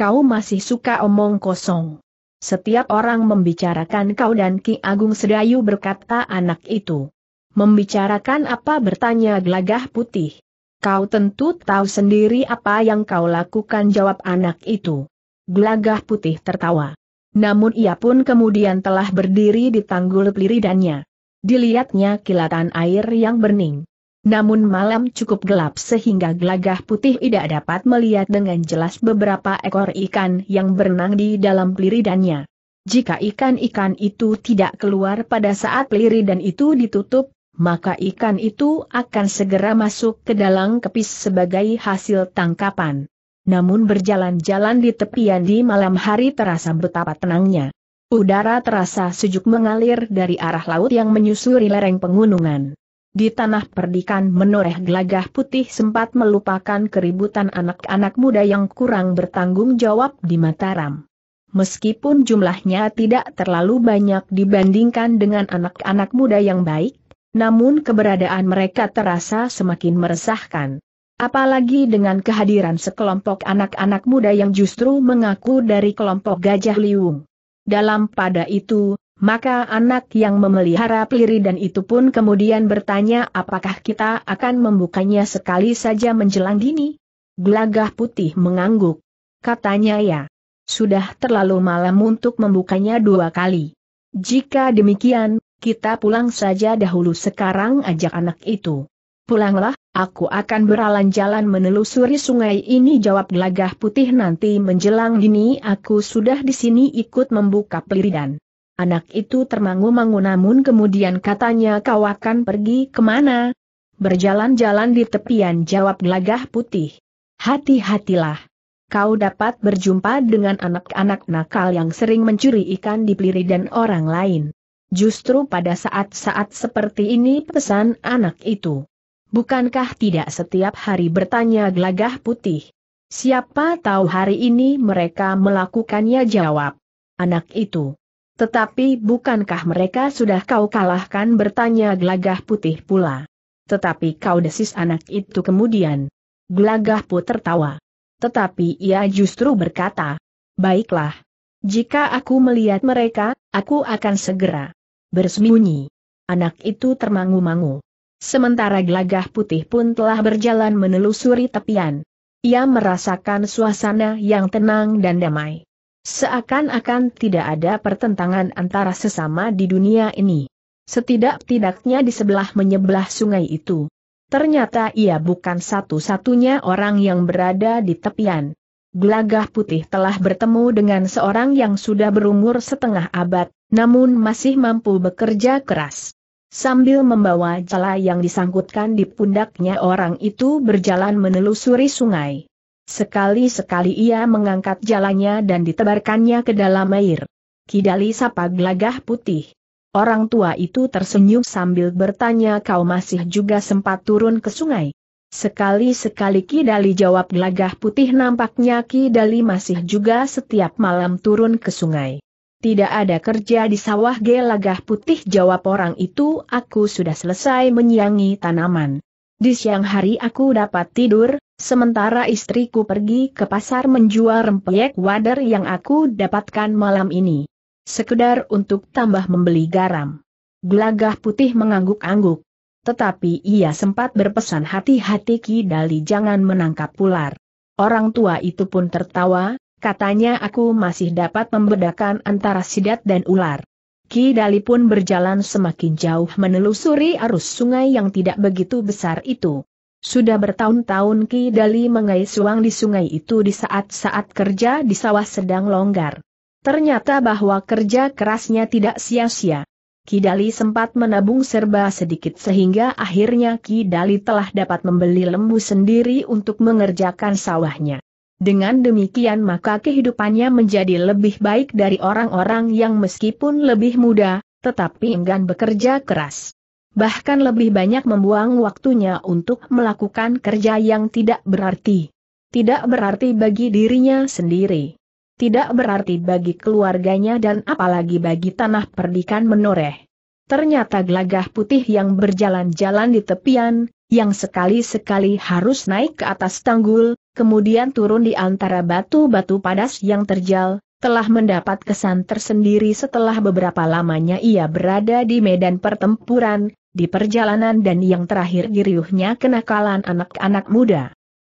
kau masih suka omong kosong. Setiap orang membicarakan kau dan Ki Agung Sedayu berkata anak itu. Membicarakan apa bertanya gelagah putih. Kau tentu tahu sendiri apa yang kau lakukan jawab anak itu. Gelagah putih tertawa. Namun ia pun kemudian telah berdiri di tanggul peliridannya. Dilihatnya kilatan air yang bening. Namun malam cukup gelap sehingga gelagah putih tidak dapat melihat dengan jelas beberapa ekor ikan yang berenang di dalam peliridannya. Jika ikan-ikan itu tidak keluar pada saat peliridan itu ditutup, maka ikan itu akan segera masuk ke dalam kepis sebagai hasil tangkapan. Namun berjalan-jalan di tepian di malam hari terasa betapa tenangnya. Udara terasa sejuk mengalir dari arah laut yang menyusuri lereng pegunungan. Di tanah perdikan menoreh gelagah putih sempat melupakan keributan anak-anak muda yang kurang bertanggung jawab di Mataram. Meskipun jumlahnya tidak terlalu banyak dibandingkan dengan anak-anak muda yang baik, namun keberadaan mereka terasa semakin meresahkan. Apalagi dengan kehadiran sekelompok anak-anak muda yang justru mengaku dari kelompok Gajah Liung. Dalam pada itu, maka anak yang memelihara peliridan itu pun kemudian bertanya apakah kita akan membukanya sekali saja menjelang dini? Gelagah putih mengangguk. Katanya ya. Sudah terlalu malam untuk membukanya dua kali. Jika demikian, kita pulang saja dahulu sekarang ajak anak itu. Pulanglah, aku akan beralan jalan menelusuri sungai ini jawab gelagah putih nanti menjelang dini aku sudah di sini ikut membuka peliridan. Anak itu termangu-mangu namun kemudian katanya kau akan pergi kemana? Berjalan-jalan di tepian jawab gelagah putih. Hati-hatilah. Kau dapat berjumpa dengan anak-anak nakal yang sering mencuri ikan di peliri dan orang lain. Justru pada saat-saat seperti ini pesan anak itu. Bukankah tidak setiap hari bertanya gelagah putih? Siapa tahu hari ini mereka melakukannya jawab. Anak itu. Tetapi bukankah mereka sudah kau kalahkan bertanya gelagah putih pula. Tetapi kau desis anak itu kemudian. Gelagah putih tertawa. Tetapi ia justru berkata, Baiklah. Jika aku melihat mereka, aku akan segera bersembunyi. Anak itu termangu-mangu. Sementara gelagah putih pun telah berjalan menelusuri tepian. Ia merasakan suasana yang tenang dan damai. Seakan-akan tidak ada pertentangan antara sesama di dunia ini. Setidak-tidaknya di sebelah menyebelah sungai itu. Ternyata ia bukan satu-satunya orang yang berada di tepian. Gelagah putih telah bertemu dengan seorang yang sudah berumur setengah abad, namun masih mampu bekerja keras. Sambil membawa jala yang disangkutkan di pundaknya orang itu berjalan menelusuri sungai. Sekali-sekali ia mengangkat jalannya dan ditebarkannya ke dalam air. Kidali sapa gelagah putih. Orang tua itu tersenyum sambil bertanya kau masih juga sempat turun ke sungai. Sekali-sekali Kidali jawab gelagah putih nampaknya Kidali masih juga setiap malam turun ke sungai. Tidak ada kerja di sawah gelagah putih jawab orang itu aku sudah selesai menyiangi tanaman. Di siang hari aku dapat tidur, sementara istriku pergi ke pasar menjual rempeyek wader yang aku dapatkan malam ini. Sekedar untuk tambah membeli garam. Gelagah putih mengangguk-angguk. Tetapi ia sempat berpesan hati-hati Kidali jangan menangkap ular. Orang tua itu pun tertawa, katanya aku masih dapat membedakan antara sidat dan ular. Ki Dali pun berjalan semakin jauh menelusuri arus sungai yang tidak begitu besar itu. Sudah bertahun-tahun Ki Dali mengais uang di sungai itu di saat-saat kerja di sawah sedang longgar. Ternyata bahwa kerja kerasnya tidak sia-sia. Kidali sempat menabung serba sedikit sehingga akhirnya Kidali telah dapat membeli lembu sendiri untuk mengerjakan sawahnya. Dengan demikian maka kehidupannya menjadi lebih baik dari orang-orang yang meskipun lebih muda, tetapi enggan bekerja keras. Bahkan lebih banyak membuang waktunya untuk melakukan kerja yang tidak berarti. Tidak berarti bagi dirinya sendiri. Tidak berarti bagi keluarganya dan apalagi bagi tanah perdikan menoreh. Ternyata gelagah putih yang berjalan-jalan di tepian, yang sekali-sekali harus naik ke atas tanggul, kemudian turun di antara batu-batu padas yang terjal, telah mendapat kesan tersendiri setelah beberapa lamanya ia berada di medan pertempuran, di perjalanan dan yang terakhir giriuhnya kenakalan anak-anak muda.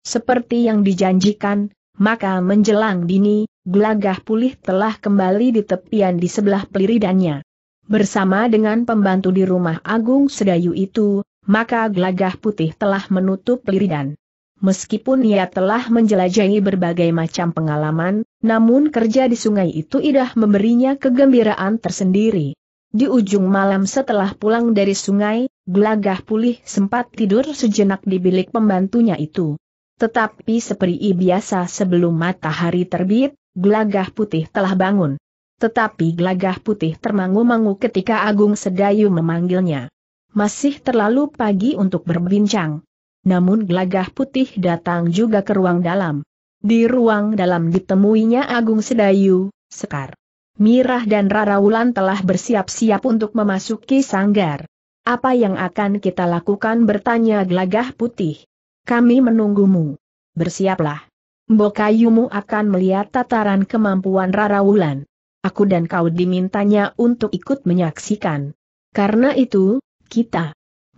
Seperti yang dijanjikan, maka menjelang dini, gelagah pulih telah kembali di tepian di sebelah peliridannya. Bersama dengan pembantu di rumah Agung Sedayu itu, maka Glagah putih telah menutup liridan. Meskipun ia telah menjelajahi berbagai macam pengalaman, namun kerja di sungai itu idah memberinya kegembiraan tersendiri. Di ujung malam setelah pulang dari sungai, Glagah pulih sempat tidur sejenak di bilik pembantunya itu. Tetapi seperti biasa sebelum matahari terbit, Glagah putih telah bangun. Tetapi Glagah putih termangu-mangu ketika Agung Sedayu memanggilnya masih terlalu pagi untuk berbincang. Namun gelagah putih datang juga ke ruang dalam. Di ruang dalam ditemuinya Agung Sedayu, Sekar. Mirah dan Rara Wulan telah bersiap-siap untuk memasuki sanggar. Apa yang akan kita lakukan bertanya gelagah putih. Kami menunggumu. Bersiaplah. Bokayumu akan melihat tataran kemampuan Rara Wulan. Aku dan kau dimintanya untuk ikut menyaksikan. Karena itu, kita.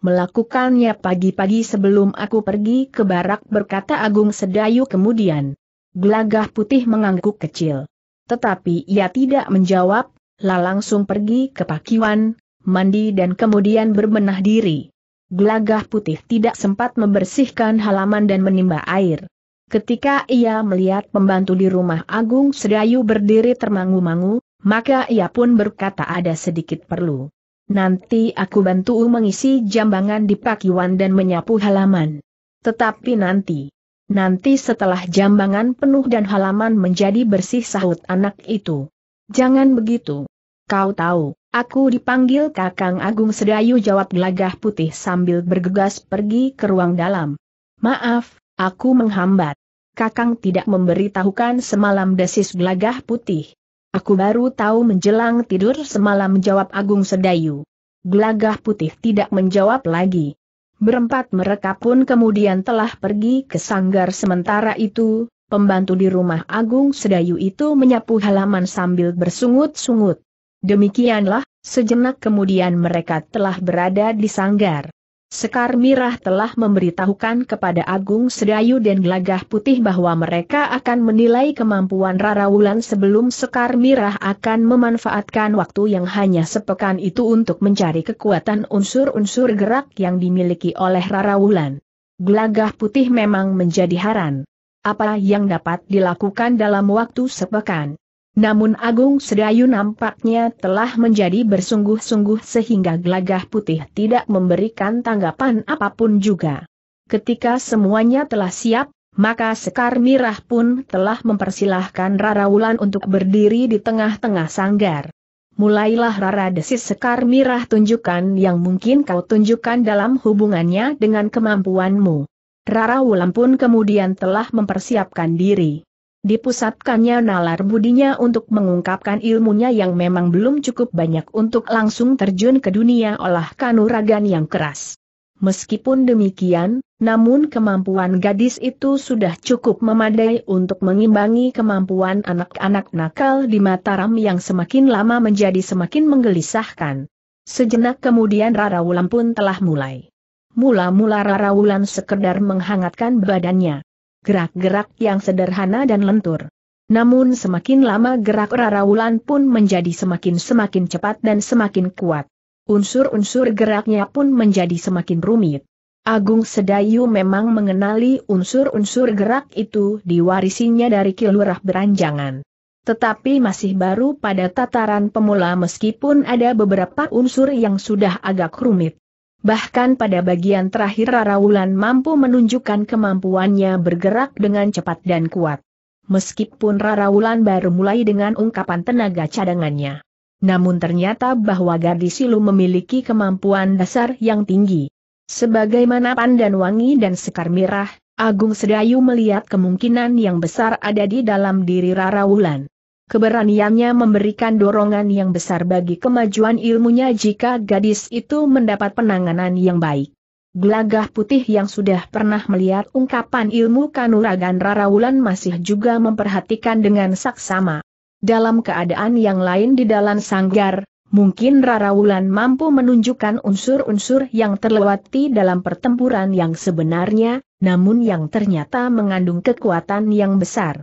Melakukannya pagi-pagi sebelum aku pergi ke barak berkata Agung Sedayu kemudian. Gelagah putih mengangguk kecil. Tetapi ia tidak menjawab, lah langsung pergi ke pakiwan, mandi dan kemudian berbenah diri. Gelagah putih tidak sempat membersihkan halaman dan menimba air. Ketika ia melihat pembantu di rumah Agung Sedayu berdiri termangu-mangu, maka ia pun berkata ada sedikit perlu. Nanti aku bantu mengisi jambangan di Pakiwan dan menyapu halaman. Tetapi nanti. Nanti setelah jambangan penuh dan halaman menjadi bersih sahut anak itu. Jangan begitu. Kau tahu, aku dipanggil Kakang Agung Sedayu jawab gelagah putih sambil bergegas pergi ke ruang dalam. Maaf, aku menghambat. Kakang tidak memberitahukan semalam desis gelagah putih. Aku baru tahu menjelang tidur semalam jawab Agung Sedayu. Gelagah putih tidak menjawab lagi. Berempat mereka pun kemudian telah pergi ke sanggar sementara itu, pembantu di rumah Agung Sedayu itu menyapu halaman sambil bersungut-sungut. Demikianlah, sejenak kemudian mereka telah berada di sanggar. Sekar Mirah telah memberitahukan kepada Agung Sedayu dan Gelagah Putih bahwa mereka akan menilai kemampuan Rara Wulan sebelum Sekar Mirah akan memanfaatkan waktu yang hanya sepekan itu untuk mencari kekuatan unsur-unsur gerak yang dimiliki oleh Rara Wulan. Gelagah Putih memang menjadi haran. Apa yang dapat dilakukan dalam waktu sepekan? Namun Agung Sedayu nampaknya telah menjadi bersungguh-sungguh sehingga Glagah putih tidak memberikan tanggapan apapun juga. Ketika semuanya telah siap, maka Sekar Mirah pun telah mempersilahkan Rara Wulan untuk berdiri di tengah-tengah sanggar. Mulailah Rara desis Sekar Mirah tunjukkan yang mungkin kau tunjukkan dalam hubungannya dengan kemampuanmu. Rara Wulan pun kemudian telah mempersiapkan diri. Dipusatkannya nalar budinya untuk mengungkapkan ilmunya yang memang belum cukup banyak untuk langsung terjun ke dunia olah kanuragan yang keras. Meskipun demikian, namun kemampuan gadis itu sudah cukup memadai untuk mengimbangi kemampuan anak-anak nakal di Mataram yang semakin lama menjadi semakin menggelisahkan. Sejenak kemudian Rara Wulan pun telah mulai. Mula-mula Rara Wulan sekedar menghangatkan badannya gerak-gerak yang sederhana dan lentur. Namun semakin lama gerak Rara Wulan pun menjadi semakin-semakin cepat dan semakin kuat. Unsur-unsur geraknya pun menjadi semakin rumit. Agung Sedayu memang mengenali unsur-unsur gerak itu diwarisinya dari kilurah beranjangan. Tetapi masih baru pada tataran pemula meskipun ada beberapa unsur yang sudah agak rumit. Bahkan pada bagian terakhir Wulan mampu menunjukkan kemampuannya bergerak dengan cepat dan kuat. Meskipun Wulan baru mulai dengan ungkapan tenaga cadangannya. Namun ternyata bahwa gadis Silu memiliki kemampuan dasar yang tinggi. Sebagaimana Pandan Wangi dan Sekar Mirah, Agung Sedayu melihat kemungkinan yang besar ada di dalam diri Wulan. Keberaniannya memberikan dorongan yang besar bagi kemajuan ilmunya jika gadis itu mendapat penanganan yang baik. Gelagah putih yang sudah pernah melihat ungkapan ilmu kanuragan Rarawulan masih juga memperhatikan dengan saksama. Dalam keadaan yang lain di dalam sanggar, mungkin Rarawulan mampu menunjukkan unsur-unsur yang terlewati dalam pertempuran yang sebenarnya, namun yang ternyata mengandung kekuatan yang besar.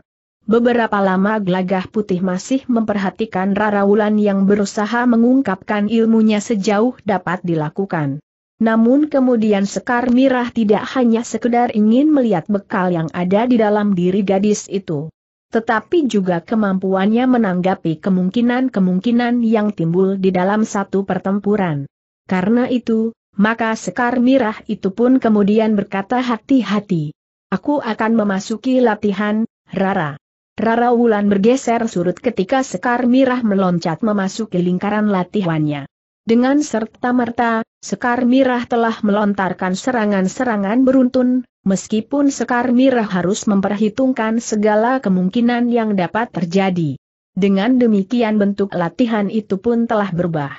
Beberapa lama gelagah putih masih memperhatikan Rara Wulan yang berusaha mengungkapkan ilmunya sejauh dapat dilakukan. Namun kemudian Sekar Mirah tidak hanya sekedar ingin melihat bekal yang ada di dalam diri gadis itu. Tetapi juga kemampuannya menanggapi kemungkinan-kemungkinan yang timbul di dalam satu pertempuran. Karena itu, maka Sekar Mirah itu pun kemudian berkata hati-hati. Aku akan memasuki latihan, Rara. Rara Wulan bergeser surut ketika Sekar Mirah meloncat memasuki lingkaran latihannya. Dengan serta-merta, Sekar Mirah telah melontarkan serangan-serangan beruntun, meskipun Sekar Mirah harus memperhitungkan segala kemungkinan yang dapat terjadi. Dengan demikian bentuk latihan itu pun telah berubah.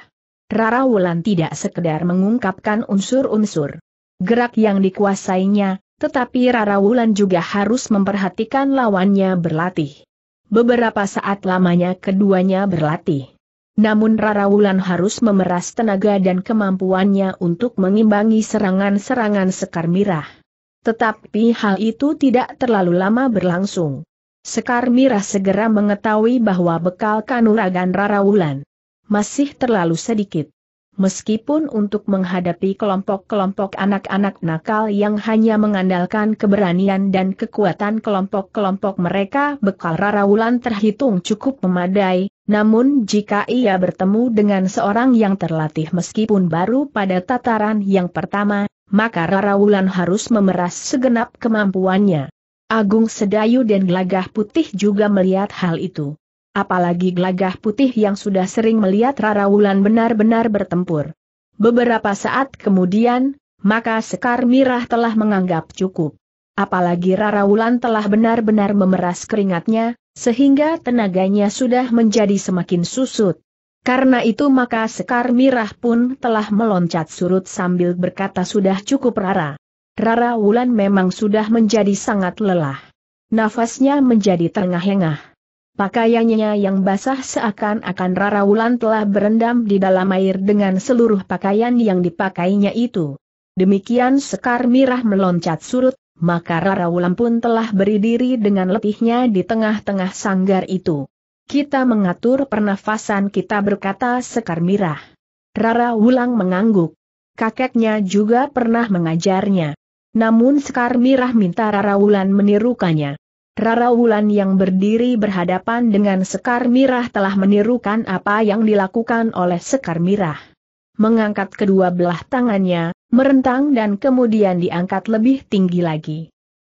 Rara Wulan tidak sekedar mengungkapkan unsur-unsur gerak yang dikuasainya, tetapi Rara Wulan juga harus memperhatikan lawannya berlatih. Beberapa saat lamanya keduanya berlatih. Namun Rara Wulan harus memeras tenaga dan kemampuannya untuk mengimbangi serangan-serangan Sekar Mirah. Tetapi hal itu tidak terlalu lama berlangsung. Sekar Mirah segera mengetahui bahwa bekal kanuragan Rara Wulan masih terlalu sedikit. Meskipun untuk menghadapi kelompok-kelompok anak-anak nakal yang hanya mengandalkan keberanian dan kekuatan kelompok-kelompok mereka bekal Raraulan terhitung cukup memadai, namun jika ia bertemu dengan seorang yang terlatih meskipun baru pada tataran yang pertama, maka Raraulan harus memeras segenap kemampuannya. Agung Sedayu dan Gelagah Putih juga melihat hal itu. Apalagi gelagah putih yang sudah sering melihat Rara Wulan benar-benar bertempur. Beberapa saat kemudian, maka Sekar Mirah telah menganggap cukup. Apalagi Rara Wulan telah benar-benar memeras keringatnya, sehingga tenaganya sudah menjadi semakin susut. Karena itu maka Sekar Mirah pun telah meloncat surut sambil berkata sudah cukup Rara. Rara Wulan memang sudah menjadi sangat lelah. Nafasnya menjadi terengah-engah. Pakaiannya yang basah seakan-akan Rara Wulan telah berendam di dalam air dengan seluruh pakaian yang dipakainya itu. Demikian Sekar Mirah meloncat surut, maka Rara Wulan pun telah berdiri dengan letihnya di tengah-tengah sanggar itu. Kita mengatur pernafasan kita berkata Sekar Mirah. Rara Wulan mengangguk. Kakeknya juga pernah mengajarnya. Namun Sekar Mirah minta Rara Wulan menirukannya. Rara Wulan yang berdiri berhadapan dengan Sekar Mirah telah menirukan apa yang dilakukan oleh Sekar Mirah. Mengangkat kedua belah tangannya, merentang dan kemudian diangkat lebih tinggi lagi.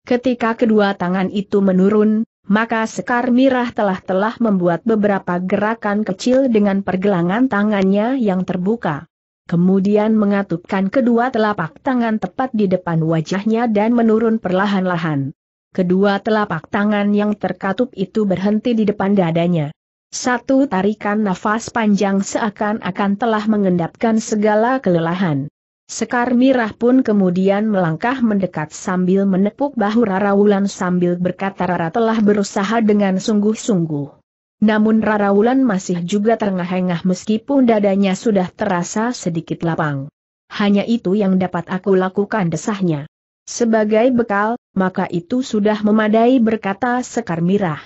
Ketika kedua tangan itu menurun, maka Sekar Mirah telah-telah membuat beberapa gerakan kecil dengan pergelangan tangannya yang terbuka. Kemudian mengatupkan kedua telapak tangan tepat di depan wajahnya dan menurun perlahan-lahan kedua telapak tangan yang terkatup itu berhenti di depan dadanya. Satu tarikan nafas panjang seakan-akan telah mengendapkan segala kelelahan. Sekar Mirah pun kemudian melangkah mendekat sambil menepuk bahu Rara Wulan sambil berkata Rara telah berusaha dengan sungguh-sungguh. Namun Rara Wulan masih juga terengah-engah meskipun dadanya sudah terasa sedikit lapang. Hanya itu yang dapat aku lakukan desahnya. Sebagai bekal, maka itu sudah memadai berkata Sekar Mirah.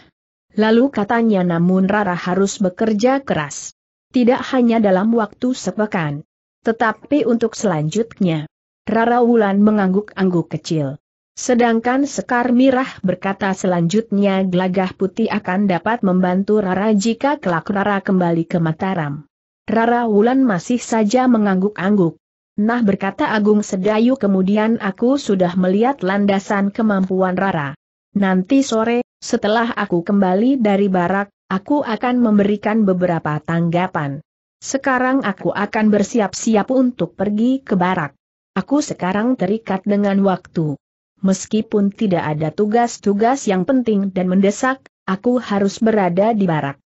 Lalu katanya namun Rara harus bekerja keras. Tidak hanya dalam waktu sepekan. Tetapi untuk selanjutnya. Rara Wulan mengangguk-angguk kecil. Sedangkan Sekar Mirah berkata selanjutnya gelagah putih akan dapat membantu Rara jika kelak Rara kembali ke Mataram. Rara Wulan masih saja mengangguk-angguk. Nah berkata Agung Sedayu kemudian aku sudah melihat landasan kemampuan Rara. Nanti sore, setelah aku kembali dari barak, aku akan memberikan beberapa tanggapan. Sekarang aku akan bersiap-siap untuk pergi ke barak. Aku sekarang terikat dengan waktu. Meskipun tidak ada tugas-tugas yang penting dan mendesak, aku harus berada di barak.